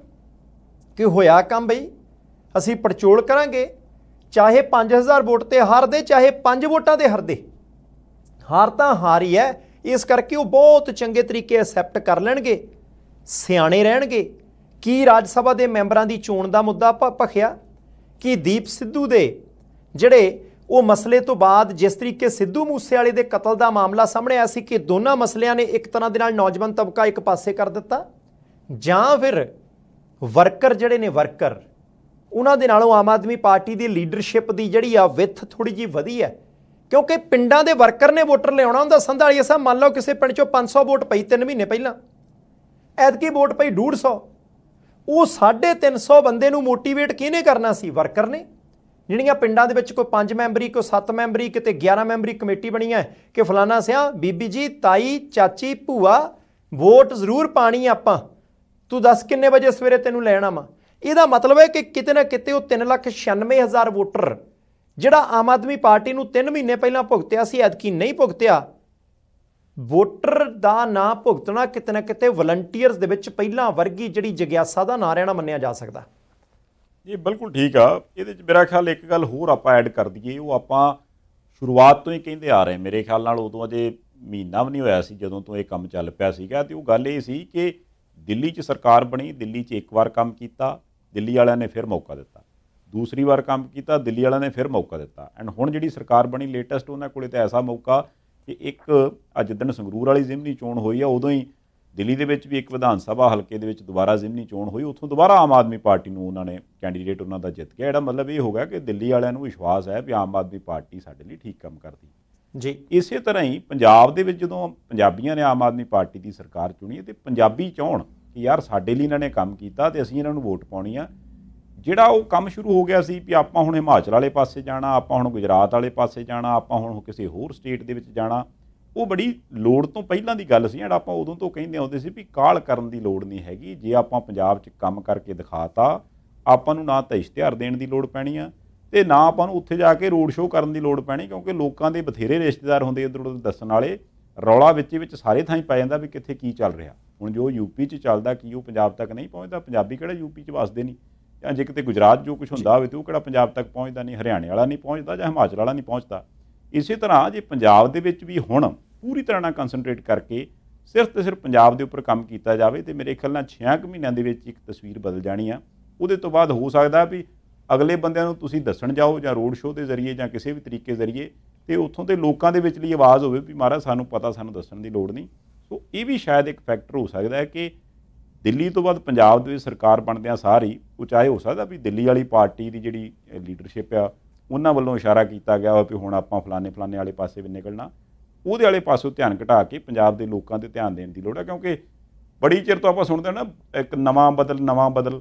ਕਿ ਹੋਇਆ ਕੰਮ ਬਈ ਅਸੀਂ ਪਰਚੋਲ ਕਰਾਂਗੇ ਚਾਹੇ 5000 ਵੋਟ ਤੇ ਹਾਰਦੇ ਚਾਹੇ 5 ਵੋਟਾਂ ਤੇ ਹਾਰਦੇ ਹਾਰ ਤਾਂ ਹਾਰ ਹੀ ਹੈ ਇਸ ਕਰਕੇ ਉਹ ਬਹੁਤ ਚੰਗੇ ਤਰੀਕੇ ਅਸੈਪਟ ਕਰ ਲੈਣਗੇ ਸਿਆਣੇ ਰਹਿਣਗੇ ਕੀ ਰਾਜ ਸਭਾ ਦੇ ਮੈਂਬਰਾਂ ਦੀ ਚੋਣ ਦਾ ਮੁੱਦਾ ਭਖਿਆ ਕੀ ਦੀਪ ਸਿੱਧੂ ਦੇ ਜਿਹੜੇ ਉਹ ਮਸਲੇ ਤੋਂ ਬਾਅਦ ਜਿਸ ਤਰੀਕੇ ਸਿੱਧੂ ਮੂਸੇਵਾਲੇ ਦੇ ਕਤਲ ਦਾ ਮਾਮਲਾ ਸਾਹਮਣੇ ਆਇਆ ਸੀ ਕਿ ਦੋਨਾਂ ਮਸਲਿਆਂ ਨੇ ਇੱਕ ਤਰ੍ਹਾਂ ਦੇ ਨਾਲ ਨੌਜਵਾਨ ਤਬਕਾ ਇੱਕ ਪਾਸੇ ਕਰ ਦਿੱਤਾ ਜਾਂ ਫਿਰ ਵਰਕਰ ਜਿਹੜੇ ਨੇ ਵਰਕਰ ਉਹਨਾਂ ਦੇ ਨਾਲੋਂ ਆਮ ਆਦਮੀ ਪਾਰਟੀ ਦੀ ਲੀਡਰਸ਼ਿਪ ਦੀ ਜਿਹੜੀ ਆ ਵਿੱਥ ਥੋੜੀ ਜੀ ਵਧੀ ਹੈ ਕਿਉਂਕਿ ਪਿੰਡਾਂ ਦੇ ਵਰਕਰ ਨੇ ਵੋਟਰ ਲਿਆਉਣਾ ਹੁੰਦਾ ਸੰਧਾਲੀਆ ਸਾਹਿਬ ਮੰਨ ਲਓ ਕਿਸੇ ਪਿੰਡ ਚੋਂ 500 ਵੋਟ ਪਈ 3 ਮਹੀਨੇ ਪਹਿਲਾਂ ਐਤਕੀ ਵੋਟ ਪਈ 150 ਉਹ 350 ਬੰਦੇ ਨੂੰ ਮੋਟੀਵੇਟ ਕਿਹਨੇ ਕਰਨਾ ਸੀ ਵਰਕਰ ਨੇ ਜਿਹੜੀਆਂ ਪਿੰਡਾਂ ਦੇ ਵਿੱਚ ਕੋਈ 5 ਮੈਂਬਰੀ ਕੋਈ 7 ਮੈਂਬਰੀ ਕਿਤੇ 11 ਮੈਂਬਰੀ ਕਮੇਟੀ ਬਣੀ ਹੈ ਕਿ ਫਲਾਣਾ ਸਿਆ ਬੀਬੀ ਜੀ ਤਾਈ ਚਾਚੀ ਭੂਆ ਵੋਟ ਜ਼ਰੂਰ ਪਾਣੀ ਆਪਾਂ ਤੂੰ ਦੱਸ ਕਿੰਨੇ ਵਜੇ ਸਵੇਰੇ ਤੈਨੂੰ ਲੈਣਾ ਵਾ ਇਹਦਾ ਮਤਲਬ ਹੈ ਕਿ ਕਿਤੇ ਨਾ ਕਿਤੇ ਉਹ 396000 ਵੋਟਰ ਜਿਹੜਾ ਆਮ ਆਦਮੀ ਪਾਰਟੀ ਨੂੰ 3 ਮਹੀਨੇ ਪਹਿਲਾਂ ਭੁਗਤਿਆ ਸੀ ਐਤਕੀ ਨਹੀਂ ਭੁਗਤਿਆ ਵੋਟਰ ਦਾ ਨਾਂ ਭੁਗਤਣਾ ਕਿਤੇ ਨਾ ਕਿਤੇ ਵਲੰਟੀਅਰਸ ਦੇ ਵਿੱਚ ਪਹਿਲਾਂ ਵਰਗੀ ਜਿਹੜੀ ਜਗਿਆਸਾ ਦਾ ਨਾਂ ਰਹਿਣਾ ਮੰਨਿਆ ਜਾ ਸਕਦਾ ਜੀ ਬਿਲਕੁਲ ਠੀਕ ਆ ਇਹਦੇ ਵਿੱਚ ਮੇਰਾ ਖਿਆਲ ਇੱਕ ਗੱਲ ਹੋਰ ਆਪਾਂ ਐਡ ਕਰ ਦਈਏ ਉਹ ਆਪਾਂ ਸ਼ੁਰੂਆਤ ਤੋਂ ਹੀ ਕਹਿੰਦੇ ਆ ਰਹੇ ਮੇਰੇ ਖਿਆਲ ਨਾਲ ਉਦੋਂ ਅਜੇ ਮਹੀਨਾ ਵੀ ਨਹੀਂ ਹੋਇਆ ਸੀ ਜਦੋਂ ਤੋਂ ਇਹ ਕੰਮ ਚੱਲ ਪਿਆ ਸੀਗਾ ਤੇ ਉਹ ਗੱਲ ਇਹ ਸੀ ਕਿ ਦਿੱਲੀ 'ਚ ਸਰਕਾਰ ਬਣੀ ਦਿੱਲੀ 'ਚ ਇੱਕ ਵਾਰ ਕੰਮ ਕੀਤਾ ਦਿੱਲੀ ਵਾਲਿਆਂ ਨੇ ਫਿਰ ਮੌਕਾ ਦਿੱਤਾ ਦੂਸਰੀ ਵਾਰ ਕੰਮ ਕੀਤਾ ਦਿੱਲੀ ਵਾਲਿਆਂ ਨੇ ਫਿਰ ਮੌਕਾ ਦਿੱਤਾ ਐਂਡ ਹੁਣ ਜਿਹੜੀ ਸਰਕਾਰ ਬਣੀ ਲੇਟੈਸਟ ਉਹਨਾਂ ਕੋਲੇ ਤਾਂ ਐਸਾ ਮੌਕਾ ਕਿ ਇੱਕ ਅੱਜ ਦਿਨ ਸੰਗਰੂਰ ਵਾਲੀ ਜ਼ਿਮਨੀ ਚੋਣ ਹੋਈ ਆ ਉਦੋਂ ਹੀ ਦਿੱਲੀ ਦੇ ਵਿੱਚ ਵੀ ਇੱਕ ਵਿਧਾਨ ਸਭਾ ਹਲਕੇ ਦੇ ਵਿੱਚ ਦੁਬਾਰਾ ਜ਼ਿਮਨੀ ਚੋਣ ਹੋਈ ਉੱਥੋਂ ਦੁਬਾਰਾ ਆਮ ਆਦਮੀ ਪਾਰਟੀ ਨੂੰ ਉਹਨਾਂ ਨੇ ਕੈਂਡੀਡੇਟ ਉਹਨਾਂ ਦਾ ਜਿੱਤ ਗਿਆ ਇਹਦਾ ਮਤਲਬ ਇਹ ਹੋਗਾ ਕਿ ਦਿੱਲੀ ਵਾਲਿਆਂ ਨੂੰ ਵਿਸ਼ਵਾਸ ਹੈ ਕਿ ਆਮ ਆਦਮੀ ਪਾਰਟੀ ਸਾਡੇ ਲਈ ਠੀਕ ਕੰਮ ਕਰਦੀ ਜੀ ਇਸੇ ਤਰ੍ਹਾਂ ਹੀ ਪੰਜਾਬ ਦੇ ਵਿੱਚ ਜਦੋਂ ਪੰਜਾਬੀਆਂ ਨੇ ਆਮ ਆਦਮੀ ਪਾਰਟੀ ਦੀ ਸਰਕਾਰ ਚੁਣੀ ਤੇ ਪੰਜਾਬੀ ਚੋਣ ਕਿ ਯਾਰ ਸਾਡੇ ਲਈ ਇਹਨਾਂ ਨੇ ਕੰਮ ਕੀਤਾ ਤੇ ਅਸੀਂ ਇਹਨਾਂ ਨੂੰ ਵੋਟ ਪਾਉਣੀ ਆ ਜਿਹੜਾ ਉਹ ਕੰਮ ਸ਼ੁਰੂ ਹੋ ਗਿਆ ਸੀ ਕਿ ਆਪਾਂ ਹੁਣ ਹਿਮਾਚਲ ਵਾਲੇ ਪਾਸੇ ਜਾਣਾ ਆਪਾਂ ਹੁਣ ਗੁਜਰਾਤ ਵਾਲੇ ਪਾਸੇ ਜਾਣਾ ਆਪਾਂ ਹੁਣ ਕਿਸੇ ਹੋਰ ਸਟੇਟ ਦੇ ਵਿੱਚ ਜਾਣਾ ਉਹ ਬੜੀ ਲੋੜ ਤੋਂ ਪਹਿਲਾਂ ਦੀ ਗੱਲ ਸੀ ਜਿਹੜਾ ਆਪਾਂ ਉਦੋਂ ਤੋਂ ਕਹਿੰਦੇ ਆਉਂਦੇ ਸੀ ਵੀ ਕਾਲ ਕਰਨ ਦੀ ਲੋੜ ਨਹੀਂ ਹੈਗੀ ਜੇ ਆਪਾਂ ਪੰਜਾਬ 'ਚ ਕੰਮ ਕਰਕੇ ਦਿਖਾਤਾ ਆਪਾਂ ਨੂੰ ਨਾ ਤਾਂ ਇਸ਼ਤਿਹਾਰ ਦੇਣ ਦੀ ਲੋੜ ਪੈਣੀ ਆ ਤੇ ਨਾ ਆਪਾਂ ਨੂੰ ਉੱਥੇ ਜਾ ਕੇ ਰੋਡ ਸ਼ੋਅ ਕਰਨ ਦੀ ਲੋੜ ਪੈਣੀ ਕਿਉਂਕਿ ਲੋਕਾਂ ਦੇ ਬਥੇਰੇ ਰਿਸ਼ਤੇਦਾਰ ਹੁੰਦੇ ਇਧਰ ਉਧਰ ਦੱਸਣ ਵਾਲੇ ਰੌਲਾ ਵਿੱਚ ਵਿੱਚ ਸਾਰੇ ਥਾਂ ਹੀ ਪੈ ਜਾਂਦਾ ਵੀ ਕਿੱਥੇ ਕੀ ਚੱਲ ਰਿਹਾ ਹੁਣ ਜੋ ਯੂਪੀ 'ਚ ਚੱਲਦਾ ਕੀ ਉਹ ਪੰਜਾਬ ਤੱਕ ਨਹੀਂ ਪਹੁੰਚਦਾ ਪੰਜਾਬੀ ਕਿਹੜਾ ਯੂਪੀ 'ਚ ਵਸਦੇ ਨਹੀਂ ਜਾਂ ਜੇ ਕਿਤੇ ਗੁਜਰਾਤ ਜੋ ਕੁਝ ਹੁੰਦਾ ਹੋਵੇ ਤੇ ਉਹ ਕਿਹੜਾ ਪੰਜਾਬ ਤੱਕ ਪਹੁੰਚਦਾ ਨਹੀਂ ਹਰਿਆਣੇ ਵਾਲਾ ਨਹੀਂ ਪਹੁੰਚਦਾ ਜਾਂ ਹਿਮਾਚਲ ਵਾਲਾ ਨਹੀਂ ਪਹੁੰਚਦਾ ਇਸੇ ਤਰ੍ਹਾਂ ਜੇ ਪੰਜਾਬ ਦੇ ਵਿੱਚ ਵੀ ਹੁਣ ਪੂਰੀ ਤਰ੍ਹਾਂ ਨਾਲ ਕਨਸੈਂਟਰੇਟ ਕਰਕੇ ਸਿਰਫ ਤੇ ਸਿਰਫ ਪੰਜਾਬ ਦੇ ਉੱਪਰ ਕੰਮ ਕੀਤਾ ਜਾਵੇ ਤੇ ਮੇਰੇ ਖਿਆਲ ਨਾਲ 6 ਮਹੀਨਿਆਂ ਦੇ ਵਿੱਚ ਇੱਕ ਤਸਵੀਰ ਬਦਲ ਜਾਣੀ ਆ ਉਹਦੇ ਤੋਂ ਬਾਅਦ ਹੋ ਸਕਦਾ ਵੀ ਅਗਲੇ ਬੰਦਿਆਂ ਨੂੰ ਤੁਸੀਂ ਦੱਸਣ ਜਾਓ ਜਾਂ ਰੋਡ ਸ਼ੋਅ ਦੇ ਜ਼ਰੀਏ ਜਾਂ ਕਿਸੇ ਵੀ ਤਰੀਕੇ ਜ਼ਰੀਏ ਤੇ ਉੱਥੋਂ ਦੇ ਲੋਕਾਂ ਦੇ ਵਿੱਚ ਲਈ ਆਵਾਜ਼ ਹੋਵੇ ਵੀ ਮਹਾਰਾਜ ਸਾਨੂੰ ਪਤਾ ਸਾਨੂੰ ਦੱਸਣ ਦੀ ਲੋੜ ਨਹੀਂ ਸੋ ਇਹ ਵੀ ਸ਼ਾਇਦ ਇੱਕ ਫੈਕਟਰ ਹੋ ਸਕਦਾ ਹੈ ਕਿ ਦਿੱਲੀ ਤੋਂ ਬਾਅਦ ਪੰਜਾਬ ਦੇ ਵਿੱਚ ਸਰਕਾਰ ਬਣਦਿਆਂ ਸਾਰੀ ਉਚਾਏ ਹੋ ਸਕਦਾ ਵੀ ਦਿੱਲੀ ਵਾਲੀ ਪਾਰਟੀ ਦੀ ਜਿਹੜੀ ਲੀਡਰਸ਼ਿਪ ਆ ਉਹਨਾਂ ਵੱਲੋਂ ਇਸ਼ਾਰਾ ਕੀਤਾ ਗਿਆ ਹੋਵੇ ਵੀ ਹੁਣ ਆਪਾਂ ਫਲਾਣੇ ਫਲਾਣੇ ਵਾਲੇ ਪਾਸੇ ਵੀ ਨਿਕਲਣਾ ਉਹਦੇ ਵਾਲੇ ਪਾਸੋਂ ਧਿਆਨ ਘਟਾ ਕੇ ਪੰਜਾਬ ਦੇ ਲੋਕਾਂ ਤੇ ਧਿਆਨ ਦੇਣ ਦੀ ਲੋੜ ਹੈ ਕਿਉਂਕਿ ਬੜੀ ਚਿਰ ਤੋਂ ਆਪਾਂ ਸੁਣਦੇ ਹਾਂ ਨਾ ਇੱਕ ਨਵਾਂ ਬਦਲ ਨਵਾਂ ਬਦਲ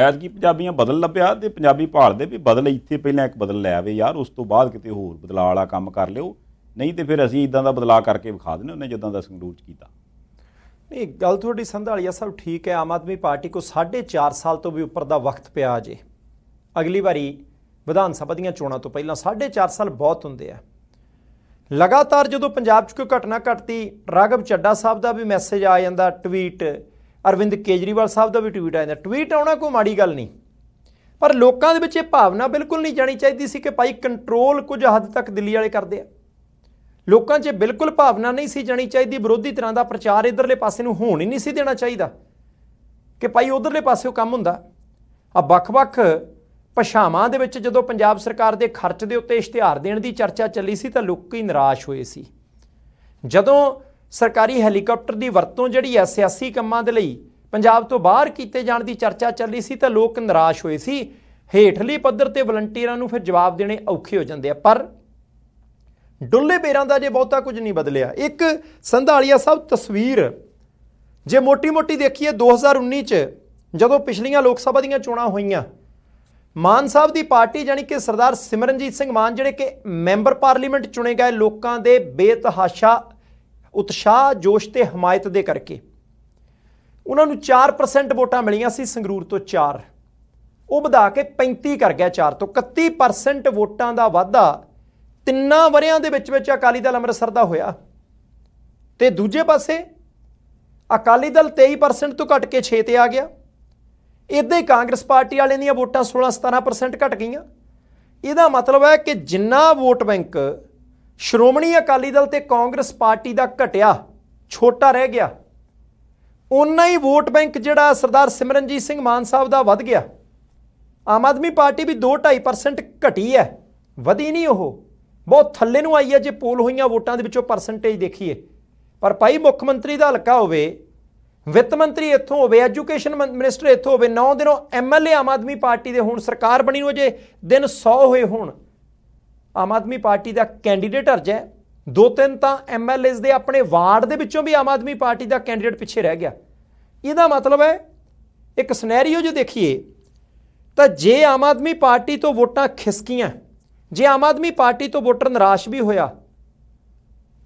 ਐਤ ਕੀ ਪੰਜਾਬੀਆਂ ਬਦਲ ਲੱਭਿਆ ਤੇ ਪੰਜਾਬੀ ਭਾਲਦੇ ਵੀ ਬਦਲ ਇੱਥੇ ਪਹਿਲਾਂ ਇੱਕ ਬਦਲ ਲੈ ਆਵੇ ਯਾਰ ਉਸ ਤੋਂ ਬਾਅਦ ਕਿਤੇ ਹੋਰ ਬਦਲਾਅ ਵਾਲਾ ਕੰਮ ਕਰ ਲਿਓ ਨਹੀਂ ਤੇ ਫਿਰ ਅਸੀਂ ਇਦਾਂ ਦਾ ਬਦਲਾਅ ਕਰਕੇ ਵਿਖਾ ਦਿੰਨੇ ਉਹਨੇ ਜਿੱਦਾਂ ਦਾ ਸੰਗਰੂਰ ਚ ਕੀਤਾ ਨਹੀਂ ਗੱਲ ਤੁਹਾਡੀ ਸੰਧਾਲੀਆ ਸਾਹਿਬ ਠੀਕ ਹੈ ਆਮ ਆਦਮੀ ਪਾਰਟੀ ਕੋ 4.5 ਸਾਲ ਤੋਂ ਵੀ ਉੱਪਰ ਦਾ ਵਕਤ ਪਿਆ ਜੇ ਅਗਲੀ ਵਾਰੀ ਵਿਧਾਨ ਸਭਾ ਦੀਆਂ ਚੋਣਾਂ ਤੋਂ ਪਹਿਲਾਂ 4.5 ਸਾਲ ਬਹੁਤ ਹੁੰਦੇ ਆ ਲਗਾਤਾਰ ਜਦੋਂ ਪੰਜਾਬ 'ਚ ਕੋਈ ਘਟਨਾ ਘਟਦੀ ਰਾਗਵ ਚੱਡਾ ਸਾਹਿਬ ਦਾ ਵੀ ਮੈਸੇਜ ਆ ਜਾਂਦਾ ਟਵੀਟ ਅਰਵਿੰਦ ਕੇਜਰੀਵਾਲ ਸਾਹਿਬ ਦਾ ਵੀ ਟਵੀਟ ਆ ਜਾਂਦਾ ਟਵੀਟ ਆਉਣਾ ਕੋਈ ਮਾੜੀ ਗੱਲ ਨਹੀਂ ਪਰ ਲੋਕਾਂ ਦੇ ਵਿੱਚ ਇਹ ਭਾਵਨਾ ਬਿਲਕੁਲ ਨਹੀਂ ਜਾਣੀ ਚਾਹੀਦੀ ਸੀ ਕਿ ਭਾਈ ਕੰਟਰੋਲ ਕੁਝ ਹੱਦ ਤੱਕ ਦਿੱਲੀ ਵਾਲੇ ਕਰਦੇ ਆ ਲੋਕਾਂ 'ਚ ਬਿਲਕੁਲ ਭਾਵਨਾ ਨਹੀਂ ਸੀ ਜਾਣੀ ਚਾਹੀਦੀ ਵਿਰੋਧੀ ਤਰ੍ਹਾਂ ਦਾ ਪ੍ਰਚਾਰ ਇਧਰਲੇ ਪਾਸੇ ਨੂੰ ਹੋਣ ਹੀ ਨਹੀਂ ਸੀ ਦੇਣਾ ਚਾਹੀਦਾ ਕਿ ਭਾਈ ਉਧਰਲੇ ਪਾਸੇ ਉਹ ਕੰਮ ਹੁੰਦਾ ਆ ਵੱਖ-ਵੱਖ ਭਾਸ਼ਾਵਾਂ ਦੇ ਵਿੱਚ ਜਦੋਂ ਪੰਜਾਬ ਸਰਕਾਰ ਦੇ ਖਰਚ ਦੇ ਉੱਤੇ ਇਸ਼ਤਿਹਾਰ ਦੇਣ ਦੀ ਚਰਚਾ ਚੱਲੀ ਸੀ ਤਾਂ ਲੋਕ ਹੀ ਨਿਰਾਸ਼ ਹੋਏ ਸੀ ਜਦੋਂ ਸਰਕਾਰੀ ਹੈਲੀਕਾਪਟਰ ਦੀ ਵਰਤੋਂ ਜਿਹੜੀ ਹੈ ਸਿਆਸੀ ਕੰਮਾਂ ਦੇ ਲਈ ਪੰਜਾਬ ਤੋਂ ਬਾਹਰ ਕੀਤੇ ਜਾਣ ਦੀ ਚਰਚਾ ਚੱਲੀ ਸੀ ਤਾਂ ਲੋਕ ਨਿਰਾਸ਼ ਹੋਏ ਸੀ ਹੇਠਲੀ ਪੱਧਰ ਤੇ ਵਲੰਟੀਅਰਾਂ ਨੂੰ ਫਿਰ ਜਵਾਬ ਦੇਣੇ ਔਖੇ ਹੋ ਜਾਂਦੇ ਆ ਪਰ ਡੁੱਲੇ ਬੇਰਾਂ ਦਾ ਜੇ ਬਹੁਤਾ ਕੁਝ ਨਹੀਂ ਬਦਲਿਆ ਇੱਕ ਸੰਧਾਲੀਆ ਸਭ ਤਸਵੀਰ ਜੇ ਮੋਟੀ-ਮੋਟੀ ਦੇਖੀਏ 2019 ਚ ਜਦੋਂ ਪਿਛਲੀਆਂ ਲੋਕ ਸਭਾ ਦੀਆਂ ਚੋਣਾਂ ਹੋਈਆਂ ਮਾਨ ਸਾਹਿਬ ਦੀ ਪਾਰਟੀ ਜਾਨੀ ਕਿ ਸਰਦਾਰ ਸਿਮਰਨਜੀਤ ਸਿੰਘ ਮਾਨ ਜਿਹੜੇ ਕਿ ਮੈਂਬਰ ਪਾਰਲੀਮੈਂਟ ਚੁਣੇ ਗਏ ਲੋਕਾਂ ਦੇ ਬੇਤਹਾਸ਼ਾ ਉਤਸ਼ਾਹ ਜੋਸ਼ ਤੇ ਹਮਾਇਤ ਦੇ ਕਰਕੇ ਉਹਨਾਂ ਨੂੰ 4% ਵੋਟਾਂ ਮਿਲੀਆਂ ਸੀ ਸੰਗਰੂਰ ਤੋਂ 4 ਉਹ ਵਧਾ ਕੇ 35 ਕਰ ਗਿਆ 4 ਤੋਂ 31% ਵੋਟਾਂ ਦਾ ਵਾਧਾ ਤਿੰਨਾਂ ਵਰਿਆਂ ਦੇ ਵਿੱਚ ਵਿੱਚ ਅਕਾਲੀ ਦਲ ਅੰਮ੍ਰਿਤਸਰ ਦਾ ਹੋਇਆ ਤੇ ਦੂਜੇ ਪਾਸੇ ਅਕਾਲੀ ਦਲ 23% ਤੋਂ ਘਟ ਕੇ 6 ਤੇ ਆ ਗਿਆ ਇਦਾਂ ਹੀ ਕਾਂਗਰਸ ਪਾਰਟੀ ਵਾਲਿਆਂ ਦੀਆਂ ਵੋਟਾਂ 16-17% ਘਟ ਗਈਆਂ ਇਹਦਾ ਮਤਲਬ ਹੈ ਕਿ ਜਿੰਨਾ ਵੋਟ ਬੈਂਕ ਸ਼੍ਰੋਮਣੀ ਅਕਾਲੀ ਦਲ ਤੇ ਕਾਂਗਰਸ ਪਾਰਟੀ ਦਾ ਘਟਿਆ ਛੋਟਾ ਰਹਿ ਗਿਆ ਉਨਾ ਹੀ ਵੋਟ ਬੈਂਕ ਜਿਹੜਾ ਸਰਦਾਰ ਸਿਮਰਨਜੀਤ ਸਿੰਘ ਮਾਨ ਸਾਹਿਬ ਦਾ ਵੱਧ ਗਿਆ ਆਮ ਆਦਮੀ ਪਾਰਟੀ ਵੀ 2.5% ਘਟੀ ਹੈ ਵਧੀ ਨਹੀਂ ਉਹ ਬਹੁਤ ਥੱਲੇ ਨੂੰ ਆਈ ਹੈ ਜੇ ਪੋਲ ਹੋਈਆਂ ਵੋਟਾਂ ਦੇ ਵਿੱਚੋਂ ਪਰਸੈਂਟੇਜ ਦੇਖੀਏ ਪਰ ਭਾਈ ਮੁੱਖ ਮੰਤਰੀ ਦਾ ਹਲਕਾ ਹੋਵੇ ਵਿੱਤ ਮੰਤਰੀ ਇੱਥੋਂ ਹੋਵੇ ਐਜੂਕੇਸ਼ਨ ਮਿਨਿਸਟਰ ਇੱਥੋਂ ਹੋਵੇ 9 ਦਿਨੋਂ ਐਮਐਲਏ ਆਮ ਆਦਮੀ ਪਾਰਟੀ ਦੇ ਹੁਣ ਸਰਕਾਰ ਬਣੀ ਨੂੰ ਅਜੇ ਦਿਨ 100 ਹੋਏ ਹੋਣ ਆਮ ਆਦਮੀ ਪਾਰਟੀ ਦਾ ਕੈਂਡੀਡੇਟ ਅਰਜੈ ਦੋ ਤਿੰਨ ਤਾਂ ਐਮਐਲਏਸ ਦੇ ਆਪਣੇ ਵਾਰਡ ਦੇ ਵਿੱਚੋਂ ਵੀ ਆਮ ਆਦਮੀ ਪਾਰਟੀ ਦਾ ਕੈਂਡੀਡੇਟ ਪਿੱਛੇ ਰਹਿ ਗਿਆ ਇਹਦਾ ਮਤਲਬ ਹੈ ਇੱਕ ਸਿਨੈਰੀਓ ਜੋ ਦੇਖੀਏ ਤਾਂ ਜੇ ਆਮ ਆਦਮੀ ਪਾਰਟੀ ਤੋਂ ਵੋਟਾਂ ਖਿਸਕੀਆਂ ਜੇ ਆਮ ਆਦਮੀ ਪਾਰਟੀ ਤੋਂ ਵੋਟਰ ਨਿਰਾਸ਼ ਵੀ ਹੋਇਆ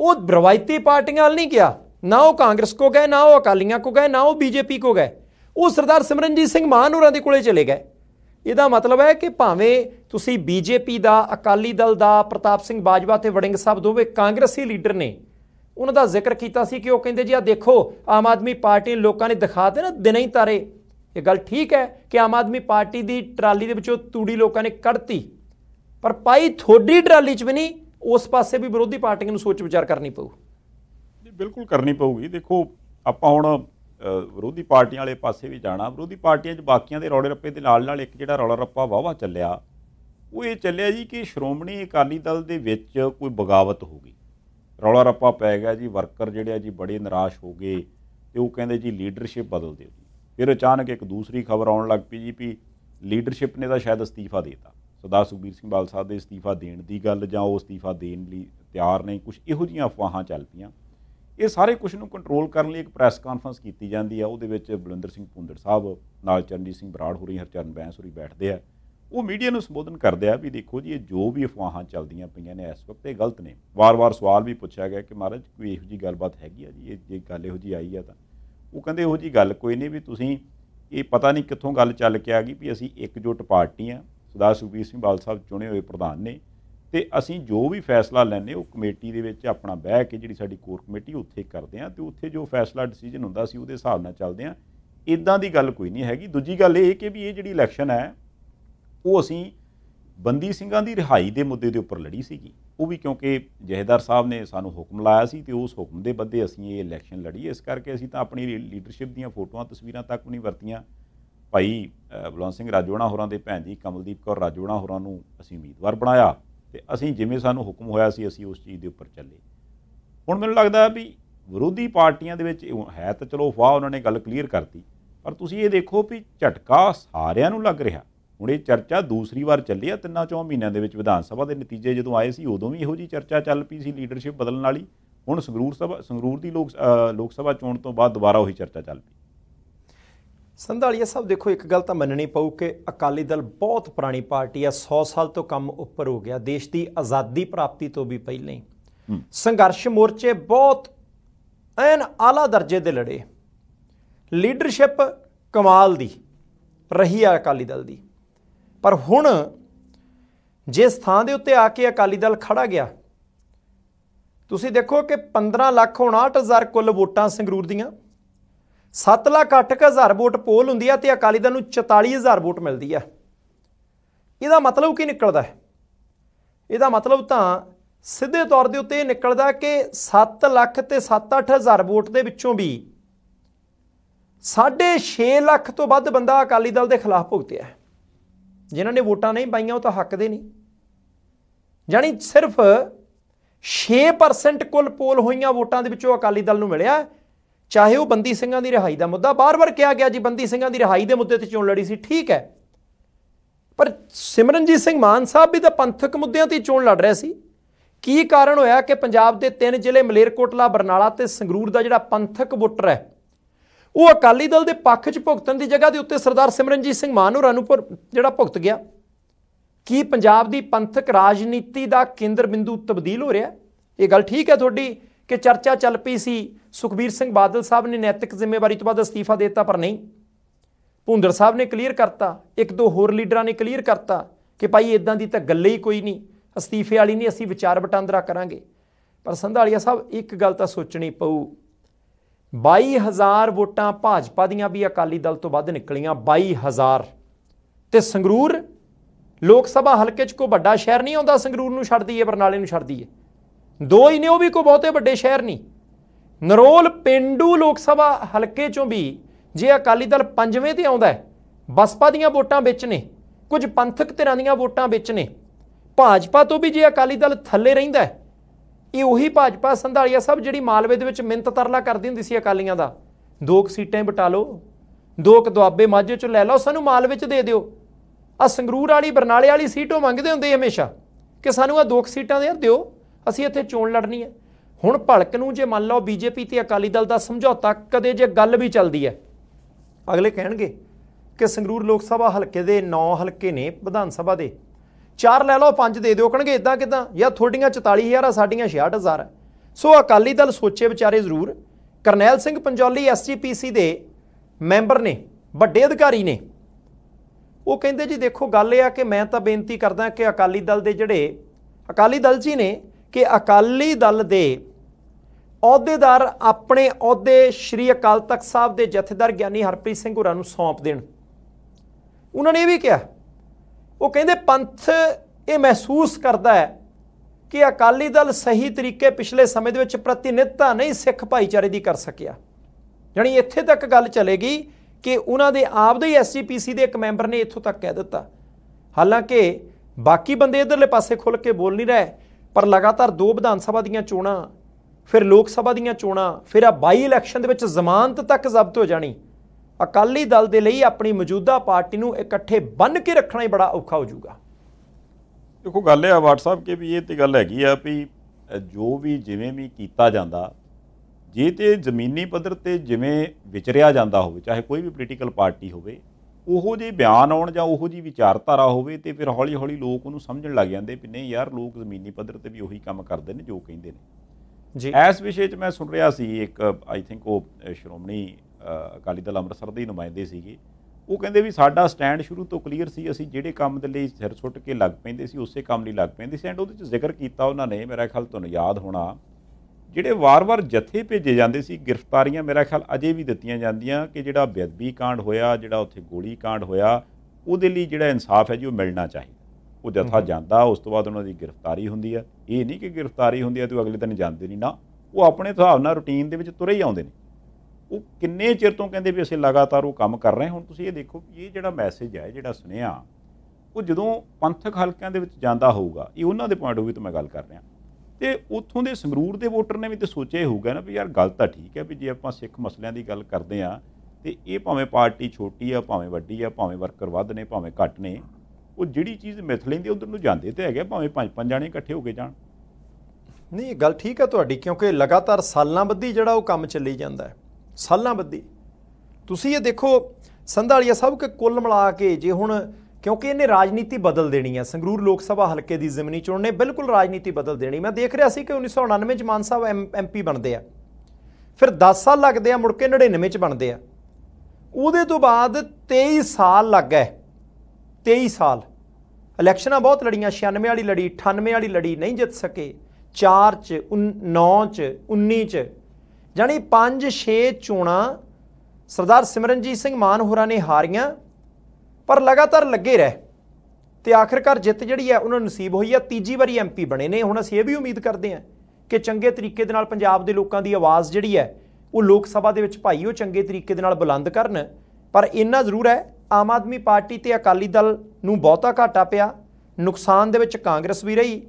ਉਹ ਰਵਾਇਤੀ ਪਾਰਟੀਆਂ ਵੱਲ ਨਹੀਂ ਗਿਆ ਨਾ ਉਹ ਕਾਂਗਰਸ ਕੋ ਗਏ ਨਾ ਉਹ ਅਕਾਲੀਆਂ ਕੋ ਗਏ ਨਾ ਉਹ ਬੀਜੇਪੀ ਕੋ ਗਏ ਉਹ ਸਰਦਾਰ ਸਿਮਰਨਜੀਤ ਸਿੰਘ ਮਾਨ ਹੋਰਾਂ ਦੇ ਕੋਲੇ ਚਲੇ ਗਏ ਇਹਦਾ ਮਤਲਬ ਹੈ ਕਿ ਭਾਵੇਂ ਤੁਸੀਂ ਬੀਜੇਪੀ ਦਾ ਅਕਾਲੀ ਦਲ ਦਾ ਪ੍ਰਤਾਪ ਸਿੰਘ ਬਾਜਵਾ ਤੇ ਵੜਿੰਗ ਸਾਹਿਬ ਦੋਵੇਂ ਕਾਂਗਰਸੀ ਲੀਡਰ ਨੇ ਉਹਨਾਂ ਦਾ ਜ਼ਿਕਰ ਕੀਤਾ ਸੀ ਕਿ ਉਹ ਕਹਿੰਦੇ ਜੀ ਆ ਦੇਖੋ ਆਮ ਆਦਮੀ ਪਾਰਟੀ ਲੋਕਾਂ ਨੇ ਦਿਖਾ ਦੇ ਨਾ ਦਿਨਾਂ ਹੀ ਤਾਰੇ ਇਹ ਗੱਲ ਠੀਕ ਹੈ ਕਿ ਆਮ ਆਦਮੀ ਪਾਰਟੀ ਦੀ ਟਰਾਲੀ ਦੇ ਵਿੱਚੋਂ ਤੂੜੀ ਲੋਕਾਂ ਨੇ ਕੱਢਤੀ ਪਰ ਪਾਈ ਥੋੜੀ ਟਰਾਲੀ 'ਚ ਵੀ ਨਹੀਂ ਉਸ ਪਾਸੇ ਵੀ ਵਿਰੋਧੀ ਪਾਰਟੀਆਂ ਨੂੰ ਸੋਚ ਵਿਚਾਰ ਕਰਨੀ ਪਊ ਬਿਲਕੁਲ ਕਰਨੀ ਪਊਗੀ ਦੇਖੋ ਆਪਾਂ ਹੁਣ ਵਿਰੋਧੀ ਪਾਰਟੀਆਂ ਵਾਲੇ ਪਾਸੇ ਵੀ ਜਾਣਾ ਵਿਰੋਧੀ ਪਾਰਟੀਆਂ 'ਚ ਬਾਕੀਆਂ ਦੇ ਰੌਲੇ ਰੱਪੇ ਦੇ ਨਾਲ ਨਾਲ ਇੱਕ ਜਿਹੜਾ ਰੌਲਾ ਰੱਪਾ ਵਾਵਾ ਚੱਲਿਆ ਉਹ ਇਹ ਚੱਲਿਆ ਜੀ ਕਿ ਸ਼੍ਰੋਮਣੀ ਅਕਾਲੀ ਦਲ ਦੇ ਵਿੱਚ ਕੋਈ ਬਗਾਵਤ ਹੋ ਗਈ ਰੌਲਾ ਰੱਪਾ ਪੈ ਗਿਆ ਜੀ ਵਰਕਰ ਜਿਹੜੇ ਆ ਜੀ ਬੜੇ ਨਿਰਾਸ਼ ਹੋ ਗਏ ਤੇ ਉਹ ਕਹਿੰਦੇ ਜੀ ਲੀਡਰਸ਼ਿਪ ਬਦਲ ਦਿਓ ਜੀ ਫਿਰ ਅਚਾਨਕ ਇੱਕ ਦੂਸਰੀ ਖਬਰ ਆਉਣ ਲੱਗ ਪਈ ਜੀ ਵੀ ਲੀਡਰਸ਼ਿਪ ਨੇ ਤਾਂ ਸ਼ਾਇਦ ਅਸਤੀਫਾ ਦੇਤਾ ਸਰਦਾਰ ਸੁਖਬੀਰ ਸਿੰਘ ਬਾਲ ਸਾਹਿਬ ਦੇ ਅਸਤੀਫਾ ਦੇਣ ਦੀ ਗੱਲ ਜਾਂ ਉਹ ਅਸਤੀਫਾ ਦੇਣ ਲਈ ਤਿਆਰ ਨਹੀਂ ਕੁਝ ਇਹੋ ਜੀਆਂ ਅਫਵਾਹਾਂ ਚੱਲ ਪਈਆਂ ਇਹ ਸਾਰੇ ਕੁਝ ਨੂੰ ਕੰਟਰੋਲ ਕਰਨ ਲਈ ਇੱਕ ਪ੍ਰੈਸ ਕਾਨਫਰੰਸ ਕੀਤੀ ਜਾਂਦੀ ਆ ਉਹਦੇ ਵਿੱਚ ਬਲਵਿੰਦਰ ਸਿੰਘ ਪੁੰਦੜ ਸਾਹਿਬ ਨਾਲ ਚਰਨਜੀਤ ਸਿੰਘ ਬਰਾੜ ਹੋਰੀ ਹਰਚਰਨ ਬੈਂਸ ਹੋਰੀ ਬੈਠਦੇ ਆ ਉਹ ਮੀਡੀਆ ਨੂੰ ਸੰਬੋਧਨ ਕਰਦੇ ਆ ਵੀ ਦੇਖੋ ਜੀ ਇਹ ਜੋ ਵੀ ਅਫਵਾਹਾਂ ਚੱਲਦੀਆਂ ਪਈਆਂ ਨੇ ਇਸ ਵਕਤ ਇਹ ਗਲਤ ਨੇ ਵਾਰ-ਵਾਰ ਸਵਾਲ ਵੀ ਪੁੱਛਿਆ ਗਿਆ ਕਿ ਮਹਾਰਾਜ ਕੋਈ ਇਹੋ ਜੀ ਗੱਲਬਾਤ ਹੈਗੀ ਆ ਜੀ ਇਹ ਜੇ ਗੱਲ ਇਹੋ ਜੀ ਆਈ ਆ ਤਾਂ ਉਹ ਕਹਿੰਦੇ ਇਹੋ ਜੀ ਗੱਲ ਕੋਈ ਨਹੀਂ ਵੀ ਤੁਸੀਂ ਇਹ ਪਤਾ ਨਹੀਂ ਕਿੱਥੋਂ ਗੱਲ ਚੱਲ ਕੇ ਆ ਗਈ ਵੀ ਅਸੀਂ ਇੱਕਜੁੱਟ ਪਾਰਟੀ ਆ ਸਰਦਾਰ ਸੁਖਬੀਰ ਸਿੰਘ ਬਾਲ ਸਾਹਿਬ ਚੁਣੇ ਹੋਏ ਪ੍ਰਧਾਨ ਨੇ ਤੇ ਅਸੀਂ ਜੋ ਵੀ ਫੈਸਲਾ ਲੈਨੇ ਉਹ ਕਮੇਟੀ ਦੇ ਵਿੱਚ ਆਪਣਾ ਬਹਿ ਕੇ ਜਿਹੜੀ ਸਾਡੀ ਕੋਰ ਕਮੇਟੀ ਉੱਥੇ ਕਰਦੇ ਆ ਤੇ ਉੱਥੇ ਜੋ ਫੈਸਲਾ ਡਿਸੀਜਨ ਹੁੰਦਾ ਸੀ ਉਹਦੇ ਹਿਸਾਬ ਨਾਲ ਚੱਲਦੇ ਆ ਇਦਾਂ ਦੀ ਗੱਲ ਕੋਈ ਨਹੀਂ ਹੈਗੀ ਦੂਜੀ ਗੱਲ ਇਹ ਕਿ ਵੀ ਇਹ ਜਿਹੜੀ ਇਲੈਕਸ਼ਨ ਹੈ ਉਹ ਅਸੀਂ ਬੰਦੀ ਸਿੰਘਾਂ ਦੀ ਰਿਹਾਈ ਦੇ ਮੁੱਦੇ ਦੇ ਉੱਪਰ ਲੜੀ ਸੀਗੀ ਉਹ ਵੀ ਕਿਉਂਕਿ ਜਹੇਦਾਰ ਸਾਹਿਬ ਨੇ ਸਾਨੂੰ ਹੁਕਮ ਲਾਇਆ ਸੀ ਤੇ ਉਸ ਹੁਕਮ ਦੇ ਬੱਦੇ ਅਸੀਂ ਇਹ ਇਲੈਕਸ਼ਨ ਲੜੀ ਇਸ ਕਰਕੇ ਅਸੀਂ ਤਾਂ ਆਪਣੀ ਲੀਡਰਸ਼ਿਪ ਦੀਆਂ ਫੋਟੋਆਂ ਤਸਵੀਰਾਂ ਤੱਕ ਵੀ ਨਹੀਂ ਵਰਤੀਆਂ ਭਾਈ ਬਲਵੰਤ ਸਿੰਘ ਰਾਜੋਣਾ ਹੋਰਾਂ ਦੇ ਭੈਣ ਜੀ ਕਮਲਦੀਪ ਕੌਰ ਰਾਜੋਣਾ ਹੋਰਾਂ ਨੂੰ ਅਸੀਂ ਉਮੀਦਵਾਰ ਬਣਾਇਆ ਤੇ ਅਸੀਂ ਜਿਵੇਂ ਸਾਨੂੰ ਹੁਕਮ ਹੋਇਆ ਸੀ ਅਸੀਂ ਉਸ ਚੀਜ਼ ਦੇ ਉੱਪਰ ਚੱਲੇ ਹੁਣ ਮੈਨੂੰ ਲੱਗਦਾ ਵੀ ਵਿਰੋਧੀ ਪਾਰਟੀਆਂ ਦੇ ਵਿੱਚ ਹੈ ਤਾਂ ਚਲੋ ਵਾਹ ਉਹਨਾਂ ਨੇ ਗੱਲ ਕਲੀਅਰ ਕਰਤੀ ਪਰ ਤੁਸੀਂ ਇਹ ਦੇਖੋ ਵੀ ਝਟਕਾ ਸਾਰਿਆਂ ਨੂੰ ਲੱਗ ਰਿਹਾ ਹੁਣ ਇਹ ਚਰਚਾ ਦੂਸਰੀ ਵਾਰ ਚੱਲੀ ਆ ਤਿੰਨਾਂ ਚੌਂ ਮਹੀਨਿਆਂ ਦੇ ਵਿੱਚ ਵਿਧਾਨ ਸਭਾ ਦੇ ਨਤੀਜੇ ਜਦੋਂ ਆਏ ਸੀ ਉਦੋਂ ਵੀ ਇਹੋ ਜੀ ਚਰਚਾ ਚੱਲ ਪਈ ਸੀ ਲੀਡਰਸ਼ਿਪ ਬਦਲਣ ਵਾਲੀ ਹੁਣ ਸੰਗਰੂਰ ਸਭਾ ਸੰਗਰੂਰ ਦੀ ਲੋਕ ਲੋਕ ਸਭਾ ਚੋਣ ਤੋਂ ਬਾਅਦ ਦੁਬਾਰਾ ਉਹੀ ਚਰਚਾ ਚੱਲ ਪਈ ਸੰਧਾਲੀਆ ਸਾਹਿਬ ਦੇਖੋ ਇੱਕ ਗੱਲ ਤਾਂ ਮੰਨਣੀ ਪਊ ਕਿ ਅਕਾਲੀ ਦਲ ਬਹੁਤ ਪੁਰਾਣੀ ਪਾਰਟੀ ਆ 100 ਸਾਲ ਤੋਂ ਕੰਮ ਉੱਪਰ ਹੋ ਗਿਆ ਦੇਸ਼ ਦੀ ਆਜ਼ਾਦੀ ਪ੍ਰਾਪਤੀ ਤੋਂ ਵੀ ਪਹਿਲਾਂ ਹੀ ਸੰਘਰਸ਼ ਮੋਰਚੇ ਬਹੁਤ ਐਨ ਆਲਾ ਦਰਜੇ ਦੇ ਲੜੇ ਲੀਡਰਸ਼ਿਪ ਕਮਾਲ ਦੀ ਰਹੀ ਆ ਅਕਾਲੀ ਦਲ ਦੀ ਪਰ ਹੁਣ ਜੇ ਥਾਂ ਦੇ ਉੱਤੇ ਆ ਕੇ ਅਕਾਲੀ ਦਲ ਖੜਾ ਗਿਆ ਤੁਸੀਂ ਦੇਖੋ ਕਿ 15 ਲੱਖ 59000 ਕੁੱਲ ਵੋਟਾਂ ਸੰਗਰੂਰ ਦੀਆਂ 7 ਲੱਖ 8000 ਵੋਟ ਪੋਲ ਹੁੰਦੀ ਆ ਤੇ ਅਕਾਲੀ ਦਲ ਨੂੰ 44000 ਵੋਟ ਮਿਲਦੀ ਆ ਇਹਦਾ ਮਤਲਬ ਕੀ ਨਿਕਲਦਾ ਹੈ ਇਹਦਾ ਮਤਲਬ ਤਾਂ ਸਿੱਧੇ ਤੌਰ ਦੇ ਉੱਤੇ ਇਹ ਨਿਕਲਦਾ ਕਿ 7 ਲੱਖ ਤੇ 7-8000 ਵੋਟ ਦੇ ਵਿੱਚੋਂ ਵੀ 6.5 ਲੱਖ ਤੋਂ ਵੱਧ ਬੰਦਾ ਅਕਾਲੀ ਦਲ ਦੇ ਖਿਲਾਫ ਭੁਗਤਿਆ ਜਿਨ੍ਹਾਂ ਨੇ ਵੋਟਾਂ ਨਹੀਂ ਪਾਈਆਂ ਉਹ ਤਾਂ ਹੱਕ ਦੇ ਨਹੀਂ ਜਾਨੀ ਸਿਰਫ 6% ਕੁੱਲ ਪੋਲ ਹੋਈਆਂ ਵੋਟਾਂ ਦੇ ਵਿੱਚੋਂ ਅਕਾਲੀ ਦਲ ਨੂੰ ਮਿਲਿਆ ਚਾਹੇ ਉਹ ਬੰਦੀ ਸਿੰਘਾਂ ਦੀ ਰਿਹਾਈ ਦਾ ਮੁੱਦਾ ਬਾਰ-ਬਾਰ ਕਿਹਾ ਗਿਆ ਜੀ ਬੰਦੀ ਸਿੰਘਾਂ ਦੀ ਰਿਹਾਈ ਦੇ ਮੁੱਦੇ ਤੇ ਚੋਣ ਲੜੀ ਸੀ ਠੀਕ ਹੈ ਪਰ ਸਿਮਰਨਜੀਤ ਸਿੰਘ ਮਾਨ ਸਾਹਿਬ ਵੀ ਤਾਂ ਪੰਥਕ ਮੁੱਦਿਆਂ ਤੇ ਚੋਣ ਲੜ ਰਿਹਾ ਸੀ ਕੀ ਕਾਰਨ ਹੋਇਆ ਕਿ ਪੰਜਾਬ ਦੇ ਤਿੰਨ ਜ਼ਿਲ੍ਹੇ ਮਲੇਰਕੋਟਲਾ ਬਰਨਾਲਾ ਤੇ ਸੰਗਰੂਰ ਦਾ ਜਿਹੜਾ ਪੰਥਕ ਵੋਟਰ ਹੈ ਉਹ ਅਕਾਲੀ ਦਲ ਦੇ ਪੱਖ 'ਚ ਭੁਗਤਣ ਦੀ ਜਗ੍ਹਾ ਦੇ ਉੱਤੇ ਸਰਦਾਰ ਸਿਮਰਨਜੀਤ ਸਿੰਘ ਮਾਨ ਹੋਰਾਂ ਨੂੰ ਜਿਹੜਾ ਭੁਗਤ ਗਿਆ ਕੀ ਪੰਜਾਬ ਦੀ ਪੰਥਕ ਰਾਜਨੀਤੀ ਦਾ ਕੇਂਦਰ ਬਿੰਦੂ ਤਬਦੀਲ ਹੋ ਰਿਹਾ ਇਹ ਗੱਲ ਠੀਕ ਹੈ ਤੁਹਾਡੀ ਕਿ ਚਰਚਾ ਚੱਲ ਪਈ ਸੀ ਸੁਖਬੀਰ ਸਿੰਘ ਬਾਦਲ ਸਾਹਿਬ ਨੇ ਨੈਤਿਕ ਜ਼ਿੰਮੇਵਾਰੀ ਤੋਂ ਬਾਅਦ ਅਸਤੀਫਾ ਦਿੱਤਾ ਪਰ ਨਹੀਂ ਭੁੰਦਰ ਸਾਹਿਬ ਨੇ ਕਲੀਅਰ ਕਰਤਾ ਇੱਕ ਦੋ ਹੋਰ ਲੀਡਰਾਂ ਨੇ ਕਲੀਅਰ ਕਰਤਾ ਕਿ ਭਾਈ ਇਦਾਂ ਦੀ ਤਾਂ ਗੱਲ ਹੀ ਕੋਈ ਨਹੀਂ ਅਸਤੀਫੇ ਵਾਲੀ ਨਹੀਂ ਅਸੀਂ ਵਿਚਾਰ ਵਟਾਂਦਰਾ ਕਰਾਂਗੇ ਪਰ ਸੰਧਾਲੀਆ ਸਾਹਿਬ ਇੱਕ ਗੱਲ ਤਾਂ ਸੋਚਣੀ ਪਊ 22000 ਵੋਟਾਂ ਭਾਜਪਾ ਦੀਆਂ ਵੀ ਅਕਾਲੀ ਦਲ ਤੋਂ ਵੱਧ ਨਿਕਲੀਆਂ 22000 ਤੇ ਸੰਗਰੂਰ ਲੋਕ ਸਭਾ ਹਲਕੇ 'ਚ ਕੋ ਵੱਡਾ ਸ਼ਹਿਰ ਨਹੀਂ ਆਉਂਦਾ ਸੰਗਰੂਰ ਨੂੰ ਛੱਡਦੀ ਏ ਬਰਨਾਲੇ ਨੂੰ ਛੱਡਦੀ ਏ ਦੋ ਹੀ ਨੇ ਉਹ ਵੀ ਕੋਈ ਬਹੁਤੇ ਵੱਡੇ ਸ਼ਹਿਰ ਨਹੀਂ ਨਰੋਲ ਪਿੰਡੂ ਲੋਕ ਸਭਾ ਹਲਕੇ ਚੋਂ ਵੀ ਜੇ ਅਕਾਲੀ ਦਲ ਪੰਜਵੇਂ ਤੇ ਆਉਂਦਾ ਹੈ ਬਸਪਾ ਦੀਆਂ ਵੋਟਾਂ ਵਿੱਚ ਨੇ ਕੁਝ ਪੰਥਕ ਧਿਰਾਂ ਦੀਆਂ ਵੋਟਾਂ ਵਿੱਚ ਨੇ ਭਾਜਪਾ ਤੋਂ ਵੀ ਜੇ ਅਕਾਲੀ ਦਲ ਥੱਲੇ ਰਹਿੰਦਾ ਹੈ ਇਹ ਉਹੀ ਭਾਜਪਾ ਸੰਧਾਲੀਆ ਸਭ ਜਿਹੜੀ ਮਾਲਵੇ ਦੇ ਵਿੱਚ ਮਿੰਤ ਤਰਲਾ ਕਰਦੀ ਹੁੰਦੀ ਸੀ ਅਕਾਲੀਆਂ ਦਾ ਦੋ ਕੁ ਸੀਟਾਂ ਬਟਾ ਲਓ ਦੋ ਕੁ ਦੁਆਬੇ ਮਾਝੇ ਚੋਂ ਲੈ ਲਓ ਸਾਨੂੰ ਮਾਲਵੇ ਚ ਦੇ ਦਿਓ ਆ ਸੰਗਰੂਰ ਵਾਲੀ ਬਰਨਾਲੇ ਵਾਲੀ ਸੀਟੋਂ ਮੰਗਦੇ ਹੁੰਦੇ ਹਮੇਸ਼ਾ ਕਿ ਸਾਨੂੰ ਆ ਦੋ ਕੁ ਸੀਟਾਂ ਦੇ ਦਿਓ ਅਸੀਂ ਇੱਥੇ ਚੋਣ ਲੜਨੀ ਹੈ ਹੁਣ ਭਲਕ ਨੂੰ ਜੇ ਮੰਨ ਲਓ ਬੀਜੇਪੀ ਤੇ ਅਕਾਲੀ ਦਲ ਦਾ ਸਮਝੌਤਾ ਕਦੇ ਜੇ ਗੱਲ ਵੀ ਚੱਲਦੀ ਹੈ ਅਗਲੇ ਕਹਿਣਗੇ ਕਿ ਸੰਗਰੂਰ ਲੋਕ ਸਭਾ ਹਲਕੇ ਦੇ 9 ਹਲਕੇ ਨੇ ਵਿਧਾਨ ਸਭਾ ਦੇ 4 ਲੈ ਲਓ 5 ਦੇ ਦਿਓ ਕਹਣਗੇ ਇਦਾਂ ਕਿਦਾਂ ਜਾਂ ਤੁਹਾਡੀਆਂ 44000 ਆ ਸਾਡੀਆਂ 66000 ਸੋ ਅਕਾਲੀ ਦਲ ਸੋਚੇ ਵਿਚਾਰੇ ਜ਼ਰੂਰ ਕਰਨੈਲ ਸਿੰਘ ਪੰਜੌਲੀ ਐਸਜੀਪੀਸੀ ਦੇ ਮੈਂਬਰ ਨੇ ਵੱਡੇ ਅਧਿਕਾਰੀ ਨੇ ਉਹ ਕਹਿੰਦੇ ਜੀ ਦੇਖੋ ਗੱਲ ਇਹ ਆ ਕਿ ਮੈਂ ਤਾਂ ਬੇਨਤੀ ਕਰਦਾ ਕਿ ਅਕਾਲੀ ਦਲ ਦੇ ਜਿਹੜੇ ਅਕਾਲੀ ਦਲ ਜੀ ਨੇ ਕਿ ਅਕਾਲੀ ਦਲ ਦੇ ਅਹੁਦੇਦਾਰ ਆਪਣੇ ਅਹੁਦੇ ਸ਼੍ਰੀ ਅਕਾਲ ਤਖਤ ਸਾਹਿਬ ਦੇ ਜਥੇਦਾਰ ਗਿਆਨੀ ਹਰਪ੍ਰੀਤ ਸਿੰਘ ਹੋਰਾਂ ਨੂੰ ਸੌਂਪ ਦੇਣ ਉਹਨਾਂ ਨੇ ਇਹ ਵੀ ਕਿਹਾ ਉਹ ਕਹਿੰਦੇ ਪੰਥ ਇਹ ਮਹਿਸੂਸ ਕਰਦਾ ਹੈ ਕਿ ਅਕਾਲੀ ਦਲ ਸਹੀ ਤਰੀਕੇ ਪਿਛਲੇ ਸਮੇਂ ਦੇ ਵਿੱਚ ਪ੍ਰਤੀਨਿਧਤਾ ਨਹੀਂ ਸਿੱਖ ਭਾਈਚਾਰੇ ਦੀ ਕਰ ਸਕਿਆ ਜਾਨੀ ਇੱਥੇ ਤੱਕ ਗੱਲ ਚਲੇਗੀ ਕਿ ਉਹਨਾਂ ਦੇ ਆਪਦੇ ਹੀ ਐਸਜੀਪੀਸੀ ਦੇ ਇੱਕ ਮੈਂਬਰ ਨੇ ਇੱਥੋਂ ਤੱਕ ਕਹਿ ਦਿੱਤਾ ਹਾਲਾਂਕਿ ਬਾਕੀ ਬੰਦੇ ਇਧਰਲੇ ਪਾਸੇ ਖੁੱਲ ਕੇ ਬੋਲ ਨਹੀਂ ਰਹੇ ਪਰ ਲਗਾਤਾਰ ਦੋ ਵਿਧਾਨ ਸਭਾ ਦੀਆਂ ਚੋਣਾਂ ਫਿਰ ਲੋਕ ਸਭਾ ਦੀਆਂ ਚੋਣਾਂ ਫਿਰ ਆ ਬਾਈ ਇਲੈਕਸ਼ਨ ਦੇ ਵਿੱਚ ਜ਼ਮਾਨਤ ਤੱਕ ਜ਼ਬਤ ਹੋ ਜਾਣੀ ਅਕਾਲੀ ਦਲ ਦੇ ਲਈ ਆਪਣੀ ਮੌਜੂਦਾ ਪਾਰਟੀ ਨੂੰ ਇਕੱਠੇ ਬੰਨ ਕੇ ਰੱਖਣਾ ਹੀ ਬੜਾ ਔਖਾ ਹੋ ਜਾਊਗਾ ਦੇਖੋ ਗੱਲ ਇਹ ਆ WhatsApp ਕੇ ਵੀ ਇਹ ਤੇ ਗੱਲ ਹੈਗੀ ਆ ਵੀ ਜੋ ਵੀ ਜਿਵੇਂ ਵੀ ਕੀਤਾ ਜਾਂਦਾ ਜੇ ਤੇ ਜ਼ਮੀਨੀ ਪੱਧਰ ਤੇ ਜਿਵੇਂ ਵਿਚਰਿਆ ਜਾਂਦਾ ਹੋਵੇ ਚਾਹੇ ਕੋਈ ਵੀ ਪੋਲੀਟੀਕਲ ਪਾਰਟੀ ਹੋਵੇ ਉਹੋ ਜੇ ਬਿਆਨ ਆਉਣ ਜਾਂ ਉਹੋ ਜੀ ਵਿਚਾਰਧਾਰਾ ਹੋਵੇ ਤੇ ਫਿਰ ਹੌਲੀ-ਹੌਲੀ ਲੋਕ ਉਹਨੂੰ ਸਮਝਣ ਲੱਗ ਜਾਂਦੇ ਵੀ ਨਹੀਂ ਯਾਰ ਲੋਕ ਜ਼ਮੀਨੀ ਪੱਧਰ ਤੇ ਵੀ ਉਹੀ ਕੰਮ ਕਰਦੇ ਨੇ ਜੋ ਕਹਿੰਦੇ ਨੇ ਜੀ ਇਸ ਵਿਸ਼ੇ 'ਚ ਮੈਂ ਸੁਣ ਰਿਹਾ ਸੀ ਇੱਕ ਆਈ ਥਿੰਕ ਉਹ ਸ਼੍ਰੋਮਣੀ ਅਕਾਲੀ ਦਲ ਅੰਮ੍ਰਿਤਸਰ ਦੇ ਨੁਮਾਇੰਦੇ ਸੀਗੇ ਉਹ ਕਹਿੰਦੇ ਵੀ ਸਾਡਾ ਸਟੈਂਡ ਸ਼ੁਰੂ ਤੋਂ ਕਲੀਅਰ ਸੀ ਅਸੀਂ ਜਿਹੜੇ ਕੰਮ ਦੇ ਲਈ ਸਿਰ ਸੁੱਟ ਕੇ ਲੱਗ ਪੈਂਦੇ ਸੀ ਉਸੇ ਕੰਮ ਲਈ ਲੱਗ ਪੈਂਦੇ ਸੀ ਐਂਡ ਉਹਦੇ 'ਚ ਜ਼ਿਕਰ ਕੀਤਾ ਉਹਨਾਂ ਨੇ ਮੇਰਾ ਖਿਆਲ ਤੁਹਾਨੂੰ ਯਾਦ ਹੋਣਾ ਜਿਹੜੇ ਵਾਰ-ਵਾਰ ਜਥੇ ਭੇਜੇ ਜਾਂਦੇ ਸੀ ਗ੍ਰਿਫਤਾਰੀਆਂ ਮੇਰਾ ਖਿਆਲ ਅਜੇ ਵੀ ਦਿੱਤੀਆਂ ਜਾਂਦੀਆਂ ਕਿ ਜਿਹੜਾ ਬੇਅਦਬੀ ਕਾਂਡ ਹੋਇਆ ਜਿਹੜਾ ਉੱਥੇ ਗੋਲੀ ਕਾਂਡ ਹੋਇਆ ਉਹਦੇ ਲਈ ਜਿਹੜਾ ਇਨਸਾਫ ਹੈ ਜੀ ਉਹ ਮਿਲਣਾ ਚਾਹੀਦਾ ਉਹ ਜਥਾ ਜਾਂਦਾ ਉਸ ਤੋਂ ਬਾਅਦ ਉਹਨਾਂ ਦੀ ਗ੍ਰਿਫਤਾਰੀ ਹੁੰਦੀ ਹੈ ਇਹ ਨਹੀਂ ਕਿ ਗ੍ਰਿਫਤਾਰੀ ਹੁੰਦੀ ਹੈ ਤੇ ਉਹ ਅਗਲੇ ਦਿਨ ਜਾਂਦੇ ਨਹੀਂ ਨਾ ਉਹ ਆਪਣੇ ਹਿਸਾਬ ਨਾਲ ਰੁਟੀਨ ਦੇ ਵਿੱਚ ਤੁਰੇ ਹੀ ਆਉਂਦੇ ਨੇ ਉਹ ਕਿੰਨੇ ਚਿਰ ਤੋਂ ਕਹਿੰਦੇ ਵੀ ਅਸੀਂ ਲਗਾਤਾਰ ਉਹ ਕੰਮ ਕਰ ਰਹੇ ਹੁਣ ਤੁਸੀਂ ਇਹ ਦੇਖੋ ਕਿ ਇਹ ਜਿਹੜਾ ਮੈਸੇਜ ਹੈ ਜਿਹੜਾ ਸੁਨੇਹਾ ਉਹ ਜਦੋਂ ਪੰਥਕ ਹਲਕਿਆਂ ਦੇ ਵਿੱਚ ਜਾਂਦਾ ਹੋਊਗਾ ਇਹ ਉਹਨਾਂ ਦੇ ਪੁਆਇੰਟ ਉਹ ਵੀ ਤੋਂ ਮੈਂ ਗੱਲ ਕਰ ਰਿਹਾ ਤੇ ਉੱਥੋਂ ਦੇ ਸੰਗਰੂਰ ਦੇ ਵੋਟਰ ਨੇ ਵੀ ਤੇ ਸੋਚਿਆ ਹੋਊਗਾ ਨਾ ਵੀ ਯਾਰ ਗੱਲ ਤਾਂ ਠੀਕ ਹੈ ਵੀ ਜੇ ਆਪਾਂ ਸਿੱਖ ਮਸਲਿਆਂ ਦੀ ਗੱਲ ਕਰਦੇ ਆ ਤੇ ਇਹ ਭਾਵੇਂ ਪਾਰਟੀ ਛੋਟੀ ਆ ਭਾਵੇਂ ਵੱਡੀ ਆ ਭਾਵੇਂ ਵਰਕਰ ਵੱਧ ਨੇ ਭਾਵੇਂ ਘੱਟ ਨੇ ਉਹ ਜਿਹੜੀ ਚੀਜ਼ ਮਿਥ ਲੈਂਦੇ ਉਧਰ ਨੂੰ ਜਾਂਦੇ ਤੇ ਹੈਗੇ ਭਾਵੇਂ ਪੰਜ ਪੰਜ ਜਾਣੇ ਇਕੱਠੇ ਹੋ ਕੇ ਜਾਣ ਨਹੀਂ ਇਹ ਗੱਲ ਠੀਕ ਹੈ ਤੁਹਾਡੀ ਕਿਉਂਕਿ ਲਗਾਤਾਰ ਸਾਲਾਂ ਬੱਧੀ ਜਿਹੜਾ ਉਹ ਕੰਮ ਚੱਲੀ ਜਾਂਦਾ ਹੈ ਸਾਲਾਂ ਬੱਧੀ ਤੁਸੀਂ ਇਹ ਦੇਖੋ ਸੰਧਾਲੀਆ ਸਭ ਕੁੱਲ ਮਿਲਾ ਕੇ ਜੇ ਹੁਣ ਕਿਉਂਕਿ ਇਹਨੇ ਰਾਜਨੀਤੀ ਬਦਲ ਦੇਣੀ ਆ ਸੰਗਰੂਰ ਲੋਕ ਸਭਾ ਹਲਕੇ ਦੀ ਜ਼ਿਮਨੀ ਚੋਣ ਨੇ ਬਿਲਕੁਲ ਰਾਜਨੀਤੀ ਬਦਲ ਦੇਣੀ ਮੈਂ ਦੇਖ ਰਿਹਾ ਸੀ ਕਿ 1999 ਚ ਮਾਨ ਸਾਹਿਬ ਐਮਪੀ ਬਣਦੇ ਆ ਫਿਰ 10 ਸਾਲ ਲੱਗਦੇ ਆ ਮੁੜ ਕੇ 99 ਚ ਬਣਦੇ ਆ ਉਹਦੇ ਤੋਂ ਬਾਅਦ 23 ਸਾਲ ਲੱਗ ਗਏ 23 ਸਾਲ ਇਲੈਕਸ਼ਨਾਂ ਬਹੁਤ ਲੜੀਆਂ 96 ਵਾਲੀ ਲੜੀ 98 ਵਾਲੀ ਲੜੀ ਨਹੀਂ ਜਿੱਤ ਸਕੇ 4 ਚ 9 ਚ 19 ਚ ਜਾਨੀ 5 6 ਚੋਣਾ ਸਰਦਾਰ ਸਿਮਰਨਜੀਤ ਸਿੰਘ ਮਾਨ ਹੋਰਾਂ ਨੇ ਹਾਰੀਆਂ ਪਰ ਲਗਾਤਾਰ ਲੱਗੇ ਰਹੇ ਤੇ ਆਖਰਕਾਰ ਜਿੱਤ ਜਿਹੜੀ ਹੈ ਉਹਨਾਂ ਨੂੰ ਨਸੀਬ ਹੋਈ ਹੈ ਤੀਜੀ ਵਾਰੀ ਐਮਪੀ ਬਣੇ ਨੇ ਹੁਣ ਅਸੀਂ ਇਹ ਵੀ ਉਮੀਦ ਕਰਦੇ ਹਾਂ ਕਿ ਚੰਗੇ ਤਰੀਕੇ ਦੇ ਨਾਲ ਪੰਜਾਬ ਦੇ ਲੋਕਾਂ ਦੀ ਆਵਾਜ਼ ਜਿਹੜੀ ਹੈ ਉਹ ਲੋਕ ਸਭਾ ਦੇ ਵਿੱਚ ਭਾਈ ਉਹ ਚੰਗੇ ਤਰੀਕੇ ਦੇ ਨਾਲ ਬੁਲੰਦ ਕਰਨ ਪਰ ਇੰਨਾ ਜ਼ਰੂਰ ਹੈ ਆਮ ਆਦਮੀ ਪਾਰਟੀ ਤੇ ਅਕਾਲੀ ਦਲ ਨੂੰ ਬਹੁਤਾ ਘਾਟਾ ਪਿਆ ਨੁਕਸਾਨ ਦੇ ਵਿੱਚ ਕਾਂਗਰਸ ਵੀ ਰਹੀ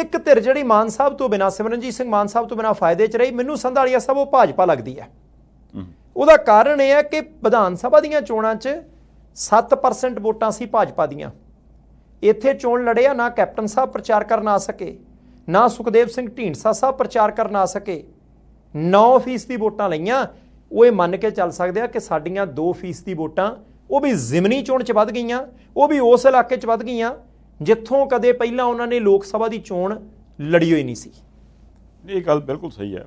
ਇੱਕ ਧਿਰ ਜਿਹੜੀ ਮਾਨ ਸਾਹਿਬ ਤੋਂ ਬਿਨਾ ਸਿਮਰਨਜੀਤ ਸਿੰਘ ਮਾਨ ਸਾਹਿਬ ਤੋਂ ਬਿਨਾ ਫਾਇਦੇ 'ਚ ਰਹੀ ਮੈਨੂੰ ਸੰਧਾਲੀਆ ਸਭ ਉਹ ਭਾਜਪਾ ਲੱਗਦੀ ਹੈ ਉਹਦਾ ਕਾਰਨ ਇਹ ਹੈ ਕਿ ਵਿਧਾਨ ਸਭਾ ਦੀਆਂ ਚੋਣਾਂ 'ਚ 7% ਵੋਟਾਂ ਸੀ ਭਾਜਪਾ ਦੀਆਂ ਇੱਥੇ ਚੋਣ ਲੜਿਆ ਨਾ ਕੈਪਟਨ ਸਾਹਿਬ ਪ੍ਰਚਾਰ ਕਰਨ ਆ ਸਕੇ ਨਾ ਸੁਖਦੇਵ ਸਿੰਘ ਢੀਂਡਸਾ ਸਾਹਿਬ ਪ੍ਰਚਾਰ ਕਰਨ ਆ ਸਕੇ 9% ਦੀ ਵੋਟਾਂ ਲਈਆਂ ਉਹ ਇਹ ਮੰਨ ਕੇ ਚੱਲ ਸਕਦੇ ਆ ਕਿ ਸਾਡੀਆਂ 2% ਫੀਸਦੀ ਵੋਟਾਂ ਉਹ ਵੀ ਜ਼ਿਮਨੀ ਚੋਣ 'ਚ ਵੱਧ ਗਈਆਂ ਉਹ ਵੀ ਉਸ ਇਲਾਕੇ 'ਚ ਵੱਧ ਗਈਆਂ ਜਿੱਥੋਂ ਕਦੇ ਪਹਿਲਾਂ ਉਹਨਾਂ ਨੇ ਲੋਕ ਸਭਾ ਦੀ ਚੋਣ ਲੜੀ ਹੋਈ ਨਹੀਂ ਸੀ ਇਹ ਗੱਲ ਬਿਲਕੁਲ ਸਹੀ ਹੈ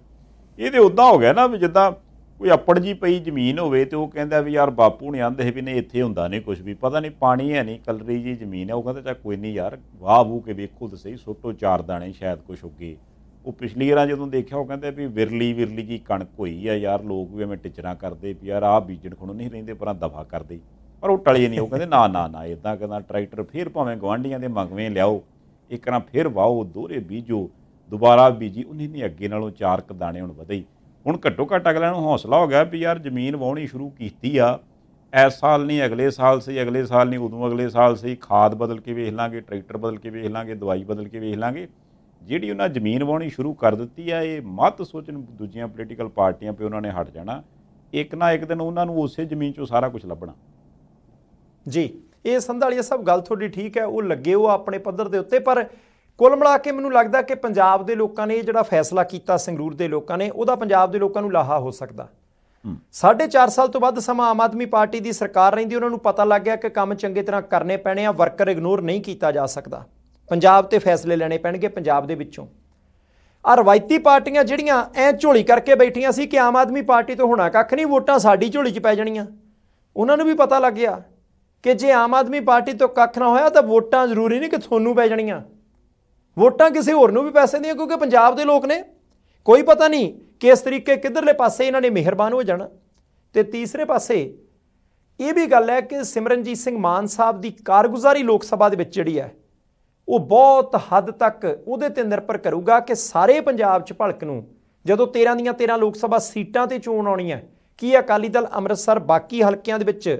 ਇਹਦੇ ਉਦਾਂ ਹੋ ਗਿਆ ਨਾ ਵੀ ਜਿੱਦਾਂ ਕੋਈ ਅੱਪੜ ਜੀ ਪਈ ਜ਼ਮੀਨ ਹੋਵੇ ਤੇ ਉਹ ਕਹਿੰਦਾ ਵੀ ਯਾਰ ਬਾਪੂ ਨੇ ਆਂਦੇ ਵੀ ਨਹੀਂ ਇੱਥੇ ਹੁੰਦਾ ਨਹੀਂ ਕੁਝ ਵੀ ਪਤਾ ਨਹੀਂ ਪਾਣੀ ਹੈ ਨਹੀਂ ਕਲਰੀ ਜੀ ਜ਼ਮੀਨ ਹੈ ਉਹ ਕਹਿੰਦਾ ਚਾ ਕੋਈ ਨਹੀਂ ਯਾਰ ਵਾਹ ਵੂ ਕੇ ਵੇਖੋ ਤੇ ਸਹੀ ਸੋਟੋ ਚਾਰ ਦਾਣੇ ਸ਼ਾਇਦ ਕੁਝ ਉੱਗੇ ਉਹ ਪਿਛਲੀ ਵਾਰ ਜਦੋਂ ਦੇਖਿਆ ਉਹ ਕਹਿੰਦੇ ਵੀ ਵਿਰਲੀ ਵਿਰਲੀ ਜੀ ਕਣਕ ਹੋਈ ਆ ਯਾਰ ਲੋਕ ਵੀ ਐਵੇਂ ਟਿਚਰਾਂ ਕਰਦੇ ਵੀ ਯਾਰ ਆਹ ਬੀਜਣ ਖਣੋਂ ਨਹੀਂ ਰਹਿੰਦੇ ਪਰਾਂ ਦਫਾ ਕਰਦੇ ਪਰ ਉਹ ਟਲੇ ਨਹੀਂ ਉਹ ਕਹਿੰਦੇ ਨਾ ਨਾ ਨਾ ਇਦਾਂ ਕਹਿੰਦਾ ਟਰੈਕਟਰ ਫੇਰ ਭਾਵੇਂ ਗਵਾਂਢੀਆਂ ਦੇ ਮੰਗਵੇਂ ਲਿਆਓ ਇੱਕ ਨਾ ਫੇਰ ਵਾਓ ਦੋਰੇ ਬੀਜੋ ਦੁਬਾਰਾ ਬੀਜੀ ਉਹਨੇ ਨਹੀਂ ਅੱਗੇ ਨਾਲੋਂ ਚਾਰ ਕ ਦਾਣੇ ਹੁਣ ਵਧਾਈ ਹੁਣ ਘੱਟੋ ਘੱਟ ਅਗਲਿਆਂ ਨੂੰ ਹੌਸਲਾ ਹੋ ਗਿਆ ਵੀ ਯਾਰ ਜ਼ਮੀਨ ਵਾਉਣੀ ਸ਼ੁਰੂ ਕੀਤੀ ਆ ਐਸ ਸਾਲ ਨਹੀਂ ਅਗਲੇ ਸਾਲ ਸਹੀ ਅਗਲੇ ਸਾਲ ਨਹੀਂ ਉਦੋਂ ਅਗਲੇ ਸਾਲ ਸਹੀ ਖਾਦ ਬਦਲ ਕੇ ਵੇਖ ਲਾਂਗੇ ਟਰੈਕਟਰ ਬਦਲ ਕੇ ਵੇਖ ਲਾਂਗੇ ਦਵਾਈ ਬਦਲ ਕੇ ਵੇਖ ਲਾਂਗੇ ਜਿਹੜੀ ਉਹਨਾਂ ਜ਼ਮੀਨ ਵਾਉਣੀ ਸ਼ੁਰੂ ਕਰ ਦਿੱਤੀ ਆ ਇਹ ਮਤ ਸੋਚਣ ਦੂਜੀਆਂ ਪੋਲੀਟੀਕਲ ਪਾਰਟੀਆਂ 'ਤੇ ਉਹਨਾਂ ਨੇ ਹਟ ਜਾਣਾ ਇੱਕ ਨਾ ਇੱਕ ਦਿਨ ਉਹਨਾਂ ਨੂੰ ਉਸੇ ਜ਼ਮੀਨ 'ਚੋਂ ਸਾਰਾ ਕੁਝ ਲੱਭਣਾ ਜੀ ਇਹ ਸੰਧਾਲੀਆ ਸਭ ਗੱਲ ਤੁਹਾਡੀ ਠੀਕ ਹੈ ਉਹ ਲੱਗੇ ਉਹ ਆਪਣੇ ਪੱਧਰ ਦੇ ਉੱਤੇ ਪਰ ਕੁੱਲ ਮਿਲਾ ਕੇ ਮੈਨੂੰ ਲੱਗਦਾ ਕਿ ਪੰਜਾਬ ਦੇ ਲੋਕਾਂ ਨੇ ਇਹ ਜਿਹੜਾ ਫੈਸਲਾ ਕੀਤਾ ਸੰਗਰੂਰ ਦੇ ਲੋਕਾਂ ਨੇ ਉਹਦਾ ਪੰਜਾਬ ਦੇ ਲੋਕਾਂ ਨੂੰ ਲਾਹਾ ਹੋ ਸਕਦਾ ਸਾਢੇ 4 ਸਾਲ ਤੋਂ ਵੱਧ ਸਮਾਂ ਆਮ ਆਦਮੀ ਪਾਰਟੀ ਦੀ ਸਰਕਾਰ ਰਹਿੰਦੀ ਉਹਨਾਂ ਨੂੰ ਪਤਾ ਲੱਗ ਗਿਆ ਕਿ ਕੰਮ ਚੰਗੇ ਤਰ੍ਹਾਂ ਕਰਨੇ ਪੈਣੇ ਆ ਵਰਕਰ ਇਗਨੋਰ ਨਹੀਂ ਕੀਤਾ ਜਾ ਸਕਦਾ ਪੰਜਾਬ ਤੇ ਫੈਸਲੇ ਲੈਣੇ ਪੈਣਗੇ ਪੰਜਾਬ ਦੇ ਵਿੱਚੋਂ ਆ ਰਵਾਇਤੀ ਪਾਰਟੀਆਂ ਜਿਹੜੀਆਂ ਐ ਝੋਲੀ ਕਰਕੇ ਬੈਠੀਆਂ ਸੀ ਕਿ ਆਮ ਆਦਮੀ ਪਾਰਟੀ ਤੋਂ ਹੋਣਾ ਕੱਖ ਨਹੀਂ ਵੋਟਾਂ ਸਾਡੀ ਝੋਲੀ 'ਚ ਪੈ ਜਾਣੀਆਂ ਉਹਨਾਂ ਨੂੰ ਵੀ ਪਤਾ ਲੱਗ ਗਿਆ ਕਿ ਜੇ ਆਮ ਆਦਮੀ ਪਾਰਟੀ ਤੋਂ ਕੱਖ ਨਾ ਹੋਇਆ ਤਾਂ ਵੋਟਾਂ ਜ਼ਰੂਰੀ ਨਹੀਂ ਕਿ ਤੁਹਾਨੂੰ ਪੈ ਜਾਣੀਆਂ ਵੋਟਾਂ ਕਿਸੇ ਹੋਰ ਨੂੰ ਵੀ ਪੈਸੇ ਦੀਆਂ ਕਿਉਂਕਿ ਪੰਜਾਬ ਦੇ ਲੋਕ ਨੇ ਕੋਈ ਪਤਾ ਨਹੀਂ ਕਿਸ ਤਰੀਕੇ ਕਿਧਰਲੇ ਪਾਸੇ ਇਹਨਾਂ ਨੇ ਮਿਹਰਬਾਨ ਹੋ ਜਾਣਾ ਤੇ ਤੀਸਰੇ ਪਾਸੇ ਇਹ ਵੀ ਗੱਲ ਹੈ ਕਿ ਸਿਮਰਨਜੀਤ ਸਿੰਘ ਮਾਨ ਸਾਹਿਬ ਦੀ ਕਾਰਗੁਜ਼ਾਰੀ ਲੋਕ ਸਭਾ ਦੇ ਵਿੱਚ ਜਿਹੜੀ ਹੈ ਉਹ ਬਹੁਤ ਹੱਦ ਤੱਕ ਉਹਦੇ ਤੇ ਨਿਰਭਰ ਕਰੂਗਾ ਕਿ ਸਾਰੇ ਪੰਜਾਬ 'ਚ ਭਲਕ ਨੂੰ ਜਦੋਂ 13 ਦੀਆਂ 13 ਲੋਕ ਸਭਾ ਸੀਟਾਂ ਤੇ ਚੋਣ ਆਉਣੀ ਹੈ ਕੀ ਅਕਾਲੀ ਦਲ ਅੰਮ੍ਰਿਤਸਰ ਬਾਕੀ ਹਲਕਿਆਂ ਦੇ ਵਿੱਚ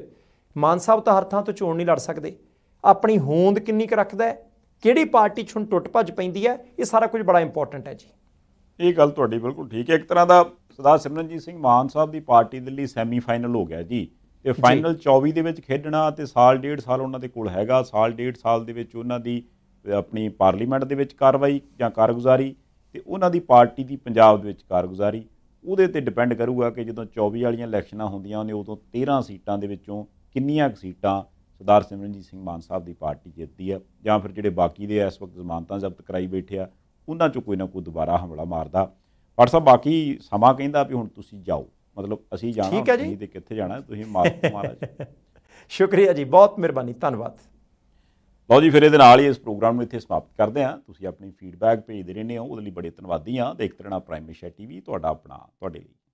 ਮਾਨ ਸਾਹਿਬ ਤਾਂ ਹਰ ਥਾਂ ਤੋਂ ਚੋਣ ਨਹੀਂ ਲੜ ਸਕਦੇ ਆਪਣੀ ਹੋਂਦ ਕਿੰਨੀ ਕੁ ਰੱਖਦਾ ਹੈ ਕਿਹੜੀ ਪਾਰਟੀ ਛੁਣ ਟੁੱਟ ਭੱਜ ਪੈਂਦੀ ਹੈ ਇਹ ਸਾਰਾ ਕੁਝ ਬੜਾ ਇੰਪੋਰਟੈਂਟ ਹੈ ਜੀ ਇਹ ਗੱਲ ਤੁਹਾਡੀ ਬਿਲਕੁਲ ਠੀਕ ਹੈ ਇੱਕ ਤਰ੍ਹਾਂ ਦਾ ਸਰਦਾਰ ਸਿਮਰਨਜੀਤ ਸਿੰਘ ਮਾਨ ਸਾਹਿਬ ਦੀ ਪਾਰਟੀ ਦੇ ਲਈ ਸੈਮੀਫਾਈਨਲ ਹੋ ਗਿਆ ਜੀ ਤੇ ਫਾਈਨਲ 24 ਦੇ ਵਿੱਚ ਖੇਡਣਾ ਤੇ ਸਾਲ ਡੇਢ ਸਾਲ ਉਹਨਾਂ ਦੇ ਕੋਲ ਹੈਗਾ ਸਾਲ ਡੇਢ ਸਾਲ ਦੇ ਵਿੱਚ ਉਹਨਾਂ ਦੀ ਆਪਣੀ ਪਾਰਲੀਮੈਂਟ ਦੇ ਵਿੱਚ ਕਾਰਵਾਈ ਜਾਂ ਕਾਰਗੁਜ਼ਾਰੀ ਤੇ ਉਹਨਾਂ ਦੀ ਪਾਰਟੀ ਦੀ ਪੰਜਾਬ ਦੇ ਵਿੱਚ ਕਾਰਗੁਜ਼ਾਰੀ ਉਹਦੇ ਤੇ ਡਿਪੈਂਡ ਕਰੂਗਾ ਕਿ ਜਦੋਂ 24 ਵਾਲੀਆਂ ਇਲੈਕਸ਼ਨਾਂ ਹੁੰਦੀਆਂ ਉਹਨੇ ਉਦੋਂ 13 ਸੀਟਾਂ ਦੇ ਵਿੱਚੋਂ ਕਿੰਨੀਆਂ ਸੀਟਾਂ ਸਰਦਾਰ ਸਿਮਰਨਜੀਤ ਸਿੰਘ ਮਾਨ ਸਾਹਿਬ ਦੀ ਪਾਰਟੀ ਜਿੱਤਦੀ ਆ ਜਾਂ ਫਿਰ ਜਿਹੜੇ ਬਾਕੀ ਦੇ ਇਸ ਵਕਤ ਜ਼ਮਾਨਤਾਂ ਜ਼ਬਤ ਕਰਾਈ ਬੈਠੇ ਆ ਉਹਨਾਂ ਚੋਂ ਕੋਈ ਨਾ ਕੋਈ ਦੁਬਾਰਾ ਹਮਲਾ ਮਾਰਦਾ ਪਰ ਸਭ ਬਾਕੀ ਸਮਾਂ ਕਹਿੰਦਾ ਵੀ ਹੁਣ ਤੁਸੀਂ ਜਾਓ ਮਤਲਬ ਅਸੀਂ ਜਾਣਾ ਨਹੀਂ ਤੇ ਕਿੱਥੇ ਜਾਣਾ ਤੁਸੀਂ ਮਾਰ ਮਹਾਰਾਜ ਸ਼ੁਕਰੀਆ ਜੀ ਬਹੁਤ ਮਿਹਰਬਾਨੀ ਧੰਨਵਾਦ ਲਓ ਜੀ ਫਿਰ ਇਹਦੇ ਨਾਲ ਹੀ ਇਸ ਪ੍ਰੋਗਰਾਮ ਨੂੰ ਇੱਥੇ ਸਮਾਪਤ ਕਰਦੇ ਹਾਂ ਤੁਸੀਂ ਆਪਣੀ ਫੀਡਬੈਕ ਭੇਜਦੇ ਰਹਿੰਦੇ ਹੋ ਉਹਦੇ ਲਈ ਬੜੇ ਧੰਨਵਾਦੀ ਹਾਂ ਦੇਖਦੇ ਰਹਿਣਾ ਪ੍ਰਾਈਮ ਟੀਵੀ ਤੁਹਾਡਾ ਆਪਣਾ ਤੁਹਾਡੇ ਲਈ